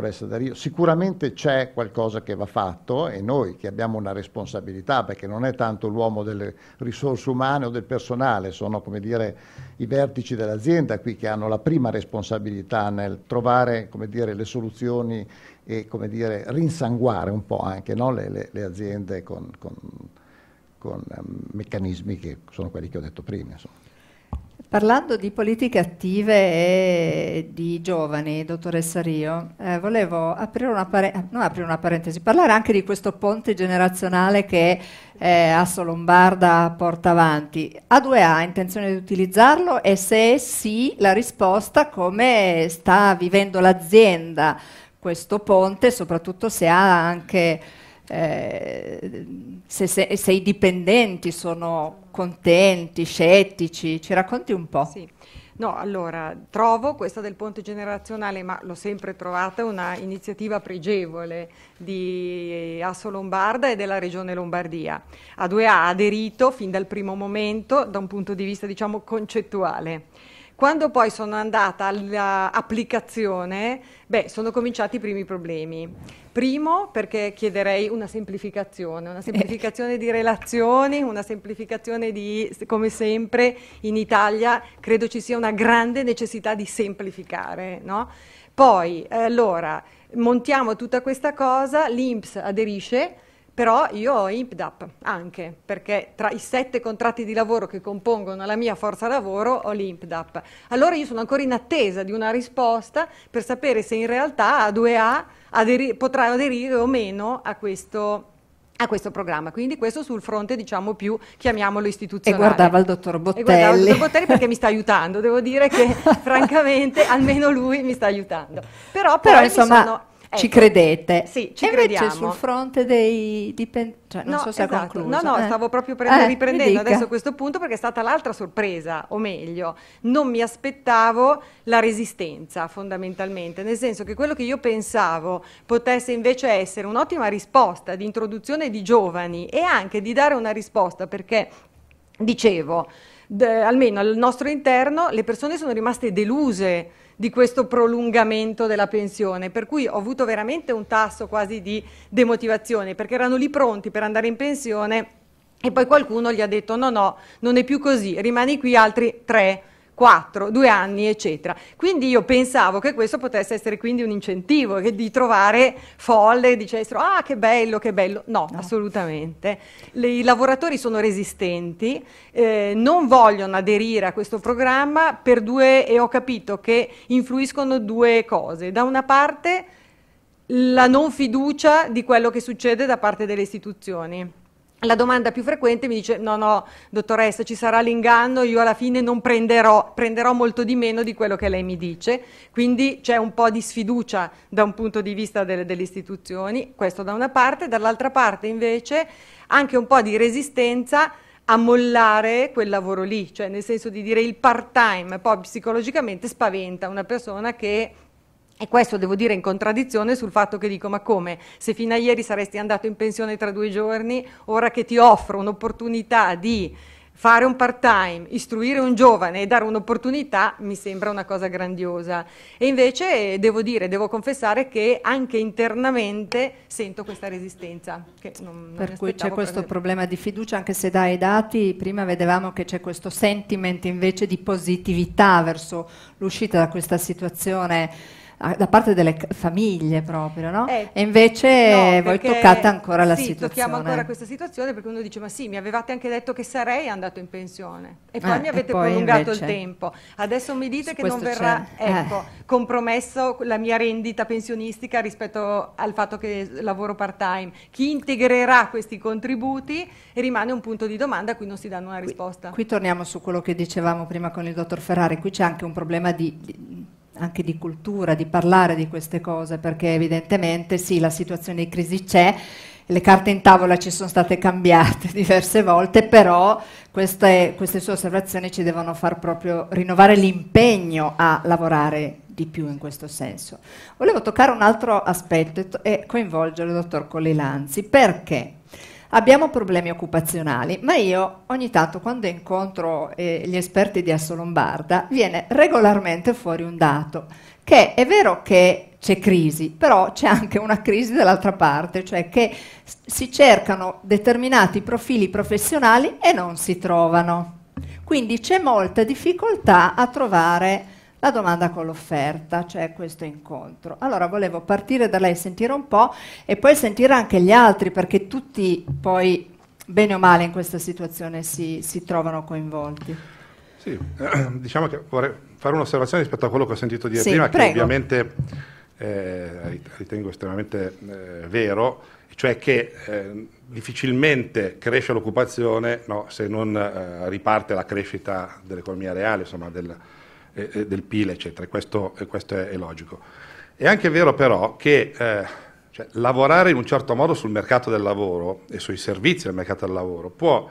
dottoressa Dario, sicuramente c'è qualcosa che va fatto e noi che abbiamo una responsabilità, perché non è tanto l'uomo delle risorse umane o del personale, sono come dire i vertici dell'azienda qui che hanno la prima responsabilità nel trovare come dire, le soluzioni e come dire, rinsanguare un po' anche no? le, le, le, aziende con, con, con ehm, meccanismi che sono quelli che ho detto prima. Insomma. Parlando di politiche attive e di giovani, dottoressa Rio, eh, volevo aprire una, pare- eh, no, aprire una, parentesi, parlare anche di questo ponte generazionale che eh, Asso Lombarda porta avanti. A2A ha intenzione di utilizzarlo e se sì, la risposta come sta vivendo l'azienda questo ponte, soprattutto se ha anche... Eh, se, se, se i dipendenti sono contenti, scettici? Ci racconti un po'? Sì. No, allora, trovo questa del ponte generazionale, ma l'ho sempre trovata una iniziativa pregevole di Asso Lombarda e della Regione Lombardia, a due ha aderito fin dal primo momento da un punto di vista, diciamo, concettuale. Quando poi sono andata all'applicazione, beh, sono cominciati i primi problemi. Primo perché chiederei una semplificazione, una semplificazione di relazioni, una semplificazione di, come sempre in Italia credo ci sia una grande necessità di semplificare, no? Poi, eh, allora, montiamo tutta questa cosa, l'INPS aderisce, però io ho IMPDAP anche, perché tra i sette contratti di lavoro che compongono la mia forza lavoro ho l'IMPDAP. Allora io sono ancora in attesa di una risposta per sapere se in realtà A2A aderi potrà aderire o meno a questo a questo programma. Quindi questo sul fronte, diciamo, più chiamiamolo istituzionale. E guardava il dottor Bottelli. E guardava il dottor Bottelli perché mi sta aiutando, devo dire che francamente almeno lui mi sta aiutando. Però, Però insomma... Sono... Ci ecco. credete? Sì, ci e crediamo. sul fronte dei dipendenti, cioè, non no, so se esatto. ha concluso. No, no, eh. stavo proprio prendendo, eh, riprendendo adesso questo punto perché è stata l'altra sorpresa, o meglio, non mi aspettavo la resistenza fondamentalmente, nel senso che quello che io pensavo potesse invece essere un'ottima risposta di introduzione di giovani e anche di dare una risposta perché, dicevo, almeno al nostro interno le persone sono rimaste deluse di questo prolungamento della pensione, per cui ho avuto veramente un tasso quasi di demotivazione, perché erano lì pronti per andare in pensione e poi qualcuno gli ha detto no, no, non è più così, rimani qui altri tre 4, 2 anni, eccetera. Quindi io pensavo che questo potesse essere quindi un incentivo, di trovare folle, dicessero ah che bello, che bello. No, no. assolutamente. Le, I lavoratori sono resistenti, eh, non vogliono aderire a questo programma per due, e ho capito che influiscono due cose. Da una parte la non fiducia di quello che succede da parte delle istituzioni la domanda più frequente mi dice no, no, dottoressa, ci sarà l'inganno, io alla fine non prenderò, prenderò molto di meno di quello che lei mi dice, quindi c'è un po' di sfiducia da un punto di vista delle, delle istituzioni, questo da una parte, dall'altra parte invece anche un po' di resistenza a mollare quel lavoro lì, cioè nel senso di dire il part time poi psicologicamente spaventa una persona che e questo devo dire in contraddizione sul fatto che dico ma come se fino a ieri saresti andato in pensione tra due giorni, ora che ti offro un'opportunità di fare un part time, istruire un giovane e dare un'opportunità mi sembra una cosa grandiosa. E invece devo dire, devo confessare che anche internamente sento questa resistenza. Non, per cui c'è questo per... problema di fiducia, anche se dai dati prima vedevamo che c'è questo sentiment invece di positività verso l'uscita da questa situazione Ah, da parte delle famiglie proprio, no? Eh, e invece no, voi toccate ancora la sì, situazione. Sì, tocchiamo ancora questa situazione perché uno dice ma sì, mi avevate anche detto che sarei andato in pensione e poi eh, mi avete poi prolungato invece, il tempo. Adesso mi dite che non verrà eh. ecco, eh. compromesso la mia rendita pensionistica rispetto al fatto che lavoro part time. Chi integrerà questi contributi rimane un punto di domanda a cui non si danno una risposta. Qui, qui torniamo su quello che dicevamo prima con il dottor Ferrari, qui c'è anche un problema di, di anche di cultura, di parlare di queste cose, perché evidentemente sì, la situazione di crisi c'è, le carte in tavola ci sono state cambiate diverse volte, però queste, queste sue osservazioni ci devono far proprio rinnovare l'impegno a lavorare di più in questo senso. Volevo toccare un altro aspetto e coinvolgere il dottor Collilanzi, perché abbiamo problemi occupazionali, ma io ogni tanto quando incontro eh, gli esperti di Assolombarda viene regolarmente fuori un dato, che è vero che c'è crisi, però c'è anche una crisi dall'altra parte, cioè che si cercano determinati profili professionali e non si trovano. Quindi c'è molta difficoltà a trovare la domanda con l'offerta, cioè questo incontro. Allora volevo partire da lei, sentire un po' e poi sentire anche gli altri perché tutti poi, bene o male, in questa situazione si, si trovano coinvolti. Sì, eh, diciamo che vorrei fare un'osservazione rispetto a quello che ho sentito dire sì, prima, prego. che ovviamente eh, ritengo estremamente eh, vero, cioè che eh, difficilmente cresce l'occupazione no, se non eh, riparte la crescita dell'economia reale, insomma del eh, del PIL, eccetera. Questo, questo è, è, logico. È anche vero però che eh, cioè, lavorare in un certo modo sul mercato del lavoro e sui servizi del mercato del lavoro può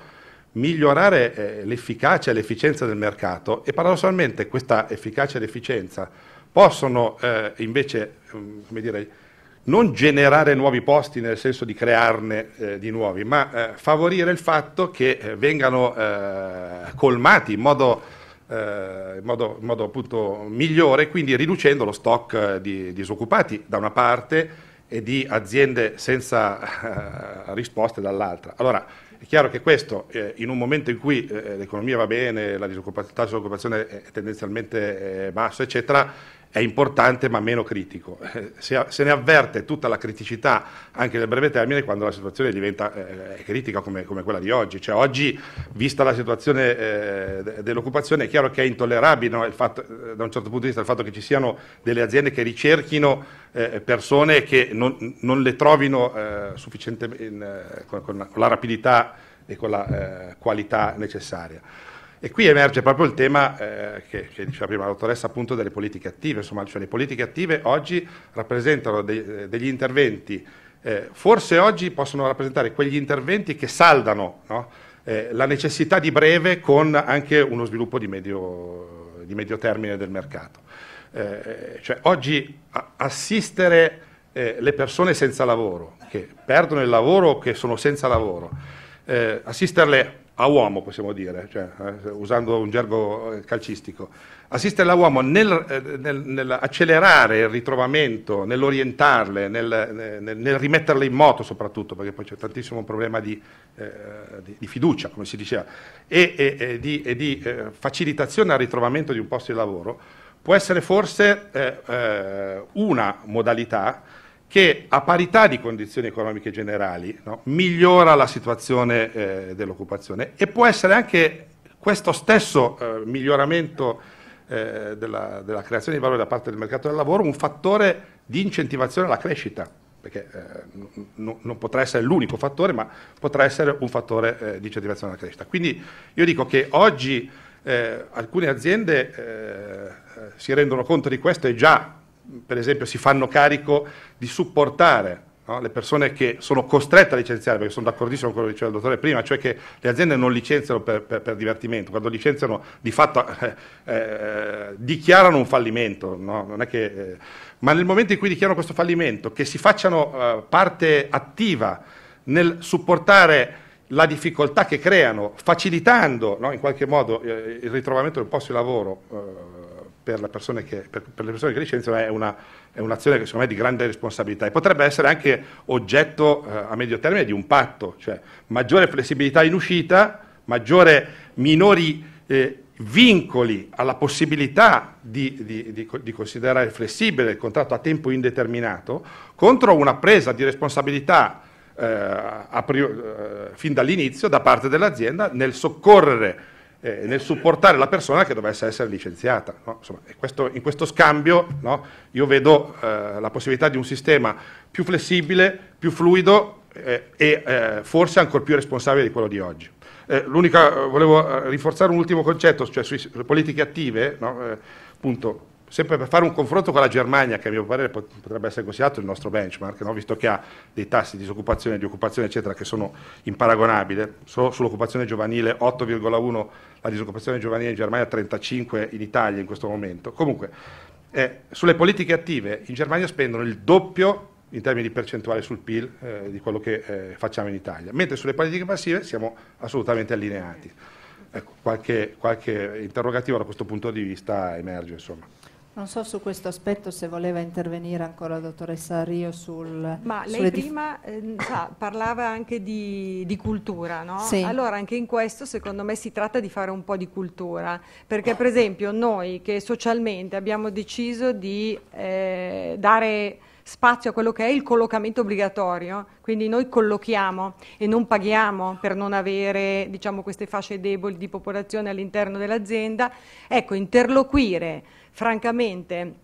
migliorare eh, l'efficacia e l'efficienza del mercato e paradossalmente questa efficacia ed efficienza possono eh, invece, mm, come dire, non generare nuovi posti nel senso di crearne eh, di nuovi, ma eh, favorire il fatto che eh, vengano eh, colmati in modo eh, in modo, in modo appunto migliore, quindi riducendo lo stock eh, di disoccupati da una parte e di aziende senza eh, risposte dall'altra. Allora, è chiaro che questo, eh, in un momento in cui eh, l'economia va bene, la disoccupazione, la disoccupazione è tendenzialmente eh, bassa, eccetera, è importante ma meno critico. Eh, se ne avverte tutta la criticità anche nel breve termine quando la situazione diventa eh, eh critica come, come, quella di oggi. Cioè, oggi, vista la situazione eh, dell'occupazione, è chiaro che è intollerabile no, fatto, eh, da un certo punto di vista il fatto che ci siano delle aziende che ricerchino eh, persone che non, non le trovino sufficientemente con, con, la rapidità e con la qualità necessaria. E qui emerge proprio il tema eh, che, che, diceva prima la dottoressa appunto delle politiche attive, insomma, cioè le politiche attive oggi rappresentano de- eh, degli interventi, eh, forse oggi possono rappresentare quegli interventi che saldano no? eh, la necessità di breve con anche uno sviluppo di medio, di medio termine del mercato. Eh, cioè, oggi a- assistere eh, le persone senza lavoro, che perdono il lavoro o che sono senza lavoro, assisterle a uomo, possiamo dire, cioè, eh, usando un gergo eh, calcistico, assisterla la uomo nel, eh, nel, nell'accelerare il ritrovamento, nell'orientarle, nel, nel, nel, rimetterle in moto soprattutto, perché poi c'è tantissimo un problema di, eh, di, di fiducia, come si diceva, e, e, e di, e di eh, facilitazione al ritrovamento di un posto di lavoro, può essere forse eh, una modalità che a parità di condizioni economiche generali no, migliora la situazione eh, dell'occupazione e può essere anche questo stesso eh, miglioramento eh, della, della, creazione di valore da parte del mercato del lavoro un fattore di incentivazione alla crescita, perché eh, no, non potrà essere l'unico fattore, ma potrà essere un fattore eh, di incentivazione alla crescita. Quindi io dico che oggi eh, alcune aziende si rendono conto di questo e già per esempio, si fanno carico di supportare no, le persone che sono costrette a licenziare, perché sono d'accordissimo con quello che diceva il dottore prima, cioè che le aziende non licenziano per, per, per divertimento, quando licenziano di fatto eh, eh, dichiarano un fallimento, no? che, eh, ma nel momento in cui dichiarano questo fallimento, che si facciano eh, parte attiva nel supportare la difficoltà che creano, facilitando no, in qualche modo eh, il ritrovamento del posto di lavoro eh, per, che, per, per le persone che licenziano è, una, è, un'azione che secondo me è di grande responsabilità e potrebbe essere anche oggetto eh, a medio termine di un patto, cioè maggiore flessibilità in uscita, maggiore, minori eh, vincoli alla possibilità di, di, di, di, considerare flessibile il contratto a tempo indeterminato contro una presa di responsabilità eh, priori, eh, fin dall'inizio da parte dell'azienda nel soccorrere eh, nel supportare la persona che dovesse essere licenziata. No? Insomma, questo, in questo scambio no, io vedo eh, la possibilità di un sistema più flessibile, più fluido eh, e eh, forse ancora più responsabile di quello di oggi. Eh, eh, volevo rinforzare un ultimo concetto, cioè sulle politiche attive, no, appunto, sempre per fare un confronto con la Germania, che a mio parere potrebbe essere considerato il nostro benchmark, no? visto che ha dei tassi di disoccupazione, di occupazione, eccetera, che sono imparagonabili, solo sull'occupazione giovanile 8,1 la disoccupazione giovanile in Germania è 35 in Italia in questo momento. Comunque, eh, sulle politiche attive in Germania spendono il doppio in termini percentuali sul PIL eh, di quello che eh, facciamo in Italia, mentre sulle politiche passive siamo assolutamente allineati. Ecco, qualche, qualche interrogativo da questo punto di vista emerge. Insomma. Non so su questo aspetto se voleva intervenire ancora la dottoressa Rio sul... Ma lei prima eh, sa, parlava anche di, di cultura, no? Sì. Allora anche in questo secondo me si tratta di fare un po' di cultura, perché per esempio noi che socialmente abbiamo deciso di eh, dare spazio a quello che è il collocamento obbligatorio, quindi noi collochiamo e non paghiamo per non avere diciamo, queste fasce deboli di popolazione all'interno dell'azienda, ecco interloquire francamente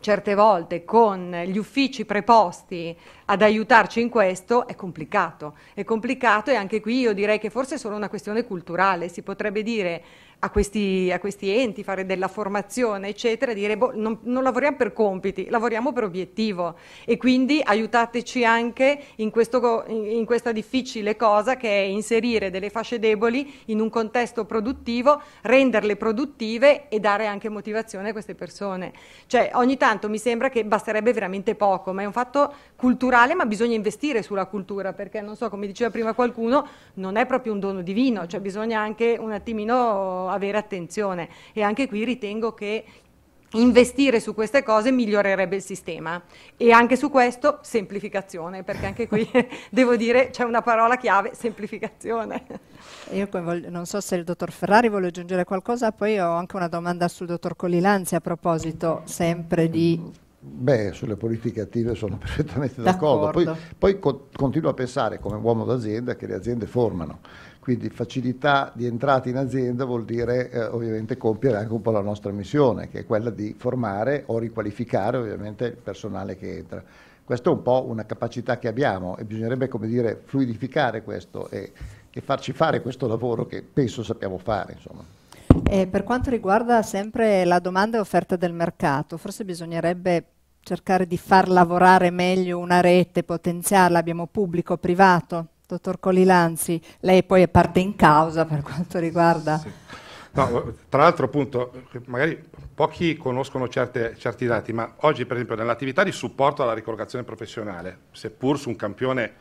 certe volte con gli uffici preposti ad aiutarci in questo è complicato. È complicato e anche qui io direi che forse è solo una questione culturale, si potrebbe dire a questi, a questi, enti, fare della formazione, eccetera, e dire boh, non, non, lavoriamo per compiti, lavoriamo per obiettivo e quindi aiutateci anche in, questo, in, questa difficile cosa che è inserire delle fasce deboli in un contesto produttivo, renderle produttive e dare anche motivazione a queste persone. Cioè ogni tanto mi sembra che basterebbe veramente poco, ma è un fatto culturale, ma bisogna investire sulla cultura perché non so, come diceva prima qualcuno, non è proprio un dono divino, cioè bisogna anche un attimino avere attenzione e anche qui ritengo che investire su queste cose migliorerebbe il sistema e anche su questo semplificazione, perché anche qui devo dire c'è una parola chiave, semplificazione. Io voglio, non so se il dottor Ferrari vuole aggiungere qualcosa, poi ho anche una domanda sul dottor Colilanzi a proposito sempre di... Beh, sulle politiche attive sono perfettamente d'accordo, poi, poi co continuo a pensare come uomo d'azienda che le aziende formano. Quindi facilità di entrata in azienda vuol dire eh, ovviamente compiere anche un po' la nostra missione, che è quella di formare o riqualificare ovviamente il personale che entra. Questa è un po' una capacità che abbiamo e bisognerebbe, come dire, fluidificare questo e, e farci fare questo lavoro che penso sappiamo fare, insomma. E eh, per quanto riguarda sempre la domanda e offerta del mercato, forse bisognerebbe cercare di far lavorare meglio una rete, potenziarla, abbiamo pubblico, privato? Dottor Colilanzi, lei poi è parte in causa per quanto riguarda... Sì. No, tra l'altro appunto, magari pochi conoscono certe, certi dati, ma oggi per esempio nell'attività di supporto alla ricollocazione professionale, seppur su un campione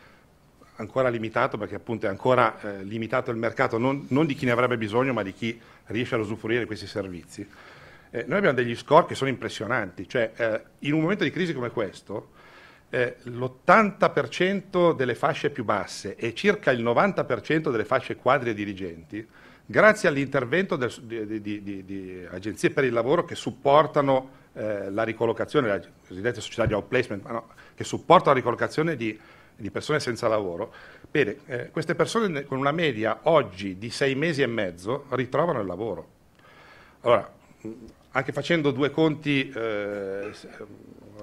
ancora limitato, perché appunto è ancora eh, limitato il mercato, non, non, di chi ne avrebbe bisogno, ma di chi riesce ad usufruire di questi servizi, eh, noi abbiamo degli score che sono impressionanti, cioè eh, in un momento di crisi come questo, eh, l'80% delle fasce più basse e circa il 90% delle fasce quadri e dirigenti, grazie all'intervento del, di, di, di, di, agenzie per il lavoro che supportano eh, la ricollocazione, la cosiddetta società di outplacement, no, che supportano la ricollocazione di, persone senza lavoro, bene, eh, queste persone con una media oggi di sei mesi e mezzo ritrovano il lavoro. Allora, anche facendo due conti eh,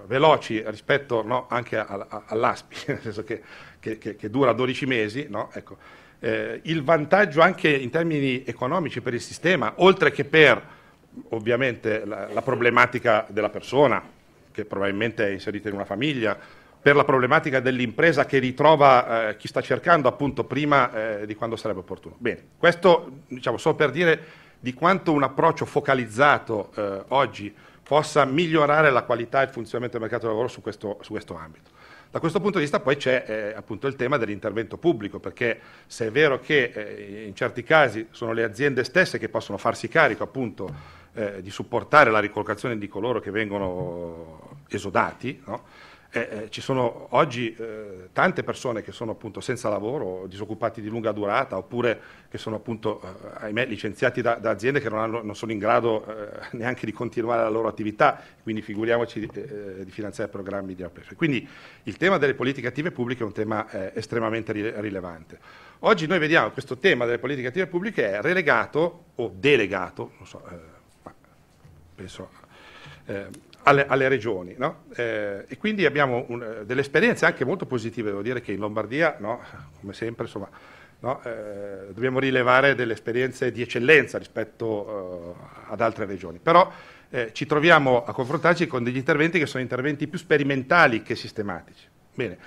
veloci rispetto no, anche all'ASPI, nel senso che, che, che, dura 12 mesi, no? ecco. eh, il vantaggio anche in termini economici per il sistema, oltre che per ovviamente la, la problematica della persona, che probabilmente è inserita in una famiglia, per la problematica dell'impresa che ritrova eh, chi sta cercando appunto prima eh, di quando sarebbe opportuno. Bene, questo diciamo solo per dire di quanto un approccio focalizzato eh, oggi possa migliorare la qualità e il funzionamento del mercato del lavoro su questo, su questo ambito. Da questo punto di vista poi c'è eh, appunto il tema dell'intervento pubblico, perché se è vero che eh, in certi casi sono le aziende stesse che possono farsi carico appunto eh, di supportare la ricollocazione di coloro che vengono eh, esodati, no? Eh, eh, ci sono oggi eh, tante persone che sono appunto senza lavoro, disoccupati di lunga durata, oppure che sono appunto, eh, ahimè, licenziati da, da, aziende che non, hanno, non sono in grado eh, neanche di continuare la loro attività, quindi figuriamoci di eh, finanziare programmi di appresa. Quindi il tema delle politiche attive pubbliche è un tema estremamente rilevante. Oggi noi vediamo che questo tema delle politiche attive pubbliche è relegato o delegato, non so, ma penso alle, alle regioni. No? Eh, e quindi abbiamo un, eh, delle esperienze anche molto positive, devo dire che in Lombardia, no, come sempre, insomma, no, eh, dobbiamo rilevare delle esperienze di eccellenza rispetto eh, ad altre regioni. Però eh, ci troviamo a confrontarci con degli interventi che sono interventi più sperimentali che sistematici. Bene.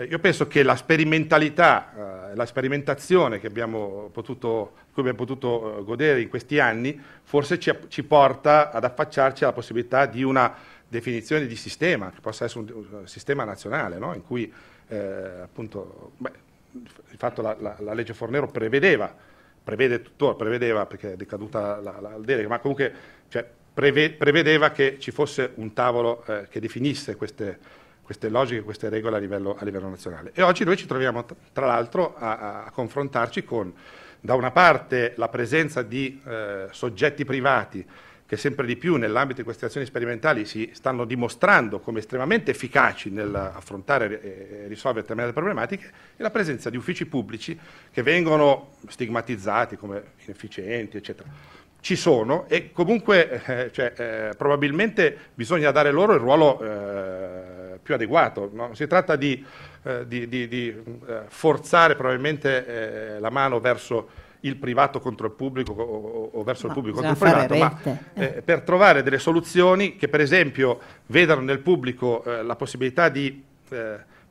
Eh, io penso che la sperimentalità, eh, la sperimentazione che abbiamo potuto, cui abbiamo potuto eh, godere in questi anni, forse ci, ci, porta ad affacciarci alla possibilità di una definizione di sistema, che possa essere un, un sistema nazionale, no? in cui eh, appunto, beh, di fatto la, la, la, legge Fornero prevedeva, prevede tuttora, prevedeva perché è decaduta la, la delega, ma comunque cioè, preve, prevedeva che ci fosse un tavolo eh, che definisse queste queste logiche, queste regole a livello, a livello nazionale. E oggi noi ci troviamo tra l'altro a, a confrontarci con da una parte la presenza di eh, soggetti privati che sempre di più nell'ambito di queste azioni sperimentali si stanno dimostrando come estremamente efficaci nell'affrontare e risolvere determinate problematiche, e la presenza di uffici pubblici che vengono stigmatizzati come inefficienti, eccetera. Ci sono e comunque eh, cioè, eh, probabilmente bisogna dare loro il ruolo eh, più adeguato. No? Si tratta di, eh, di, di, di eh, forzare probabilmente eh, la mano verso il privato contro il pubblico o, o verso ma il pubblico contro il privato, rete. ma eh. eh, per trovare delle soluzioni che per esempio vedano nel pubblico eh, la possibilità di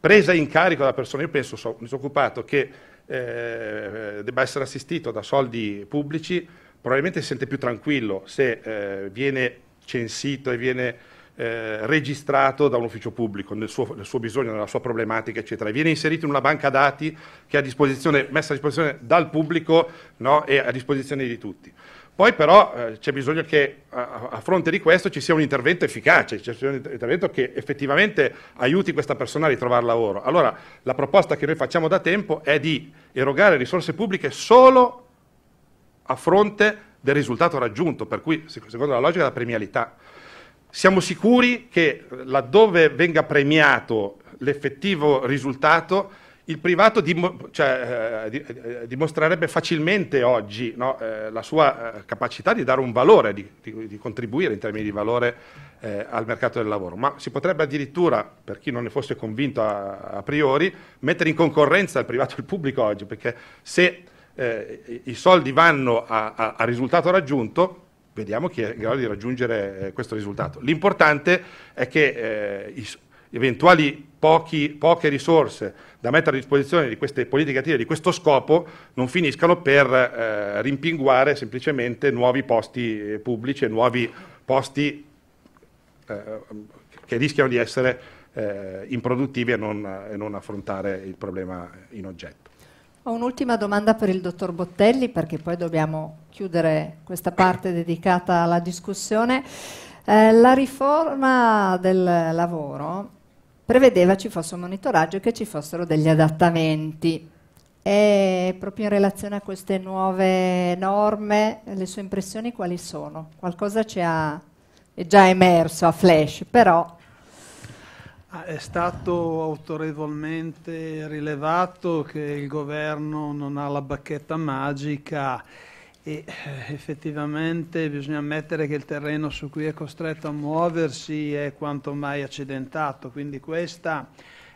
presa in carico della persona, io penso, so, mi sono occupato, che debba essere assistito da soldi pubblici, probabilmente si sente più tranquillo se viene censito e viene eh, registrato da un ufficio pubblico, nel suo, nel suo, bisogno, nella sua problematica, eccetera. Viene inserito in una banca dati che è a disposizione, messa a disposizione dal pubblico no, e a disposizione di tutti. Poi però eh, c'è bisogno che a, a, fronte di questo ci sia un intervento efficace, ci sia un intervento che effettivamente aiuti questa persona a ritrovare lavoro. Allora la proposta che noi facciamo da tempo è di erogare risorse pubbliche solo a fronte del risultato raggiunto, per cui secondo la logica della premialità. Siamo sicuri che laddove venga premiato l'effettivo risultato, il privato dim cioè, eh, di eh, dimostrerebbe facilmente oggi no, eh, la sua eh, capacità di dare un valore, di, di, di contribuire in termini di valore eh, al mercato del lavoro, ma si potrebbe addirittura, per chi non ne fosse convinto a, a priori, mettere in concorrenza il privato e il pubblico oggi, perché se i soldi vanno a, a, a risultato raggiunto, Vediamo chi è in grado di raggiungere eh, questo risultato. L'importante è che eh, i, eventuali pochi, poche risorse da mettere a disposizione di queste politiche attive, di questo scopo, non finiscano per eh, rimpinguare semplicemente nuovi posti eh, pubblici e nuovi posti eh, che rischiano di essere eh, improduttivi e non, e non affrontare il problema in oggetto. Ho un'ultima domanda per il dottor Bottelli perché poi dobbiamo chiudere questa parte dedicata alla discussione. Eh, la riforma del lavoro prevedeva ci fosse un monitoraggio e che ci fossero degli adattamenti. E proprio in relazione a queste nuove norme, le sue impressioni quali sono? Qualcosa ci ha, è già emerso a flash, però Ah, è stato autorevolmente rilevato che il governo non ha la bacchetta magica e eh, effettivamente bisogna ammettere che il terreno su cui è costretto a muoversi è quanto mai accidentato, quindi questa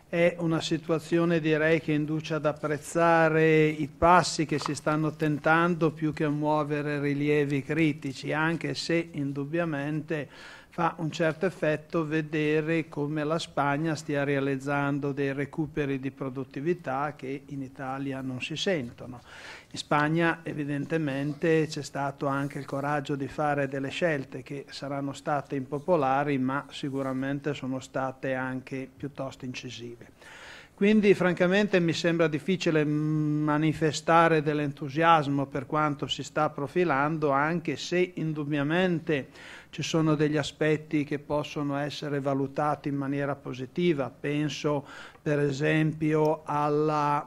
è una situazione direi che induce ad apprezzare i passi che si stanno tentando più che a muovere rilievi critici, anche se indubbiamente fa un certo effetto vedere come la Spagna stia realizzando dei recuperi di produttività che in Italia non si sentono. In Spagna evidentemente c'è stato anche il coraggio di fare delle scelte che saranno state impopolari ma sicuramente sono state anche piuttosto incisive. Quindi francamente mi sembra difficile manifestare dell'entusiasmo per quanto si sta profilando anche se indubbiamente ci sono degli aspetti che possono essere valutati in maniera positiva, penso per esempio alla,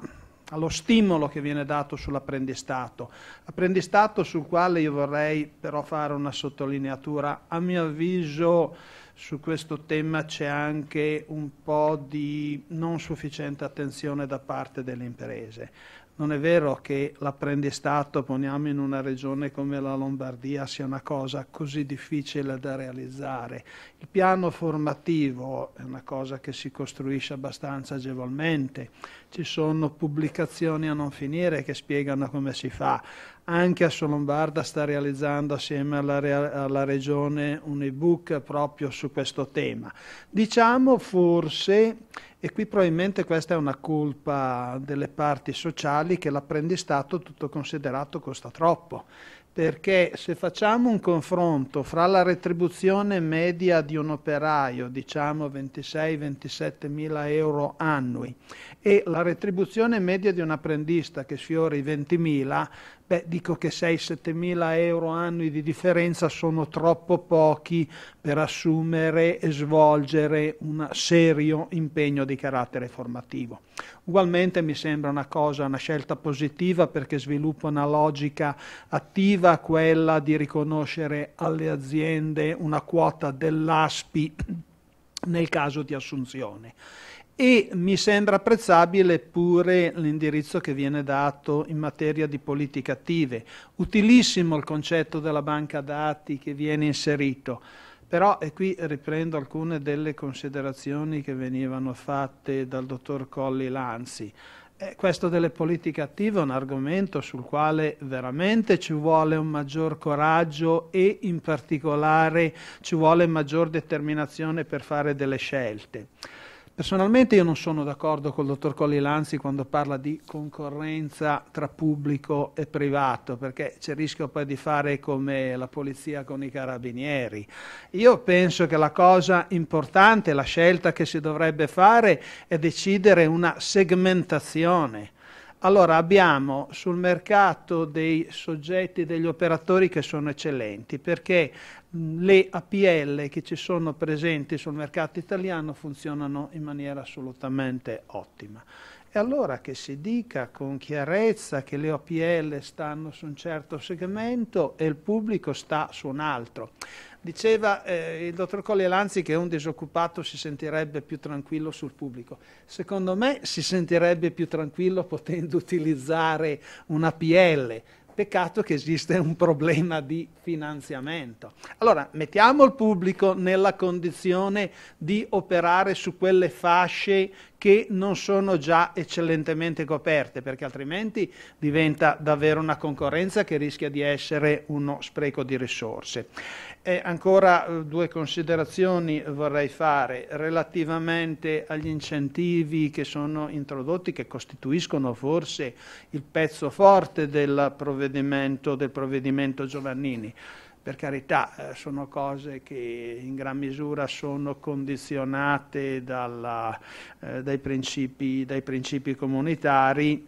allo stimolo che viene dato sull'apprendistato, apprendistato sul quale io vorrei però fare una sottolineatura, a mio avviso su questo tema c'è anche un po' di non sufficiente attenzione da parte delle imprese. Non è vero che l'apprendistato, poniamo in una regione come la Lombardia, sia una cosa così difficile da realizzare. Il piano formativo è una cosa che si costruisce abbastanza agevolmente. Ci sono pubblicazioni a non finire che spiegano come si fa anche a Solombarda sta realizzando assieme alla, alla, regione un ebook proprio su questo tema. Diciamo forse, e qui probabilmente questa è una colpa delle parti sociali, che l'apprendistato tutto considerato costa troppo, perché se facciamo un confronto fra la retribuzione media di un operaio, diciamo 26-27 mila euro annui, e la retribuzione media di un apprendista che sfiora i 20 mila, beh, dico che 6-7 mila euro annui di differenza sono troppo pochi per assumere e svolgere un serio impegno di carattere formativo. Ugualmente mi sembra una cosa, una scelta positiva perché sviluppa una logica attiva, quella di riconoscere alle aziende una quota dell'ASPI nel caso di assunzione e mi sembra apprezzabile pure l'indirizzo che viene dato in materia di politiche attive. Utilissimo il concetto della banca dati che viene inserito, però e qui riprendo alcune delle considerazioni che venivano fatte dal dottor Colli Lanzi. Eh, questo delle politiche attive è un argomento sul quale veramente ci vuole un maggior coraggio e in particolare ci vuole maggior determinazione per fare delle scelte. Personalmente io non sono d'accordo con il dottor Colli Lanzi quando parla di concorrenza tra pubblico e privato, perché c'è il rischio poi di fare come la polizia con i carabinieri. Io penso che la cosa importante, la scelta che si dovrebbe fare è decidere una segmentazione allora abbiamo sul mercato dei soggetti, degli operatori che sono eccellenti perché le APL che ci sono presenti sul mercato italiano funzionano in maniera assolutamente ottima. E allora che si dica con chiarezza che le APL stanno su un certo segmento e il pubblico sta su un altro. Diceva eh, il dottor Collielanzi che un disoccupato si sentirebbe più tranquillo sul pubblico. Secondo me si sentirebbe più tranquillo potendo utilizzare una PL. Peccato che esiste un problema di finanziamento. Allora, mettiamo il pubblico nella condizione di operare su quelle fasce che non sono già eccellentemente coperte, perché altrimenti diventa davvero una concorrenza che rischia di essere uno spreco di risorse. E ancora eh, due considerazioni vorrei fare relativamente agli incentivi che sono introdotti, che costituiscono forse il pezzo forte del provvedimento, del provvedimento Giovannini. Per carità, eh, sono cose che in gran misura sono condizionate dalla, eh, dai, principi, dai principi comunitari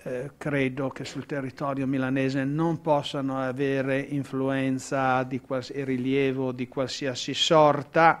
eh, credo che sul territorio milanese non possano avere influenza e rilievo di qualsiasi sorta,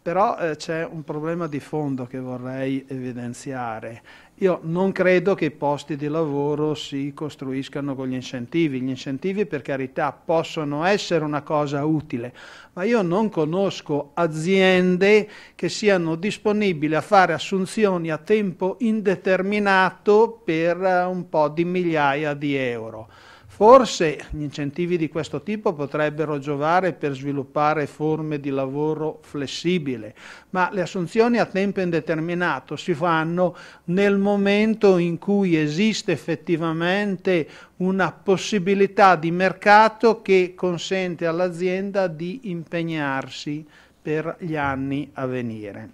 però eh, c'è un problema di fondo che vorrei evidenziare io non credo che i posti di lavoro si costruiscano con gli incentivi. Gli incentivi, per carità, possono essere una cosa utile, ma io non conosco aziende che siano disponibili a fare assunzioni a tempo indeterminato per eh, un po' di migliaia di euro. Forse gli incentivi di questo tipo potrebbero giovare per sviluppare forme di lavoro flessibile, ma le assunzioni a tempo indeterminato si fanno nel momento in cui esiste effettivamente una possibilità di mercato che consente all'azienda di impegnarsi per gli anni a venire.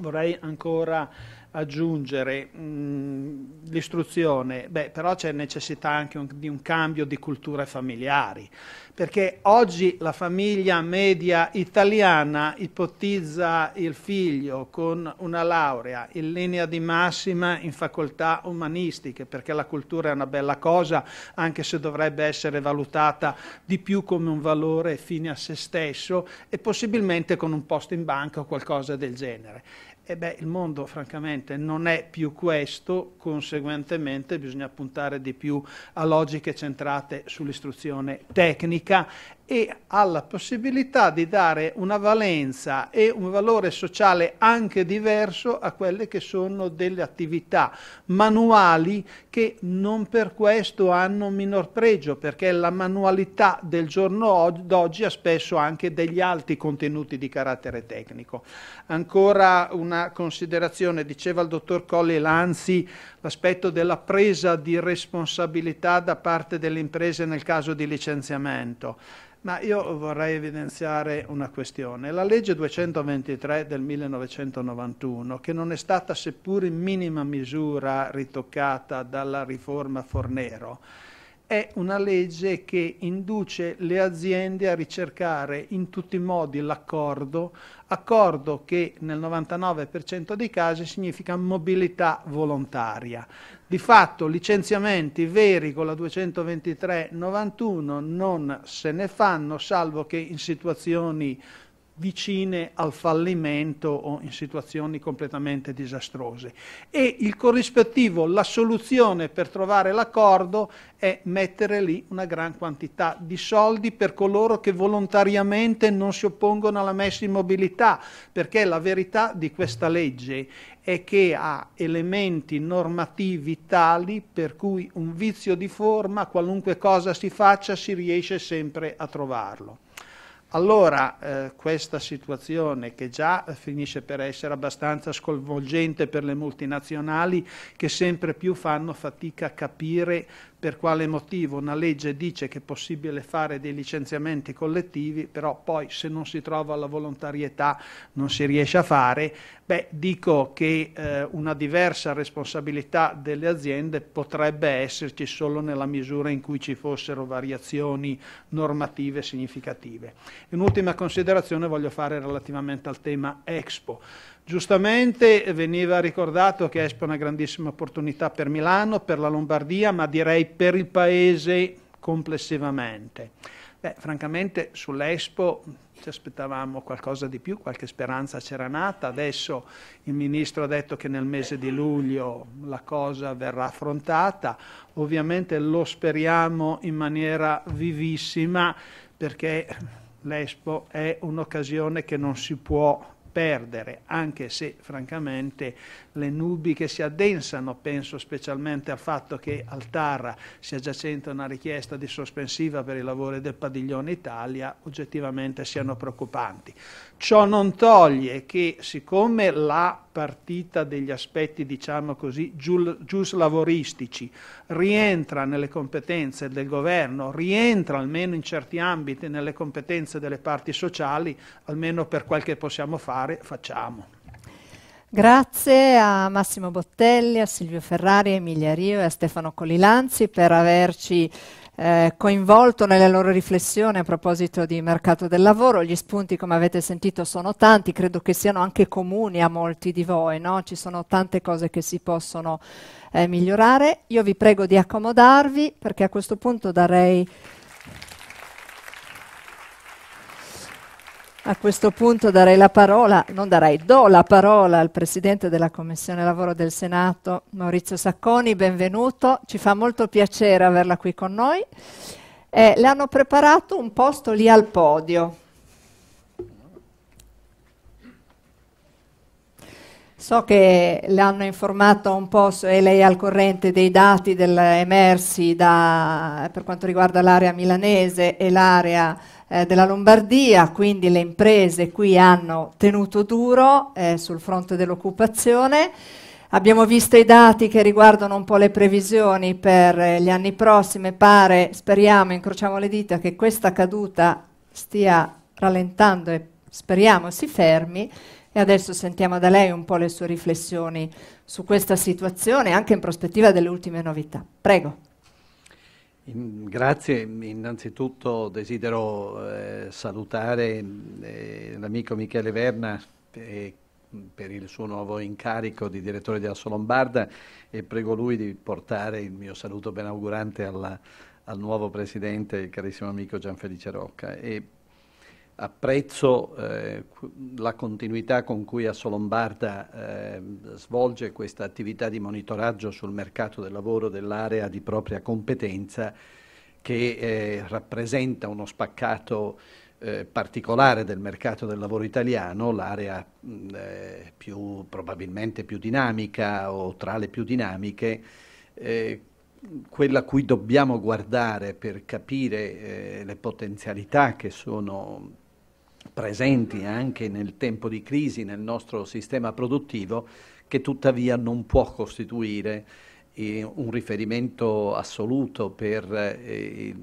Vorrei ancora aggiungere l'istruzione, beh, però c'è necessità anche un, di un cambio di culture familiari, perché oggi la famiglia media italiana ipotizza il figlio con una laurea in linea di massima in facoltà umanistiche, perché la cultura è una bella cosa, anche se dovrebbe essere valutata di più come un valore fine a se stesso e possibilmente con un posto in banca o qualcosa del genere. E beh, il mondo francamente non è più questo, conseguentemente bisogna puntare di più a logiche centrate sull'istruzione tecnica e alla possibilità di dare una valenza e un valore sociale anche diverso a quelle che sono delle attività manuali che non per questo hanno minor pregio, perché la manualità del giorno d'oggi ha spesso anche degli alti contenuti di carattere tecnico. Ancora una considerazione, diceva il dottor Colli Lanzi, l'aspetto della presa di responsabilità da parte delle imprese nel caso di licenziamento. Ma io vorrei evidenziare una questione. La legge 223 del 1991, che non è stata seppur in minima misura ritoccata dalla riforma Fornero, è una legge che induce le aziende a ricercare in tutti i modi l'accordo, accordo che nel 99% dei casi significa mobilità volontaria. Di fatto licenziamenti veri con la 223-91 non se ne fanno, salvo che in situazioni vicine al fallimento o in situazioni completamente disastrose. E il corrispettivo, la soluzione per trovare l'accordo è mettere lì una gran quantità di soldi per coloro che volontariamente non si oppongono alla messa in mobilità, perché la verità di questa legge è che ha elementi normativi tali per cui un vizio di forma, qualunque cosa si faccia, si riesce sempre a trovarlo. Allora eh, questa situazione che già finisce per essere abbastanza sconvolgente per le multinazionali che sempre più fanno fatica a capire per quale motivo una legge dice che è possibile fare dei licenziamenti collettivi, però poi se non si trova la volontarietà non si riesce a fare, beh, dico che eh, una diversa responsabilità delle aziende potrebbe esserci solo nella misura in cui ci fossero variazioni normative significative. Un'ultima considerazione voglio fare relativamente al tema Expo. Giustamente eh, veniva ricordato che Expo è una grandissima opportunità per Milano, per la Lombardia, ma direi per il Paese complessivamente. Beh, francamente sull'Expo ci aspettavamo qualcosa di più, qualche speranza c'era nata, adesso il Ministro ha detto che nel mese di luglio la cosa verrà affrontata, ovviamente lo speriamo in maniera vivissima perché l'Expo è un'occasione che non si può perdere, anche se francamente le nubi che si addensano, penso specialmente al fatto che al Tarra sia giacente una richiesta di sospensiva per i lavori del padiglione Italia, oggettivamente siano preoccupanti. Ciò non toglie che siccome la partita degli aspetti, diciamo così, giuslavoristici rientra nelle competenze del governo, rientra almeno in certi ambiti nelle competenze delle parti sociali, almeno per quel che possiamo fare, facciamo. Grazie a Massimo Bottelli, a Silvio Ferrari, a Emilia Rio e a Stefano Colilanzi per averci eh, coinvolto nella loro riflessione a proposito di mercato del lavoro. Gli spunti, come avete sentito, sono tanti, credo che siano anche comuni a molti di voi, no? ci sono tante cose che si possono eh, migliorare. Io vi prego di accomodarvi perché a questo punto darei A questo punto darei la parola, non darei, do la parola al Presidente della Commissione Lavoro del Senato, Maurizio Sacconi, benvenuto, ci fa molto piacere averla qui con noi. Eh, le hanno preparato un posto lì al podio. So che le hanno informato un po', e lei è al corrente dei dati del, emersi da, per quanto riguarda l'area milanese e l'area eh, della Lombardia, quindi le imprese qui hanno tenuto duro eh, sul fronte dell'occupazione. Abbiamo visto i dati che riguardano un po' le previsioni per eh, gli anni prossimi, pare, speriamo, incrociamo le dita, che questa caduta stia rallentando e speriamo si fermi. E adesso sentiamo da lei un po' le sue riflessioni su questa situazione, anche in prospettiva delle ultime novità. Prego. In, grazie, innanzitutto desidero eh, salutare eh, l'amico Michele Verna eh, per il suo nuovo incarico di direttore di Asso Lombarda e prego lui di portare il mio saluto benaugurante alla, al nuovo presidente, il carissimo amico Gianfelice Rocca. E apprezzo eh, la continuità con cui Assolombarda eh, svolge questa attività di monitoraggio sul mercato del lavoro dell'area di propria competenza che eh, rappresenta uno spaccato eh, particolare del mercato del lavoro italiano, l'area eh, più, probabilmente più dinamica o tra le più dinamiche, eh, quella a cui dobbiamo guardare per capire le potenzialità che sono presenti anche nel tempo di crisi nel nostro sistema produttivo, che tuttavia non può costituire eh, un riferimento assoluto per eh,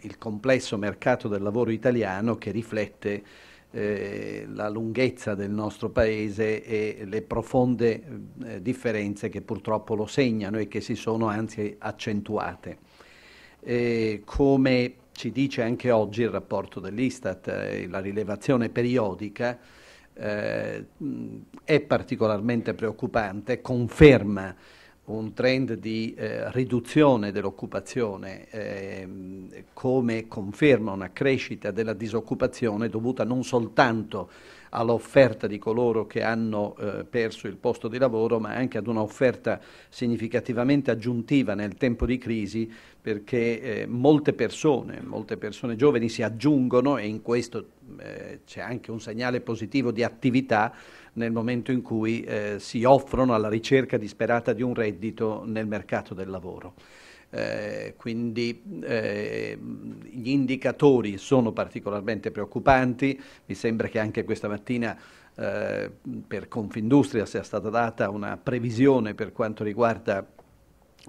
il complesso mercato del lavoro italiano che riflette eh, la lunghezza del nostro paese e le profonde eh, differenze che purtroppo lo segnano e che si sono anzi accentuate. Eh, come ci dice anche oggi il rapporto dell'Istat, eh, la rilevazione periodica, eh, è particolarmente preoccupante, conferma un trend di eh, riduzione dell'occupazione eh, come conferma una crescita della disoccupazione dovuta non soltanto all'offerta di coloro che hanno eh, perso il posto di lavoro, ma anche ad un'offerta significativamente aggiuntiva nel tempo di crisi perché eh, molte persone, molte persone giovani si aggiungono e in questo eh, c'è anche un segnale positivo di attività nel momento in cui eh, si offrono alla ricerca disperata di un reddito nel mercato del lavoro. Eh, quindi eh, gli indicatori sono particolarmente preoccupanti, mi sembra che anche questa mattina eh, per Confindustria sia stata data una previsione per quanto riguarda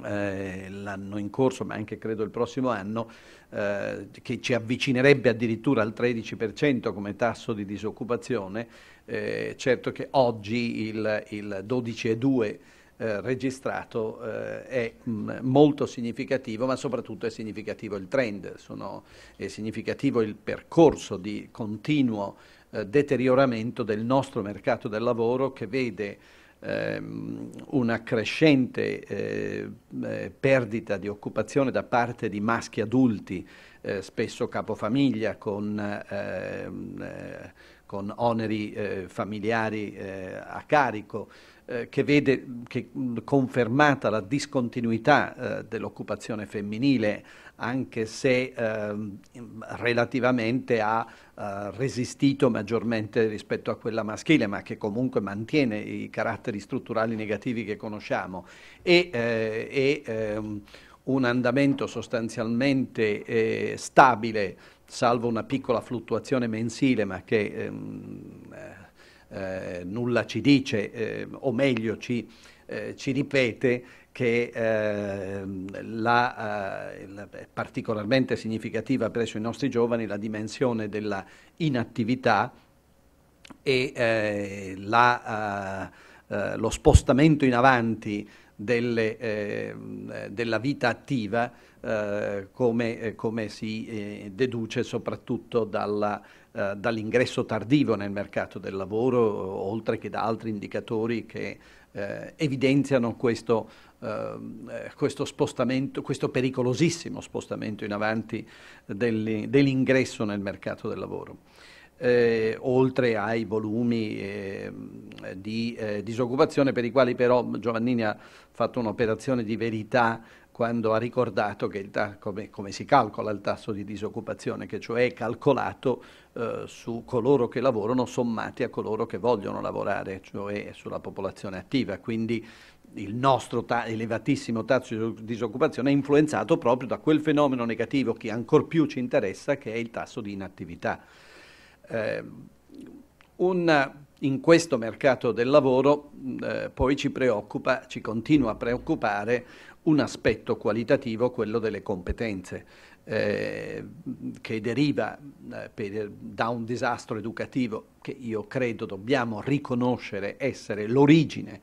eh, l'anno in corso, ma anche credo il prossimo anno, eh, che ci avvicinerebbe addirittura al 13% come tasso di disoccupazione, eh, certo che oggi il, il 12,2% eh, registrato eh, è mh, mm, molto significativo, ma soprattutto è significativo il trend, sono, è significativo il percorso di continuo eh, deterioramento del nostro mercato del lavoro che vede ehm, una crescente eh, eh, perdita di occupazione da parte di maschi adulti, spesso capofamiglia, con ehm, con oneri eh, familiari eh, a carico, eh, che vede che, confermata la discontinuità eh, dell'occupazione femminile, anche se ehm, relativamente ha eh, resistito maggiormente rispetto a quella maschile, ma che comunque mantiene i caratteri strutturali negativi che conosciamo. E, eh, e, ehm, un andamento sostanzialmente eh, stabile, salvo una piccola fluttuazione mensile, ma che ehm, eh, nulla ci dice, eh, o meglio ci, eh, ci ripete che ehm, la, eh, è particolarmente significativa presso i nostri giovani la dimensione della inattività e eh, la, eh, lo spostamento in avanti delle, eh, della vita attiva eh, come, come, si eh, deduce soprattutto dalla eh, dall'ingresso tardivo nel mercato del lavoro, oltre che da altri indicatori che eh, evidenziano questo, eh, eh questo, spostamento, questo pericolosissimo spostamento in avanti dell'ingresso nel mercato del lavoro. Eh, oltre ai volumi eh, di eh, disoccupazione per i quali però Giovannini ha fatto un'operazione di verità quando ha ricordato che il, come, come si calcola il tasso di disoccupazione, che cioè è calcolato eh, su coloro che lavorano sommati a coloro che vogliono lavorare, cioè sulla popolazione attiva. Quindi il nostro ta elevatissimo tasso di disoccupazione è influenzato proprio da quel fenomeno negativo che ancor più ci interessa, che è il tasso di inattività. Eh, un, in questo mercato del lavoro eh, poi ci preoccupa, ci continua a preoccupare un aspetto qualitativo, quello delle competenze. Ehm, che deriva eh, per, da un disastro educativo che io credo dobbiamo riconoscere essere l'origine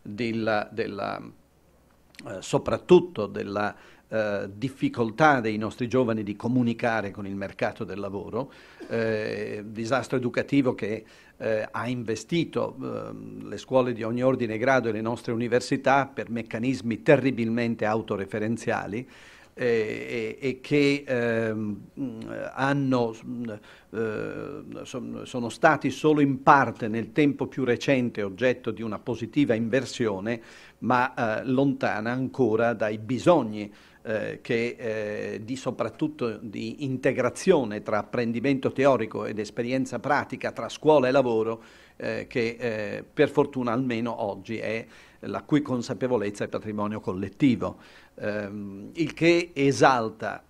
della, della, eh, soprattutto della eh, difficoltà dei nostri giovani di comunicare con il mercato del lavoro, eh, disastro educativo che eh, ha investito ehm, le scuole di ogni ordine e grado e le nostre università per meccanismi terribilmente autoreferenziali e, e, che ehm, hanno, mm, eh, sono stati solo in parte nel tempo più recente oggetto di una positiva inversione, ma eh, lontana ancora dai bisogni eh, che, eh, di soprattutto di integrazione tra apprendimento teorico ed esperienza pratica, tra scuola e lavoro, eh, che eh, per fortuna almeno oggi è la cui consapevolezza è patrimonio collettivo ehm, il che esalta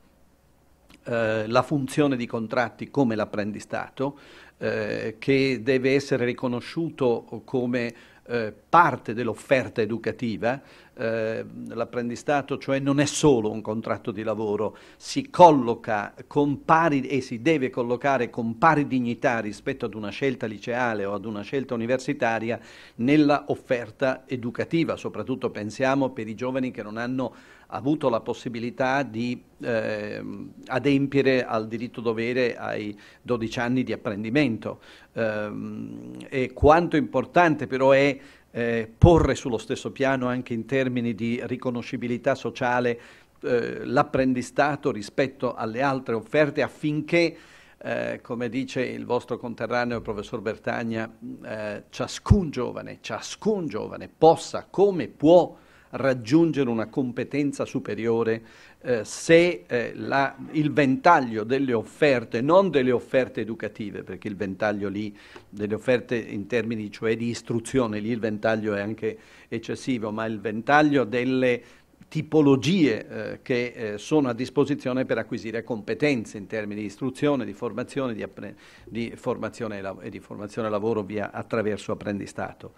eh, la funzione di contratti come l'apprendistato, eh, che deve essere riconosciuto come eh, parte dell'offerta educativa, eh, l'apprendistato cioè non è solo un contratto di lavoro, si colloca con pari e si deve collocare con pari dignità rispetto ad una scelta liceale o ad una scelta universitaria nella offerta educativa, soprattutto pensiamo per i giovani che non hanno avuto la possibilità di eh, adempiere al diritto dovere ai 12 anni di apprendimento ehm, e quanto importante però è eh, porre sullo stesso piano anche in termini di riconoscibilità sociale eh, l'apprendistato rispetto alle altre offerte affinché eh, come dice il vostro conterraneo il professor Bertagna, eh, ciascun giovane, ciascun giovane possa, come può, raggiungere una competenza superiore eh, se eh, la, il ventaglio delle offerte, non delle offerte educative, perché il ventaglio lì, delle offerte in termini cioè di istruzione, lì il ventaglio è anche eccessivo, ma il ventaglio delle tipologie eh, che eh, sono a disposizione per acquisire competenze in termini di istruzione, di formazione, di, di formazione e, e di formazione lavoro via attraverso apprendistato.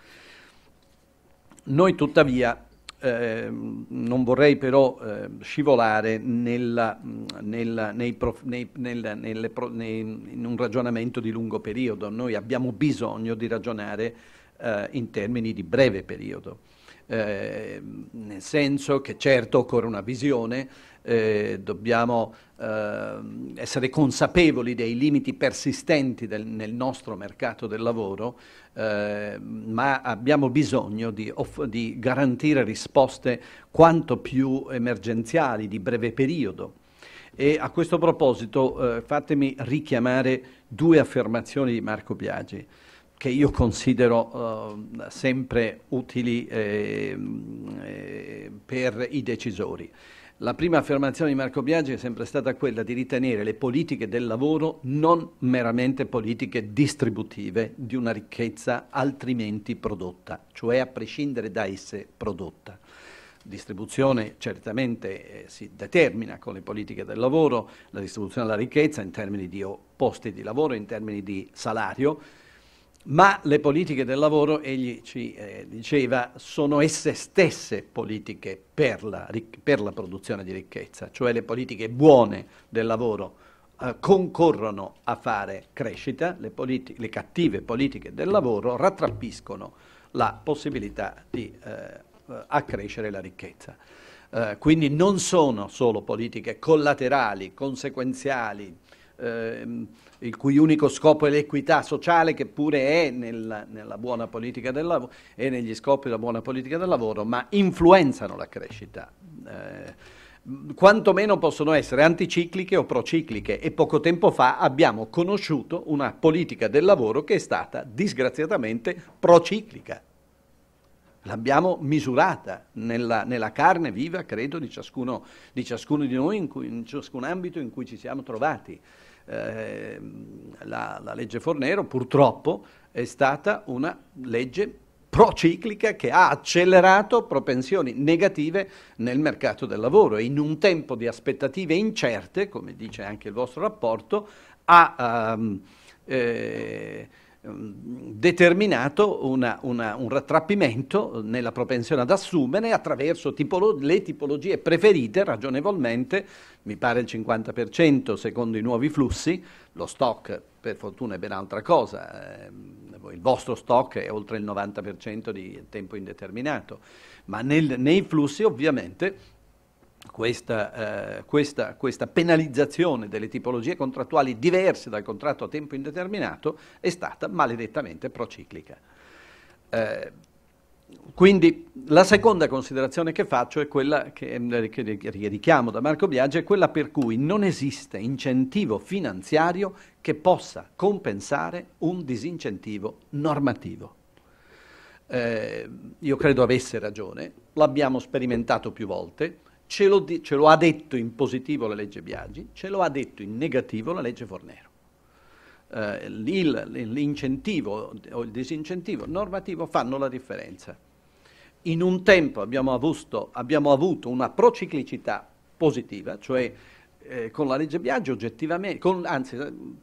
Noi tuttavia eh, non vorrei però eh, scivolare nella, nella, nei prof, nei, nella, pro, in un ragionamento di lungo periodo. Noi abbiamo bisogno di ragionare eh, in termini di breve periodo. Ehm, nel senso che certo occorre una visione, eh, dobbiamo eh, essere consapevoli dei limiti persistenti del, nel nostro mercato del lavoro, eh, ma abbiamo bisogno di, off- di garantire risposte quanto più emergenziali, di breve periodo. E a questo proposito eh, fatemi richiamare due affermazioni di Marco Biagi che io considero eh, sempre utili ehm, eh, per i decisori. La prima affermazione di Marco Biagi è sempre stata quella di ritenere le politiche del lavoro non meramente politiche distributive di una ricchezza altrimenti prodotta, cioè a prescindere da esse prodotta. Distribuzione certamente eh, si determina con le politiche del lavoro, la distribuzione della ricchezza in termini di posti di lavoro, in termini di salario, ma le politiche del lavoro, egli ci eh, diceva, sono esse stesse politiche per la, per la, produzione di ricchezza, cioè le politiche buone del lavoro eh, concorrono a fare crescita, le, le, cattive politiche del lavoro rattrappiscono la possibilità di eh, eh accrescere la ricchezza. Eh, quindi non sono solo politiche collaterali, conseguenziali, ehm, il cui unico scopo è l'equità sociale, che pure è nel, nella buona politica del lavoro e negli scopi della buona politica del lavoro, ma influenzano la crescita. Eh, quantomeno possono essere anticicliche o procicliche e poco tempo fa abbiamo conosciuto una politica del lavoro che è stata disgraziatamente prociclica. L'abbiamo misurata nella, nella carne viva, credo, di ciascuno di, ciascuno di noi, in, cui, in ciascun ambito in cui ci siamo trovati eh, la, la legge Fornero purtroppo è stata una legge prociclica che ha accelerato propensioni negative nel mercato del lavoro e in un tempo di aspettative incerte, come dice anche il vostro rapporto, ha um, eh, Ehm, determinato una, una, un rattrappimento nella propensione ad assumere attraverso tipolo le tipologie preferite ragionevolmente, mi pare il 50% secondo i nuovi flussi, lo stock per fortuna è ben altra cosa, ehm, il vostro stock è oltre il 90% di tempo indeterminato, ma nel, nei flussi ovviamente questa, eh, questa, questa, penalizzazione delle tipologie contrattuali diverse dal contratto a tempo indeterminato è stata maledettamente prociclica. Eh, quindi la seconda considerazione che faccio è quella eh, che, che, richiamo da Marco Biagi, è quella per cui non esiste incentivo finanziario che possa compensare un disincentivo normativo. Eh, io credo avesse ragione, l'abbiamo sperimentato più volte, ce lo, di, ce lo ha detto in positivo la legge Biagi, ce lo ha detto in negativo la legge Fornero. Eh, l'incentivo o il disincentivo normativo fanno la differenza. In un tempo abbiamo, avusto, abbiamo avuto una prociclicità positiva, cioè eh, con la legge Biagi oggettivamente, con, anzi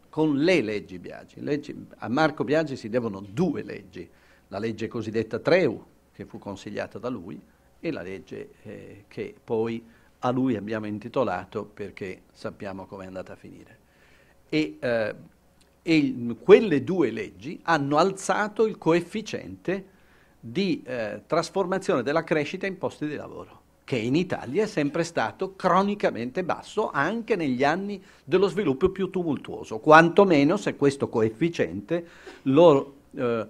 con le leggi Biagi. leggi, a Marco Biagi si devono due leggi, la legge cosiddetta Treu, che fu consigliata da lui, e la legge eh, che poi a lui abbiamo intitolato perché sappiamo com'è andata a finire. E, eh, e, quelle due leggi hanno alzato il coefficiente di eh, trasformazione della crescita in posti di lavoro che in Italia è sempre stato cronicamente basso anche negli anni dello sviluppo più tumultuoso, quantomeno se questo coefficiente lo eh,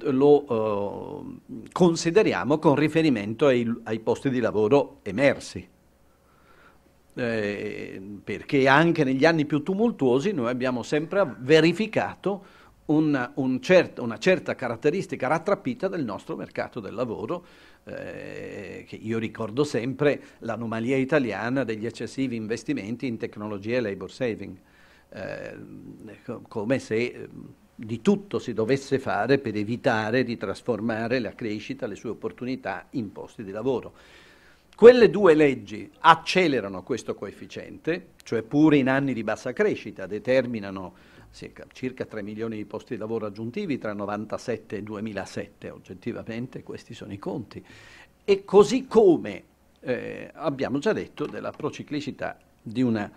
lo eh, consideriamo con riferimento ai, ai, posti di lavoro emersi. Eh, perché anche negli anni più tumultuosi noi abbiamo sempre verificato una, un certo, una certa caratteristica rattrappita del nostro mercato del lavoro, eh, che io ricordo sempre l'anomalia italiana degli eccessivi investimenti in tecnologie e labor saving, eh, ecco, come se ehm, di tutto si dovesse fare per evitare di trasformare la crescita, le sue opportunità in posti di lavoro. Quelle due leggi accelerano questo coefficiente, cioè pure in anni di bassa crescita determinano circa 3 milioni di posti di lavoro aggiuntivi tra 97 e 2007, oggettivamente questi sono i conti. E così come eh, abbiamo già detto della prociclicità di una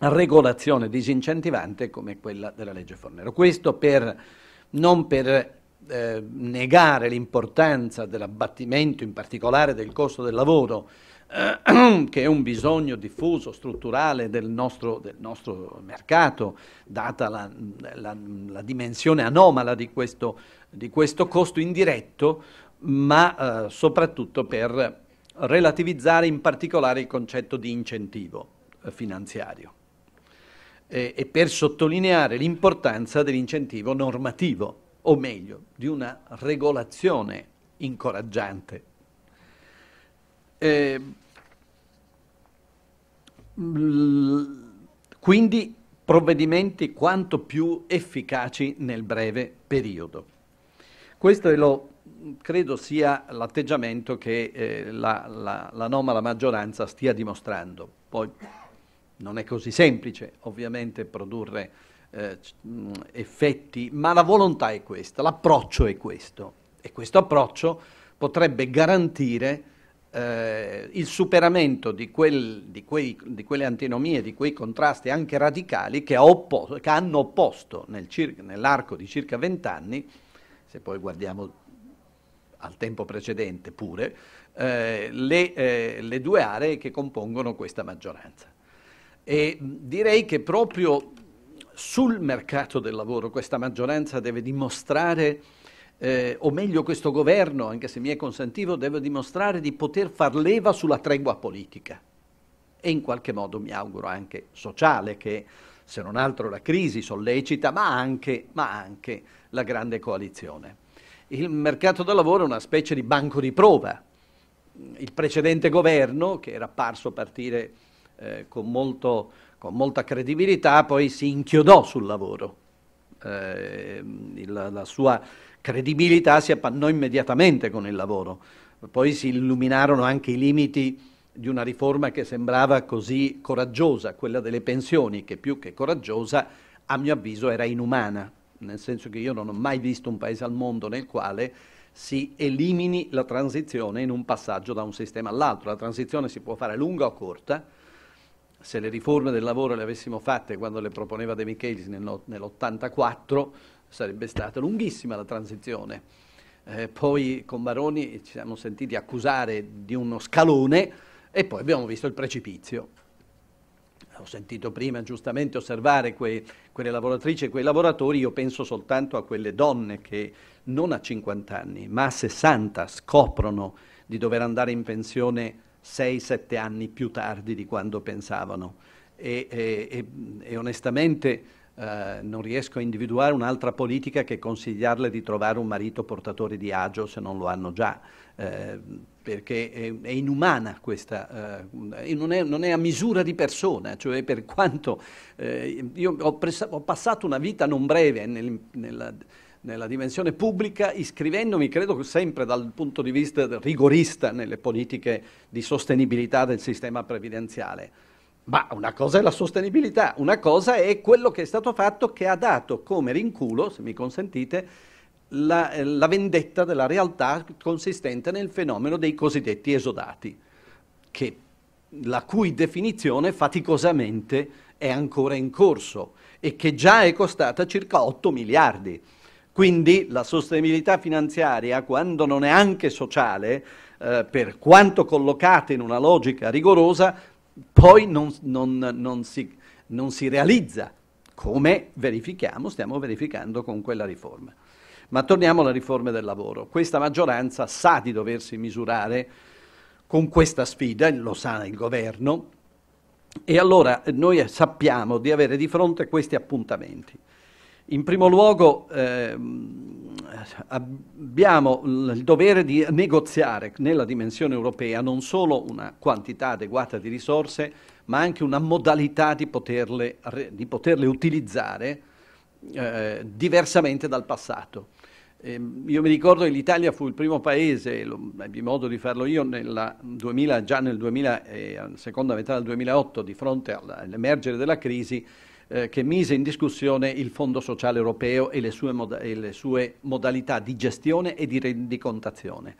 regolazione disincentivante come quella della legge Fornero. Questo per, non per eh, negare l'importanza dell'abbattimento, in particolare del costo del lavoro, eh, che è un bisogno diffuso, strutturale del nostro, del nostro mercato, data la, la, la dimensione anomala di questo, di questo, costo indiretto, ma eh, soprattutto per relativizzare in particolare il concetto di incentivo eh, finanziario eh, e per sottolineare l'importanza dell'incentivo normativo, o meglio, di una regolazione incoraggiante. Eh, quindi provvedimenti quanto più efficaci nel breve periodo. Questo è lo, credo sia l'atteggiamento che eh, la, la, l'anomala maggioranza stia dimostrando. Poi non è così semplice ovviamente produrre eh, effetti, ma la volontà è questa, l'approccio è questo e questo approccio potrebbe garantire eh, il superamento di, quel, di, quei, di, quelle antinomie, di quei contrasti anche radicali che, ha che hanno opposto nel nell'arco di circa vent'anni, se poi guardiamo al tempo precedente pure, eh, le, eh, le due aree che compongono questa maggioranza. E direi che proprio sul mercato del lavoro questa maggioranza deve dimostrare, eh, o meglio questo governo, anche se mi è consentito, deve dimostrare di poter far leva sulla tregua politica e in qualche modo mi auguro anche sociale che se non altro la crisi sollecita, ma anche, ma anche la grande coalizione. Il mercato del lavoro è una specie di banco di prova. Il precedente governo, che era apparso partire eh, con, molto, con, molta credibilità, poi si inchiodò sul lavoro. Eh, la, la, sua credibilità si appannò immediatamente con il lavoro. Poi si illuminarono anche i limiti di una riforma che sembrava così coraggiosa, quella delle pensioni, che più che coraggiosa, a mio avviso, era inumana, nel senso che io non ho mai visto un paese al mondo nel quale si elimini la transizione in un passaggio da un sistema all'altro. La transizione si può fare lunga o corta, se le riforme del lavoro le avessimo fatte quando le proponeva De Michelis nell'84 sarebbe stata lunghissima la transizione. Eh, poi con Baroni ci siamo sentiti accusare di uno scalone e poi abbiamo visto il precipizio. Ho sentito prima giustamente osservare quei, quelle lavoratrici e quei lavoratori, io penso soltanto a quelle donne che non a 50 anni ma a 60 scoprono di dover andare in pensione 6-7 anni più tardi di quando pensavano e, e, e onestamente eh, non riesco a individuare un'altra politica che consigliarle di trovare un marito portatore di agio se non lo hanno già. Eh, perché è, è, inumana questa, eh, non, è, non, è, a misura di persona, cioè per quanto eh, io ho, presa, ho, passato una vita non breve nel, nella nella dimensione pubblica iscrivendomi, credo sempre dal punto di vista rigorista nelle politiche di sostenibilità del sistema previdenziale. Ma una cosa è la sostenibilità, una cosa è quello che è stato fatto che ha dato come rinculo, se mi consentite, la, la vendetta della realtà consistente nel fenomeno dei cosiddetti esodati, che, la cui definizione faticosamente è ancora in corso e che già è costata circa 8 miliardi. Quindi la sostenibilità finanziaria, quando non è anche sociale, eh, per quanto collocata in una logica rigorosa, poi non, non, non, si, non si realizza, come verifichiamo, stiamo verificando con quella riforma. Ma torniamo alla riforma del lavoro. Questa maggioranza sa di doversi misurare con questa sfida, lo sa il governo, e allora noi sappiamo di avere di fronte questi appuntamenti. In primo luogo eh, abbiamo il dovere di negoziare nella dimensione europea non solo una quantità adeguata di risorse, ma anche una modalità di poterle, di poterle utilizzare eh, diversamente dal passato. Eh, io mi ricordo che l'Italia fu il primo paese, ebbi modo di farlo io 2000, già nel 2000, eh, seconda metà del 2008, di fronte all'emergere della crisi, eh, che mise in discussione il Fondo Sociale Europeo e le sue, moda e le sue modalità di gestione e di rendicontazione.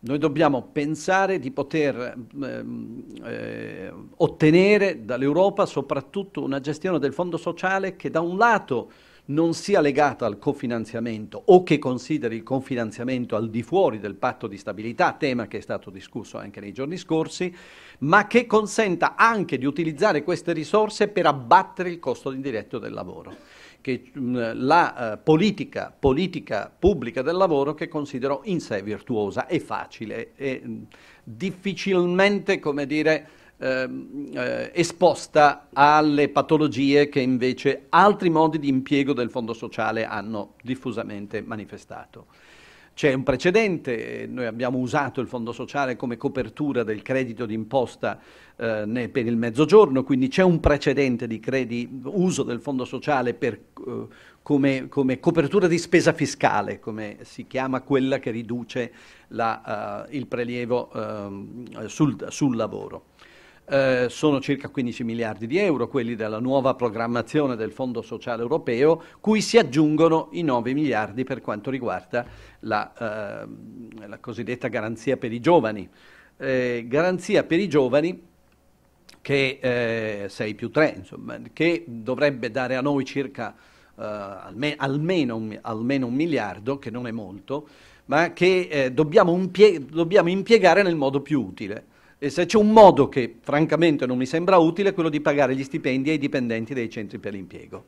Noi dobbiamo pensare di poter ehm, eh, ottenere dall'Europa soprattutto una gestione del fondo sociale che da un lato non sia legata al cofinanziamento o che consideri il cofinanziamento al di fuori del patto di stabilità, tema che è stato discusso anche nei giorni scorsi, ma che consenta anche di utilizzare queste risorse per abbattere il costo indiretto del lavoro che, mm, la eh, politica, politica, pubblica del lavoro che considero in sé virtuosa e facile e mm, difficilmente, come dire, eh, eh, esposta alle patologie che invece altri modi di impiego del fondo sociale hanno diffusamente manifestato. C'è un precedente, eh, noi abbiamo usato il fondo sociale come copertura del credito d'imposta eh, per il mezzogiorno, quindi c'è un precedente di credi, uso del fondo sociale per, eh, come, come, copertura di spesa fiscale, come si chiama quella che riduce la, eh, il prelievo ehm, sul, sul lavoro eh, sono circa 15 miliardi di euro quelli della nuova programmazione del Fondo Sociale Europeo, cui si aggiungono i 9 miliardi per quanto riguarda la, eh, la cosiddetta garanzia per i giovani. Eh, garanzia per i giovani che 6 eh, più 3, insomma, che dovrebbe dare a noi circa eh, alme almeno, un, almeno, un, miliardo, che non è molto, ma che eh, dobbiamo, dobbiamo impiegare nel modo più utile. E eh, se c'è un modo che francamente non mi sembra utile, è quello di pagare gli stipendi ai dipendenti dei centri per l'impiego.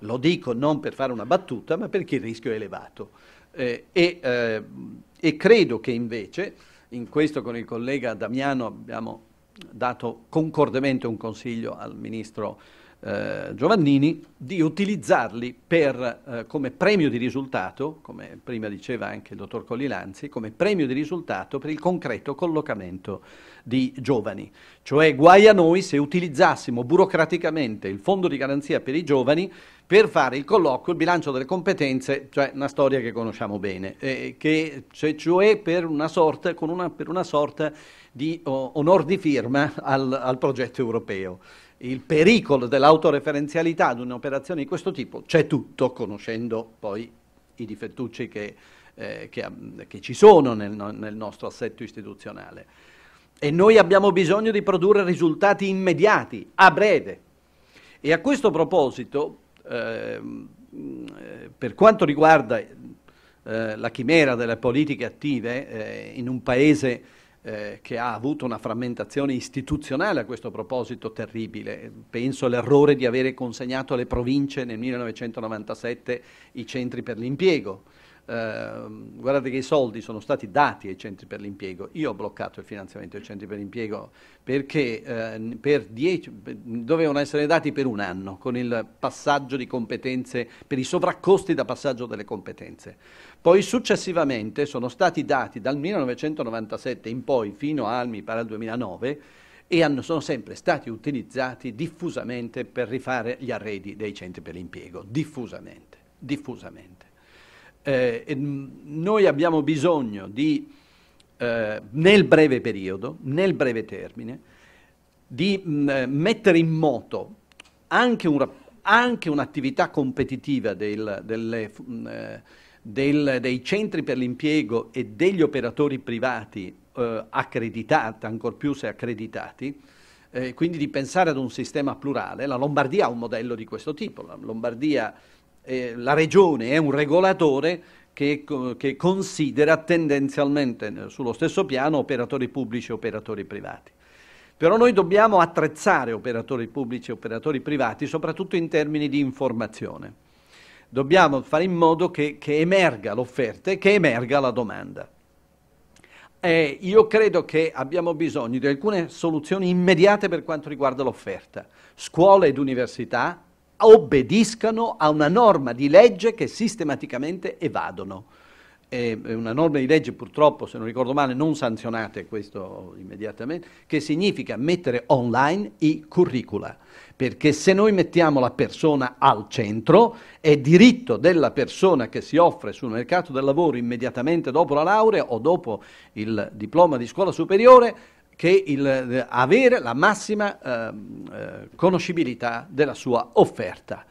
Lo dico non per fare una battuta, ma perché il rischio è elevato. Eh, e, eh, e credo che invece, in questo con il collega Damiano abbiamo dato concordemente un consiglio al ministro eh, Giovannini di utilizzarli per, eh, come premio di risultato, come prima diceva anche il dottor Collilanzi, come premio di risultato per il concreto collocamento di giovani. Cioè guai a noi se utilizzassimo burocraticamente il fondo di garanzia per i giovani per fare il colloquio, il bilancio delle competenze, cioè una storia che conosciamo bene, eh, che, cioè, cioè per una sorta, una, per una sorta di oh, onor di firma al, al progetto europeo il pericolo dell'autoreferenzialità ad un'operazione di questo tipo c'è tutto, conoscendo poi i difettucci che, eh, che, che ci sono nel, nel nostro assetto istituzionale. E noi abbiamo bisogno di produrre risultati immediati, a breve. E a questo proposito, ehm, eh, per quanto riguarda eh, la chimera delle politiche attive, eh, in un paese eh, che ha avuto una frammentazione istituzionale a questo proposito terribile. Penso all'errore di avere consegnato alle province nel 1997 i centri per l'impiego. Eh, guardate che i soldi sono stati dati ai centri per l'impiego. Io ho bloccato il finanziamento ai centri per l'impiego perché eh, per dieci, dovevano essere dati per un anno con il passaggio di competenze, per i sovraccosti da passaggio delle competenze. Poi successivamente sono stati dati dal 1997 in poi fino al, mi pare, al 2009 e hanno, sono sempre stati utilizzati diffusamente per rifare gli arredi dei centri per l'impiego, diffusamente, diffusamente. Eh, mm, noi abbiamo bisogno di, eh, nel breve periodo, nel breve termine, di mh, mm, eh, mettere in moto anche, un'attività competitiva del, delle... Mh, mm, eh, del, dei centri per l'impiego e degli operatori privati eh, accreditati, ancor più se accreditati, eh, quindi di pensare ad un sistema plurale. La Lombardia ha un modello di questo tipo, la, Lombardia, eh, la regione è un regolatore che, che considera tendenzialmente eh, sullo stesso piano operatori pubblici e operatori privati. Però noi dobbiamo attrezzare operatori pubblici e operatori privati soprattutto in termini di informazione dobbiamo fare in modo che, che emerga l'offerta e che emerga la domanda. Eh, io credo che abbiamo bisogno di alcune soluzioni immediate per quanto riguarda l'offerta. Scuole ed università obbediscano a una norma di legge che sistematicamente evadono. È una norma di legge purtroppo, se non ricordo male, non sanzionate questo immediatamente, che significa mettere online i curricula perché se noi mettiamo la persona al centro, è diritto della persona che si offre sul mercato del lavoro immediatamente dopo la laurea o dopo il diploma di scuola superiore, che il, eh, avere la massima ehm, eh, conoscibilità della sua offerta.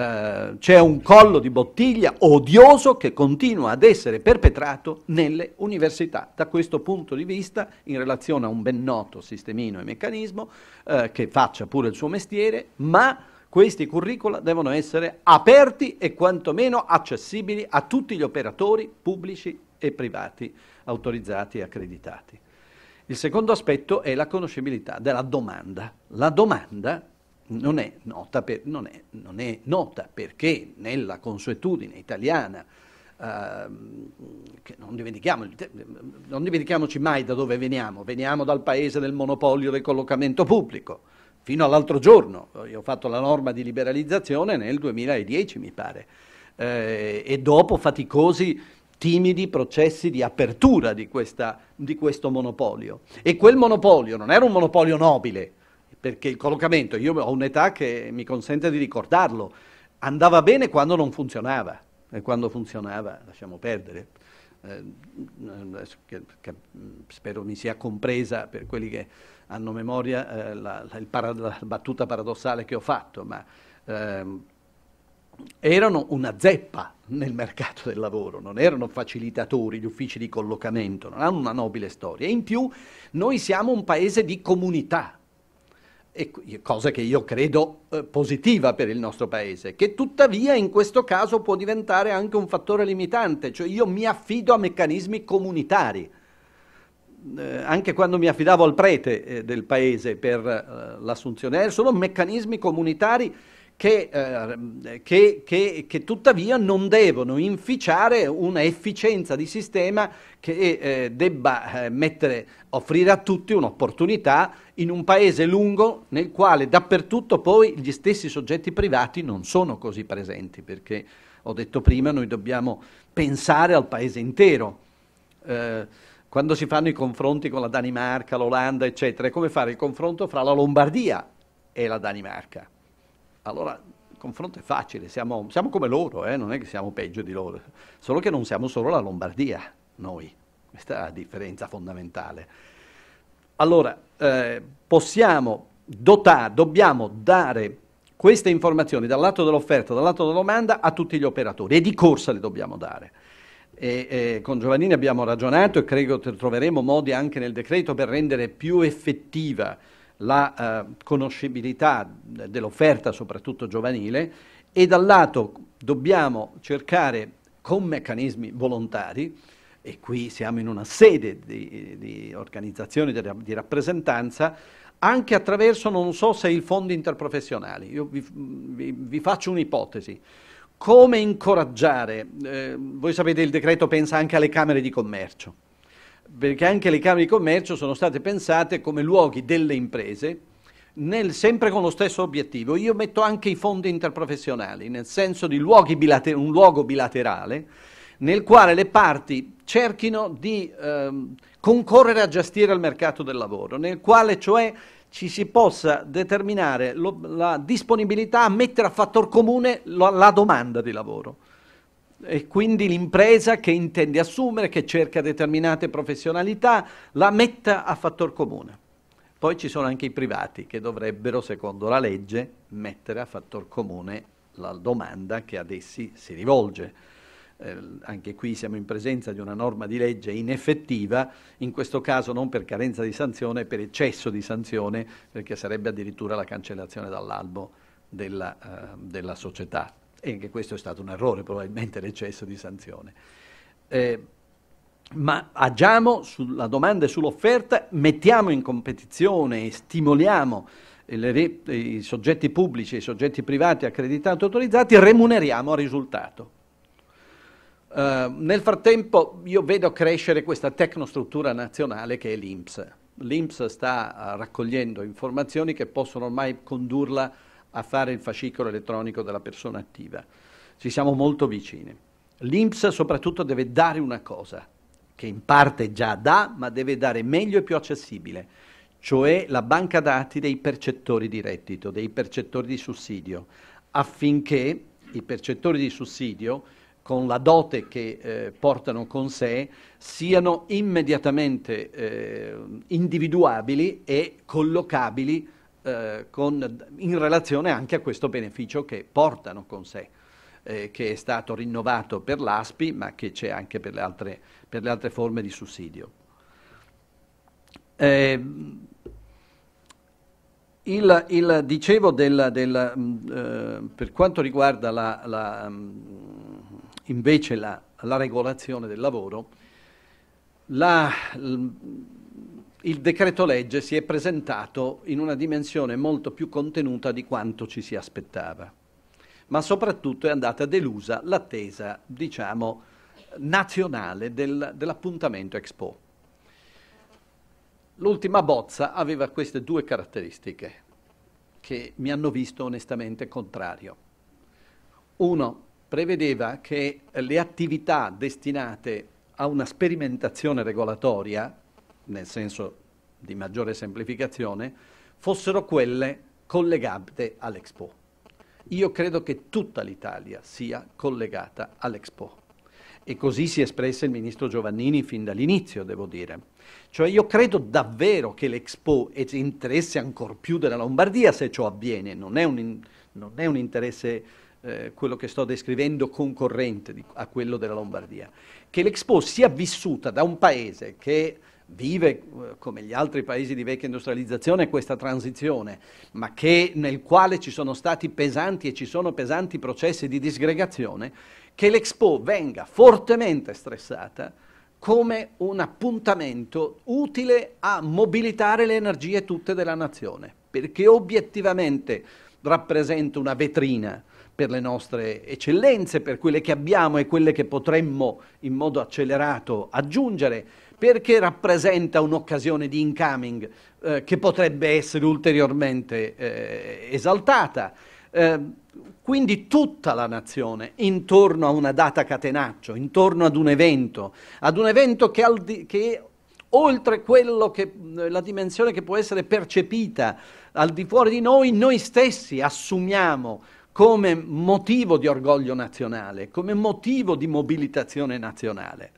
Eh, c'è un collo di bottiglia odioso che continua ad essere perpetrato nelle università. Da questo punto di vista, in relazione a un ben noto sistemino e meccanismo, eh, che faccia pure il suo mestiere, ma questi curricula devono essere aperti e quantomeno accessibili a tutti gli operatori pubblici e privati autorizzati e accreditati. Il secondo aspetto è la conoscibilità della domanda. La domanda non è nota, per, non è, non è nota perché nella consuetudine italiana Uh, non, dimentichiamo, non, dimentichiamoci mai da dove veniamo, veniamo dal paese del monopolio del collocamento pubblico. Fino all'altro giorno, eh, io ho fatto la norma di liberalizzazione nel 2010 mi pare, eh, e dopo faticosi, timidi processi di apertura di, questa, di questo monopolio. E quel monopolio non era un monopolio nobile, perché il collocamento, io ho un'età che mi consente di ricordarlo, andava bene quando non funzionava e quando funzionava lasciamo perdere. Eh, che, che spero mi sia compresa per quelli che hanno memoria eh, la, la, para, la, battuta paradossale che ho fatto, ma ehm, erano una zeppa nel mercato del lavoro, non erano facilitatori gli uffici di collocamento, non hanno una nobile storia. In più noi siamo un paese di comunità, e, cosa che io credo eh, positiva per il nostro Paese, che tuttavia in questo caso può diventare anche un fattore limitante, cioè io mi affido a meccanismi comunitari. Eh, anche quando mi affidavo al prete eh, del Paese per eh, l'assunzione, eh, sono meccanismi comunitari che, eh, che, che, che, tuttavia non devono inficiare una efficienza di sistema che eh, debba eh, mettere, offrire a tutti un'opportunità in un paese lungo nel quale dappertutto poi gli stessi soggetti privati non sono così presenti, perché ho detto prima noi dobbiamo pensare al paese intero eh, quando si fanno i confronti con la Danimarca, l'Olanda, eccetera, è come fare il confronto fra la Lombardia e la Danimarca. Allora il confronto è facile, siamo, siamo come loro, eh? non è che siamo peggio di loro, solo che non siamo solo la Lombardia, noi, questa è la differenza fondamentale. Allora, eh, possiamo dotare, dobbiamo dare queste informazioni dal lato dell'offerta, dal lato della domanda a tutti gli operatori e di corsa le dobbiamo dare. E, e con Giovannini abbiamo ragionato e credo troveremo modi anche nel decreto per rendere più effettiva la eh, conoscibilità dell'offerta, soprattutto giovanile, e dal lato dobbiamo cercare con meccanismi volontari, e qui siamo in una sede di, di organizzazione, di, di rappresentanza, anche attraverso, non so se i fondi interprofessionali, io vi, vi, vi faccio un'ipotesi, come incoraggiare, eh, voi sapete il decreto pensa anche alle Camere di Commercio, perché anche le Camere di Commercio sono state pensate come luoghi delle imprese, nel, sempre con lo stesso obiettivo. Io metto anche i fondi interprofessionali, nel senso di bilater- un luogo bilaterale nel quale le parti cerchino di ehm, concorrere a gestire il mercato del lavoro, nel quale cioè ci si possa determinare lo, la disponibilità a mettere a fattor comune la, la domanda di lavoro e quindi l'impresa che intende assumere, che cerca determinate professionalità, la metta a fattor comune. Poi ci sono anche i privati che dovrebbero, secondo la legge, mettere a fattor comune la domanda che ad essi si rivolge. Eh, anche qui siamo in presenza di una norma di legge ineffettiva, in questo caso non per carenza di sanzione, per eccesso di sanzione, perché sarebbe addirittura la cancellazione dall'albo della, eh, della società e anche questo è stato un errore probabilmente l'eccesso di sanzione. Eh, ma agiamo sulla domanda e sull'offerta, mettiamo in competizione e stimoliamo le, i soggetti pubblici e i soggetti privati accreditati e autorizzati, remuneriamo a risultato. Uh, nel frattempo io vedo crescere questa tecnostruttura nazionale che è l'INPS. L'INPS sta uh, raccogliendo informazioni che possono ormai condurla a a fare il fascicolo elettronico della persona attiva. Ci siamo molto vicini. L'INPS soprattutto deve dare una cosa, che in parte già dà, ma deve dare meglio e più accessibile, cioè la banca dati dei percettori di reddito, dei percettori di sussidio, affinché i percettori di sussidio con la dote che eh, portano con sé siano immediatamente eh, individuabili e collocabili eh, con, in relazione anche a questo beneficio che portano con sé, eh, che è stato rinnovato per l'ASPI ma che c'è anche per le altre, per le altre forme di sussidio. Eh, il, il, dicevo del, del, mm, eh, per quanto riguarda la, la, mm, invece la, la regolazione del lavoro, la, il decreto legge si è presentato in una dimensione molto più contenuta di quanto ci si aspettava, ma soprattutto è andata delusa l'attesa, diciamo, nazionale del, dell'appuntamento Expo. L'ultima bozza aveva queste due caratteristiche che mi hanno visto onestamente contrario. Uno, prevedeva che le attività destinate a una sperimentazione regolatoria nel senso di maggiore semplificazione, fossero quelle collegate all'Expo. Io credo che tutta l'Italia sia collegata all'Expo. E così si è espressa il ministro Giovannini fin dall'inizio, devo dire. Cioè io credo davvero che l'Expo interesse ancor più della Lombardia se ciò avviene, non è un, non è un interesse eh, quello che sto descrivendo concorrente di, a quello della Lombardia. Che l'Expo sia vissuta da un paese che vive come gli altri paesi di vecchia industrializzazione questa transizione, ma che, nel quale ci sono stati pesanti e ci sono pesanti processi di disgregazione, che l'Expo venga fortemente stressata come un appuntamento utile a mobilitare le energie tutte della nazione, perché obiettivamente rappresenta una vetrina per le nostre eccellenze, per quelle che abbiamo e quelle che potremmo in modo accelerato aggiungere, perché rappresenta un'occasione di incoming eh, che potrebbe essere ulteriormente eh, esaltata. Eh, quindi tutta la nazione intorno a una data catenaccio, intorno ad un evento, ad un evento che, di, che oltre che, eh, la dimensione che può essere percepita al di fuori di noi, noi stessi assumiamo come motivo di orgoglio nazionale, come motivo di mobilitazione nazionale.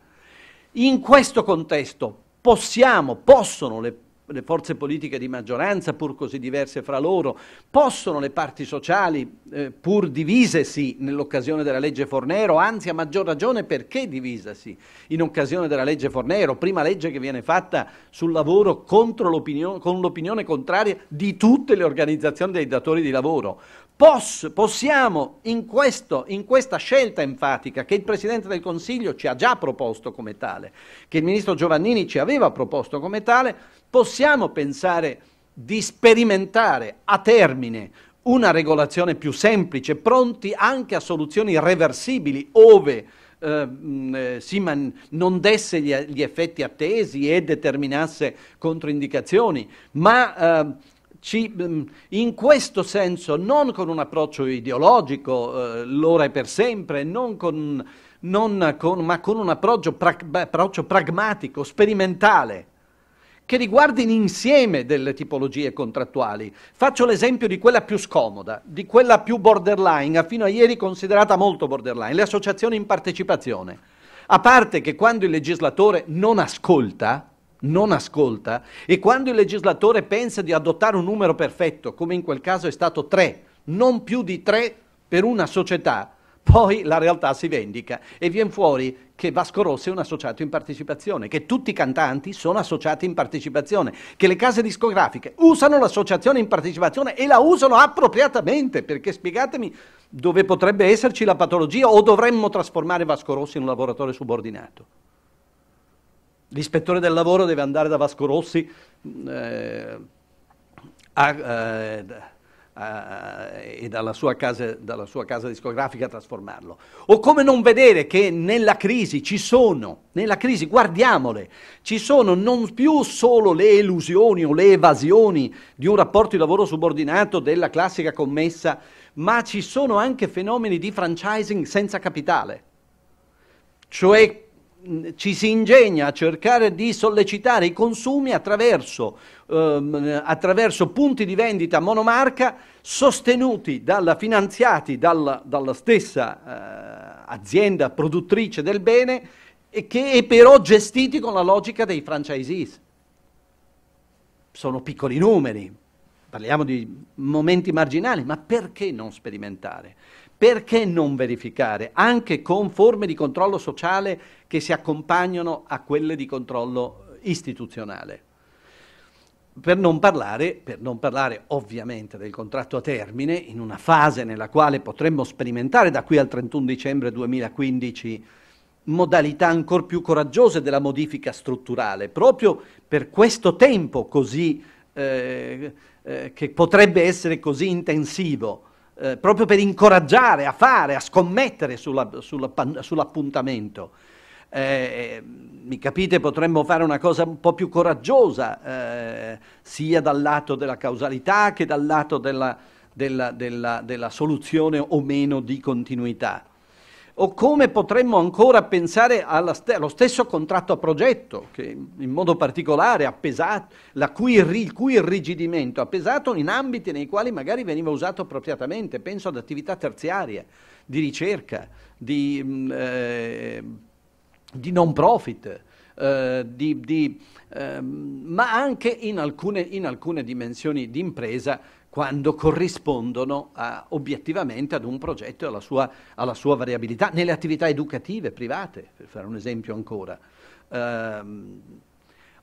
In questo contesto possiamo, possono le, le forze politiche di maggioranza, pur così diverse fra loro, possono le parti sociali, eh, pur divisesi nell'occasione della legge Fornero, anzi a maggior ragione perché divisasi in occasione della legge Fornero, prima legge che viene fatta sul lavoro l'opinione, con l'opinione contraria di tutte le organizzazioni dei datori di lavoro. Poss- possiamo in, questo, in questa scelta enfatica che il Presidente del Consiglio ci ha già proposto come tale, che il Ministro Giovannini ci aveva proposto come tale, possiamo pensare di sperimentare a termine una regolazione più semplice, pronti anche a soluzioni reversibili ove ehm, eh, sì, ma non desse gli, gli, effetti attesi e determinasse controindicazioni, ma eh, ci, mm, in questo senso, non con un approccio ideologico, eh, l'ora è per sempre, non con, non con, ma con un approccio, pra, approccio pragmatico, sperimentale, che riguardi l'insieme delle tipologie contrattuali. Faccio l'esempio di quella più scomoda, di quella più borderline, fino a ieri considerata molto borderline, le associazioni in partecipazione. A parte che quando il legislatore non ascolta, non ascolta e quando il legislatore pensa di adottare un numero perfetto, come in quel caso è stato tre, non più di tre per una società, poi la realtà si vendica e viene fuori che Vasco Rossi è un associato in partecipazione, che tutti i cantanti sono associati in partecipazione, che le case discografiche usano l'associazione in partecipazione e la usano appropriatamente, perché spiegatemi dove potrebbe esserci la patologia o dovremmo trasformare Vasco Rossi in un lavoratore subordinato l'ispettore del lavoro deve andare da Vasco Rossi eh, a, eh, e dalla sua, casa, dalla sua, casa, discografica a trasformarlo. O come non vedere che nella crisi ci sono, nella crisi guardiamole, ci sono non più solo le elusioni o le evasioni di un rapporto di lavoro subordinato della classica commessa, ma ci sono anche fenomeni di franchising senza capitale. Cioè ci si ingegna a cercare di sollecitare i consumi attraverso, ehm, attraverso punti di vendita monomarca sostenuti, dalla, finanziati dalla, dalla stessa eh, azienda produttrice del bene e che è però gestiti con la logica dei franchisees. Sono piccoli numeri, parliamo di momenti marginali, ma perché non sperimentare? Perché non verificare anche con forme di controllo sociale che si accompagnano a quelle di controllo istituzionale. Per non, parlare, per non parlare ovviamente del contratto a termine, in una fase nella quale potremmo sperimentare da qui al 31 dicembre 2015 modalità ancora più coraggiose della modifica strutturale, proprio per questo tempo così, eh, eh, che potrebbe essere così intensivo, eh, proprio per incoraggiare a fare, a scommettere sulla, sulla, sull'appuntamento eh, mi capite, potremmo fare una cosa un po' più coraggiosa, eh, sia dal lato della causalità che dal lato della, della, della, della soluzione o meno di continuità. O come potremmo ancora pensare st- allo stesso contratto a progetto, che in modo particolare pesato, cui, il cui irrigidimento ha pesato in ambiti nei quali magari veniva usato appropriatamente, penso ad attività terziarie, di ricerca, di... Mm, eh, di non profit, eh, di, di, eh, ma anche in alcune, in alcune dimensioni di impresa quando corrispondono a, obiettivamente ad un progetto e alla sua, alla sua, variabilità, nelle attività educative private, per fare un esempio ancora. Eh,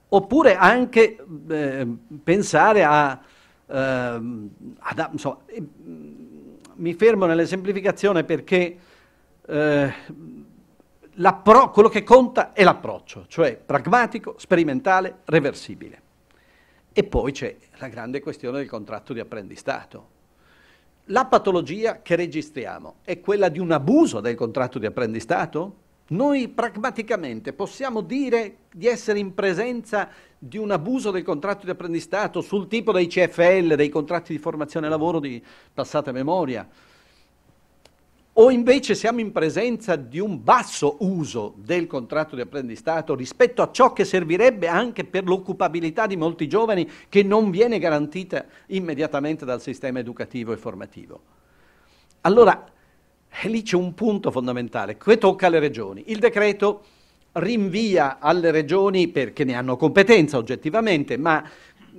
oppure anche ehm, pensare a... Ehm, ad, insomma, mi fermo nell'esemplificazione semplificazioni perché eh, quello che conta è l'approccio, cioè pragmatico, sperimentale, reversibile. E poi c'è la grande questione del contratto di apprendistato. La patologia che registriamo è quella di un abuso del contratto di apprendistato? Noi pragmaticamente possiamo dire di essere in presenza di un abuso del contratto di apprendistato sul tipo dei CFL, dei contratti di formazione e lavoro di passata memoria, o invece siamo in presenza di un basso uso del contratto di apprendistato rispetto a ciò che servirebbe anche per l'occupabilità di molti giovani che non viene garantita immediatamente dal sistema educativo e formativo. Allora, eh, lì c'è un punto fondamentale che tocca alle regioni. Il decreto rinvia alle regioni perché ne hanno competenza oggettivamente, ma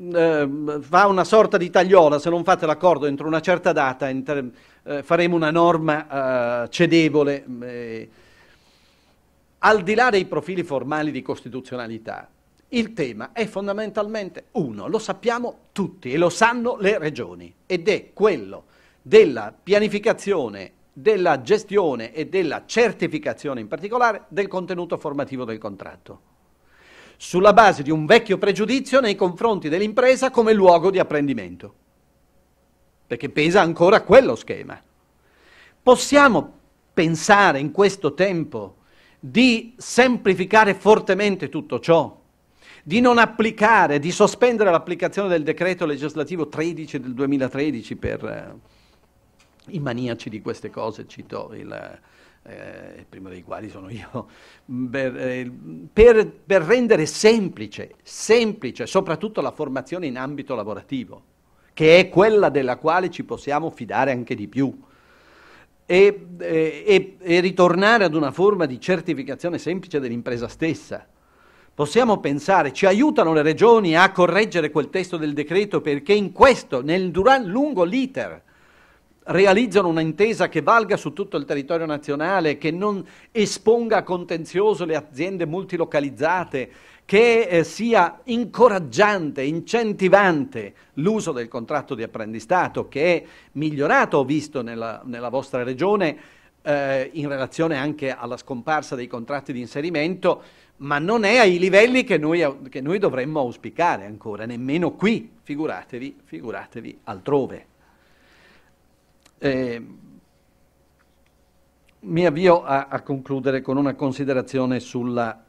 Ehm, fa una sorta di tagliola, se non fate l'accordo entro una certa data inter- eh, faremo una norma eh, cedevole. Eh. al di là dei profili formali di costituzionalità, il tema è fondamentalmente uno, lo sappiamo tutti e lo sanno le regioni, ed è quello della pianificazione, della gestione e della certificazione in particolare del contenuto formativo del contratto sulla base di un vecchio pregiudizio nei confronti dell'impresa come luogo di apprendimento, perché pesa ancora quello schema. Possiamo pensare in questo tempo di semplificare fortemente tutto ciò, di non applicare, di sospendere l'applicazione del decreto legislativo 13 del 2013 per eh, i maniaci di queste cose, cito il eh, il primo dei quali sono io, per, eh, per, per rendere semplice, semplice soprattutto la formazione in ambito lavorativo, che è quella della quale ci possiamo fidare anche di più. E, eh, e, e, ritornare ad una forma di certificazione semplice dell'impresa stessa. Possiamo pensare, ci aiutano le regioni a correggere quel testo del decreto perché in questo, nel duran, lungo l'iter realizzano un'intesa che valga su tutto il territorio nazionale, che non esponga a contenzioso le aziende multilocalizzate, che eh, sia incoraggiante, incentivante l'uso del contratto di apprendistato, che è migliorato, ho visto, nella, nella vostra regione, eh, in relazione anche alla scomparsa dei contratti di inserimento, ma non è ai livelli che noi, che noi dovremmo auspicare ancora, nemmeno qui, figuratevi, figuratevi altrove. Eh, mi avvio a, a, concludere con una considerazione sulla,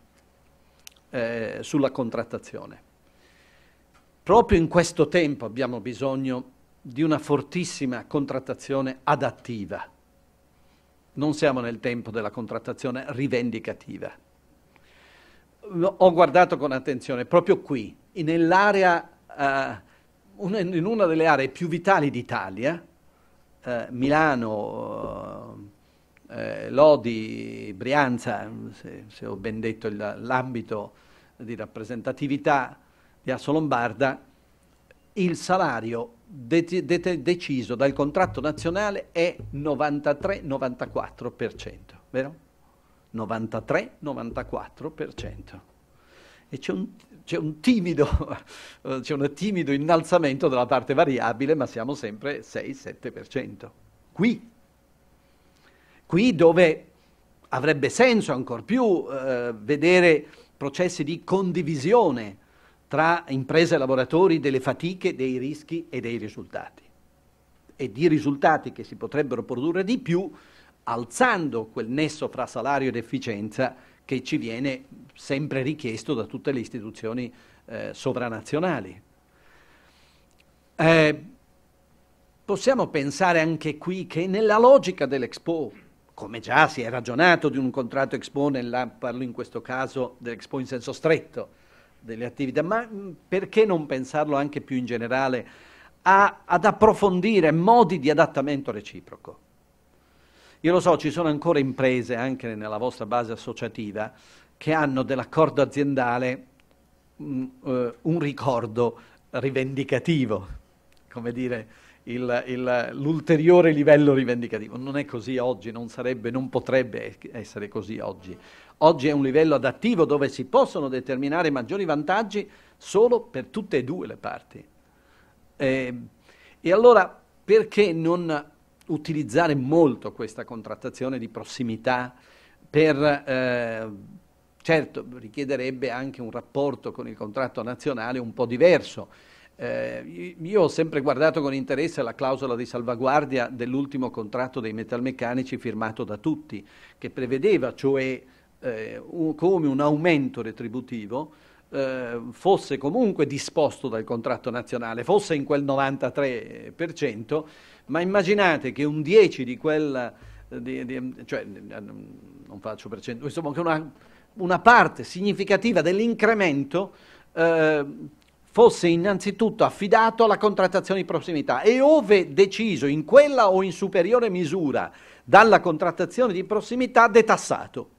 eh, sulla contrattazione. Proprio in questo tempo abbiamo bisogno di una fortissima contrattazione adattiva. Non siamo nel tempo della contrattazione rivendicativa. Ho guardato con attenzione proprio qui, nell'area, eh, in una delle aree più vitali d'Italia, eh, Milano, eh, eh, Lodi, Brianza, se, se, ho ben detto l'ambito di rappresentatività di Asso Lombarda, il salario de de deciso dal contratto nazionale è 93-94%, vero? 93-94%. E c'è un c'è un timido, c'è un timido innalzamento della parte variabile, ma siamo sempre 6-7%. Qui, qui dove avrebbe senso ancor più eh, vedere processi di condivisione tra imprese e lavoratori delle fatiche, dei rischi e dei risultati. E di risultati che si potrebbero produrre di più alzando quel nesso fra salario ed efficienza che ci viene sempre richiesto da tutte le istituzioni eh, sovranazionali. Eh, possiamo pensare anche qui che nella logica dell'Expo, come già si è ragionato di un contratto Expo, nella, parlo in questo caso dell'Expo in senso stretto delle attività, ma mm, perché non pensarlo anche più in generale a, ad approfondire modi di adattamento reciproco? Io lo so, ci sono ancora imprese, anche nella vostra base associativa, che hanno dell'accordo aziendale mh, mm, eh, uh, un ricordo rivendicativo, come dire, il, il, l'ulteriore livello rivendicativo. Non è così oggi, non sarebbe, non potrebbe essere così oggi. Oggi è un livello adattivo dove si possono determinare maggiori vantaggi solo per tutte e due le parti. Eh, e allora perché non utilizzare molto questa contrattazione di prossimità per, eh, certo, richiederebbe anche un rapporto con il contratto nazionale un po' diverso. Eh, io ho sempre guardato con interesse la clausola di salvaguardia dell'ultimo contratto dei metalmeccanici firmato da tutti, che prevedeva cioè eh, un, come un aumento retributivo eh, fosse comunque disposto dal contratto nazionale, fosse in quel 93%, ma immaginate che un 10 di quella, eh, di, di, cioè non faccio percento, insomma che una, una parte significativa dell'incremento eh, fosse innanzitutto affidato alla contrattazione di prossimità e ove deciso in quella o in superiore misura dalla contrattazione di prossimità detassato.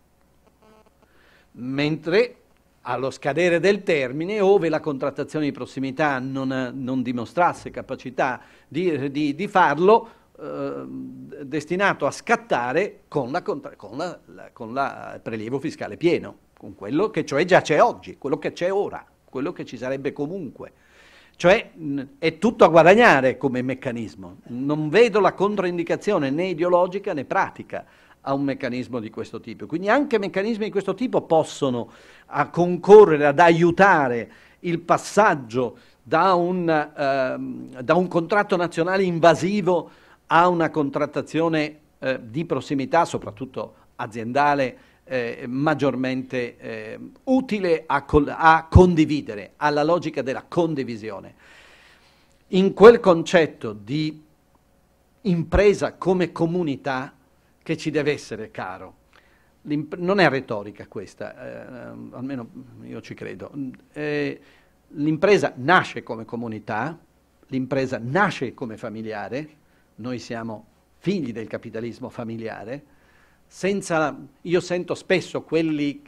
Mentre allo scadere del termine, ove la contrattazione di prossimità non, non dimostrasse capacità di, di, di farlo, eh, destinato a scattare con, la, con, la, con la prelievo fiscale pieno, con quello che cioè già c'è oggi, quello che c'è ora, quello che ci sarebbe comunque. Cioè è tutto a guadagnare come meccanismo, non vedo la controindicazione né ideologica né pratica a un meccanismo di questo tipo. Quindi anche meccanismi di questo tipo possono concorrere, ad aiutare il passaggio da un, eh, da un contratto nazionale invasivo a una contrattazione eh, di prossimità, soprattutto aziendale, eh, maggiormente eh, utile a, a, condividere, alla logica della condivisione. In quel concetto di impresa come comunità che ci deve essere caro. L'imp- non è retorica questa, eh, almeno io ci credo. Eh, l'impresa nasce come comunità, l'impresa nasce come familiare, noi siamo figli del capitalismo familiare, senza, io sento spesso quelli,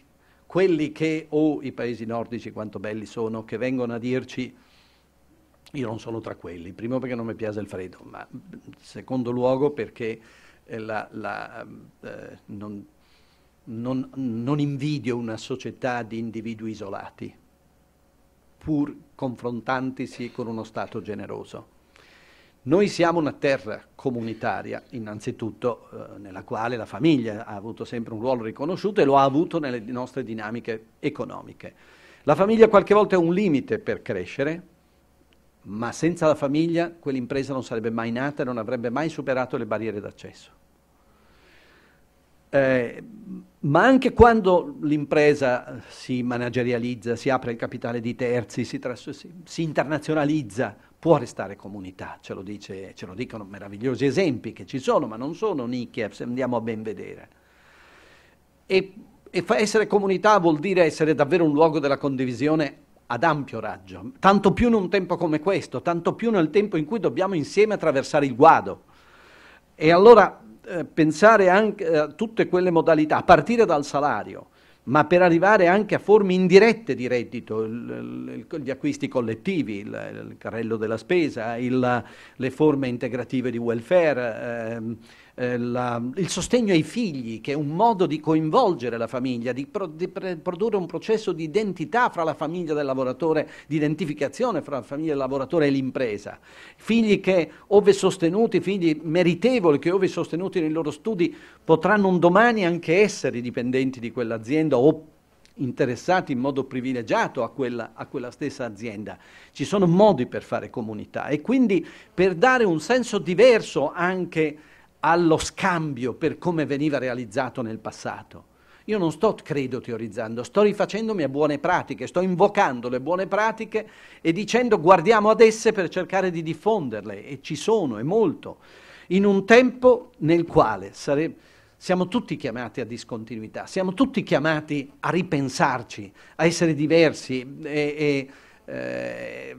quelli che, o oh, i paesi nordici quanto belli sono, che vengono a dirci io non sono tra quelli, primo perché non mi piace il freddo, ma secondo luogo perché eh, la, la, ehm, eh, non, non, non invidio una società di individui isolati, pur confrontandosi con uno Stato generoso. Noi siamo una terra comunitaria, innanzitutto, eh, nella quale la famiglia ha avuto sempre un ruolo riconosciuto e lo ha avuto nelle nostre dinamiche economiche. La famiglia qualche volta è un limite per crescere, ma senza la famiglia quell'impresa non sarebbe mai nata e non avrebbe mai superato le barriere d'accesso. Eh, ma anche quando l'impresa si managerializza, si apre il capitale di terzi, si, si, si internazionalizza, può restare comunità, ce lo, dice, ce lo, dicono meravigliosi esempi che ci sono, ma non sono nicchie, eh, se andiamo a ben vedere. E, e essere comunità vuol dire essere davvero un luogo della condivisione ad ampio raggio, tanto più in un tempo come questo, tanto più nel tempo in cui dobbiamo insieme attraversare il guado. E allora eh, pensare anche a eh, tutte quelle modalità, a partire dal salario, ma per arrivare anche a forme indirette di reddito, il, il, gli acquisti collettivi, il, il, carrello della spesa, le forme integrative di welfare. Ehm, eh, la, il sostegno ai figli, che è un modo di coinvolgere la famiglia, di, pro, di pre, produrre un processo di identità fra la famiglia del lavoratore, di identificazione fra la famiglia del lavoratore e l'impresa. Figli che, ove sostenuti, figli meritevoli, che ove sostenuti nei loro studi, potranno un domani anche essere dipendenti di quell'azienda o interessati in modo privilegiato a quella, a quella, stessa azienda. Ci sono modi per fare comunità e quindi per dare un senso diverso anche a allo scambio per come veniva realizzato nel passato. Io non sto, credo, teorizzando, sto rifacendomi a buone pratiche, sto invocando le buone pratiche e dicendo guardiamo ad esse per cercare di diffonderle e ci sono, e molto, in un tempo nel quale sare... siamo tutti chiamati a discontinuità, siamo tutti chiamati a ripensarci, a essere diversi e, e, eh,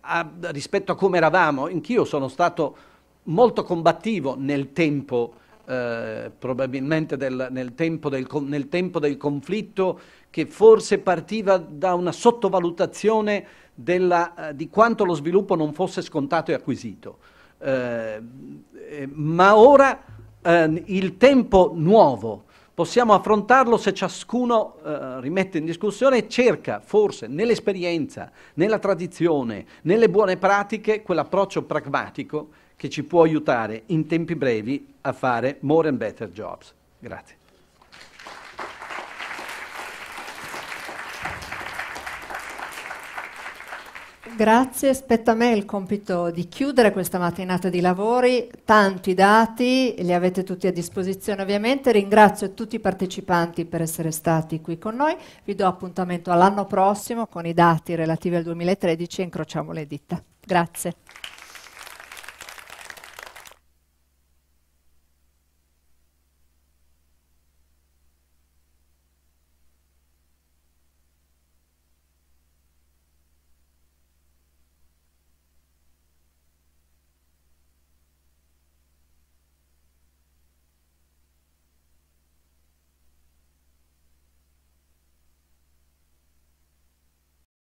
a, rispetto a come eravamo. Anch'io sono stato molto combattivo nel tempo, eh, probabilmente del, nel, tempo del, nel, tempo del, conflitto, che forse partiva da una sottovalutazione della, eh, di quanto lo sviluppo non fosse scontato e acquisito. Eh, eh ma ora eh, il tempo nuovo possiamo affrontarlo se ciascuno eh, rimette in discussione e cerca forse nell'esperienza, nella tradizione, nelle buone pratiche quell'approccio pragmatico che ci può aiutare in tempi brevi a fare more and better jobs. Grazie. Grazie, spetta a me il compito di chiudere questa mattinata di lavori, tanti dati, li avete tutti a disposizione ovviamente, ringrazio tutti i partecipanti per essere stati qui con noi, vi do appuntamento all'anno prossimo con i dati relativi al 2013 e incrociamo le dita. Grazie.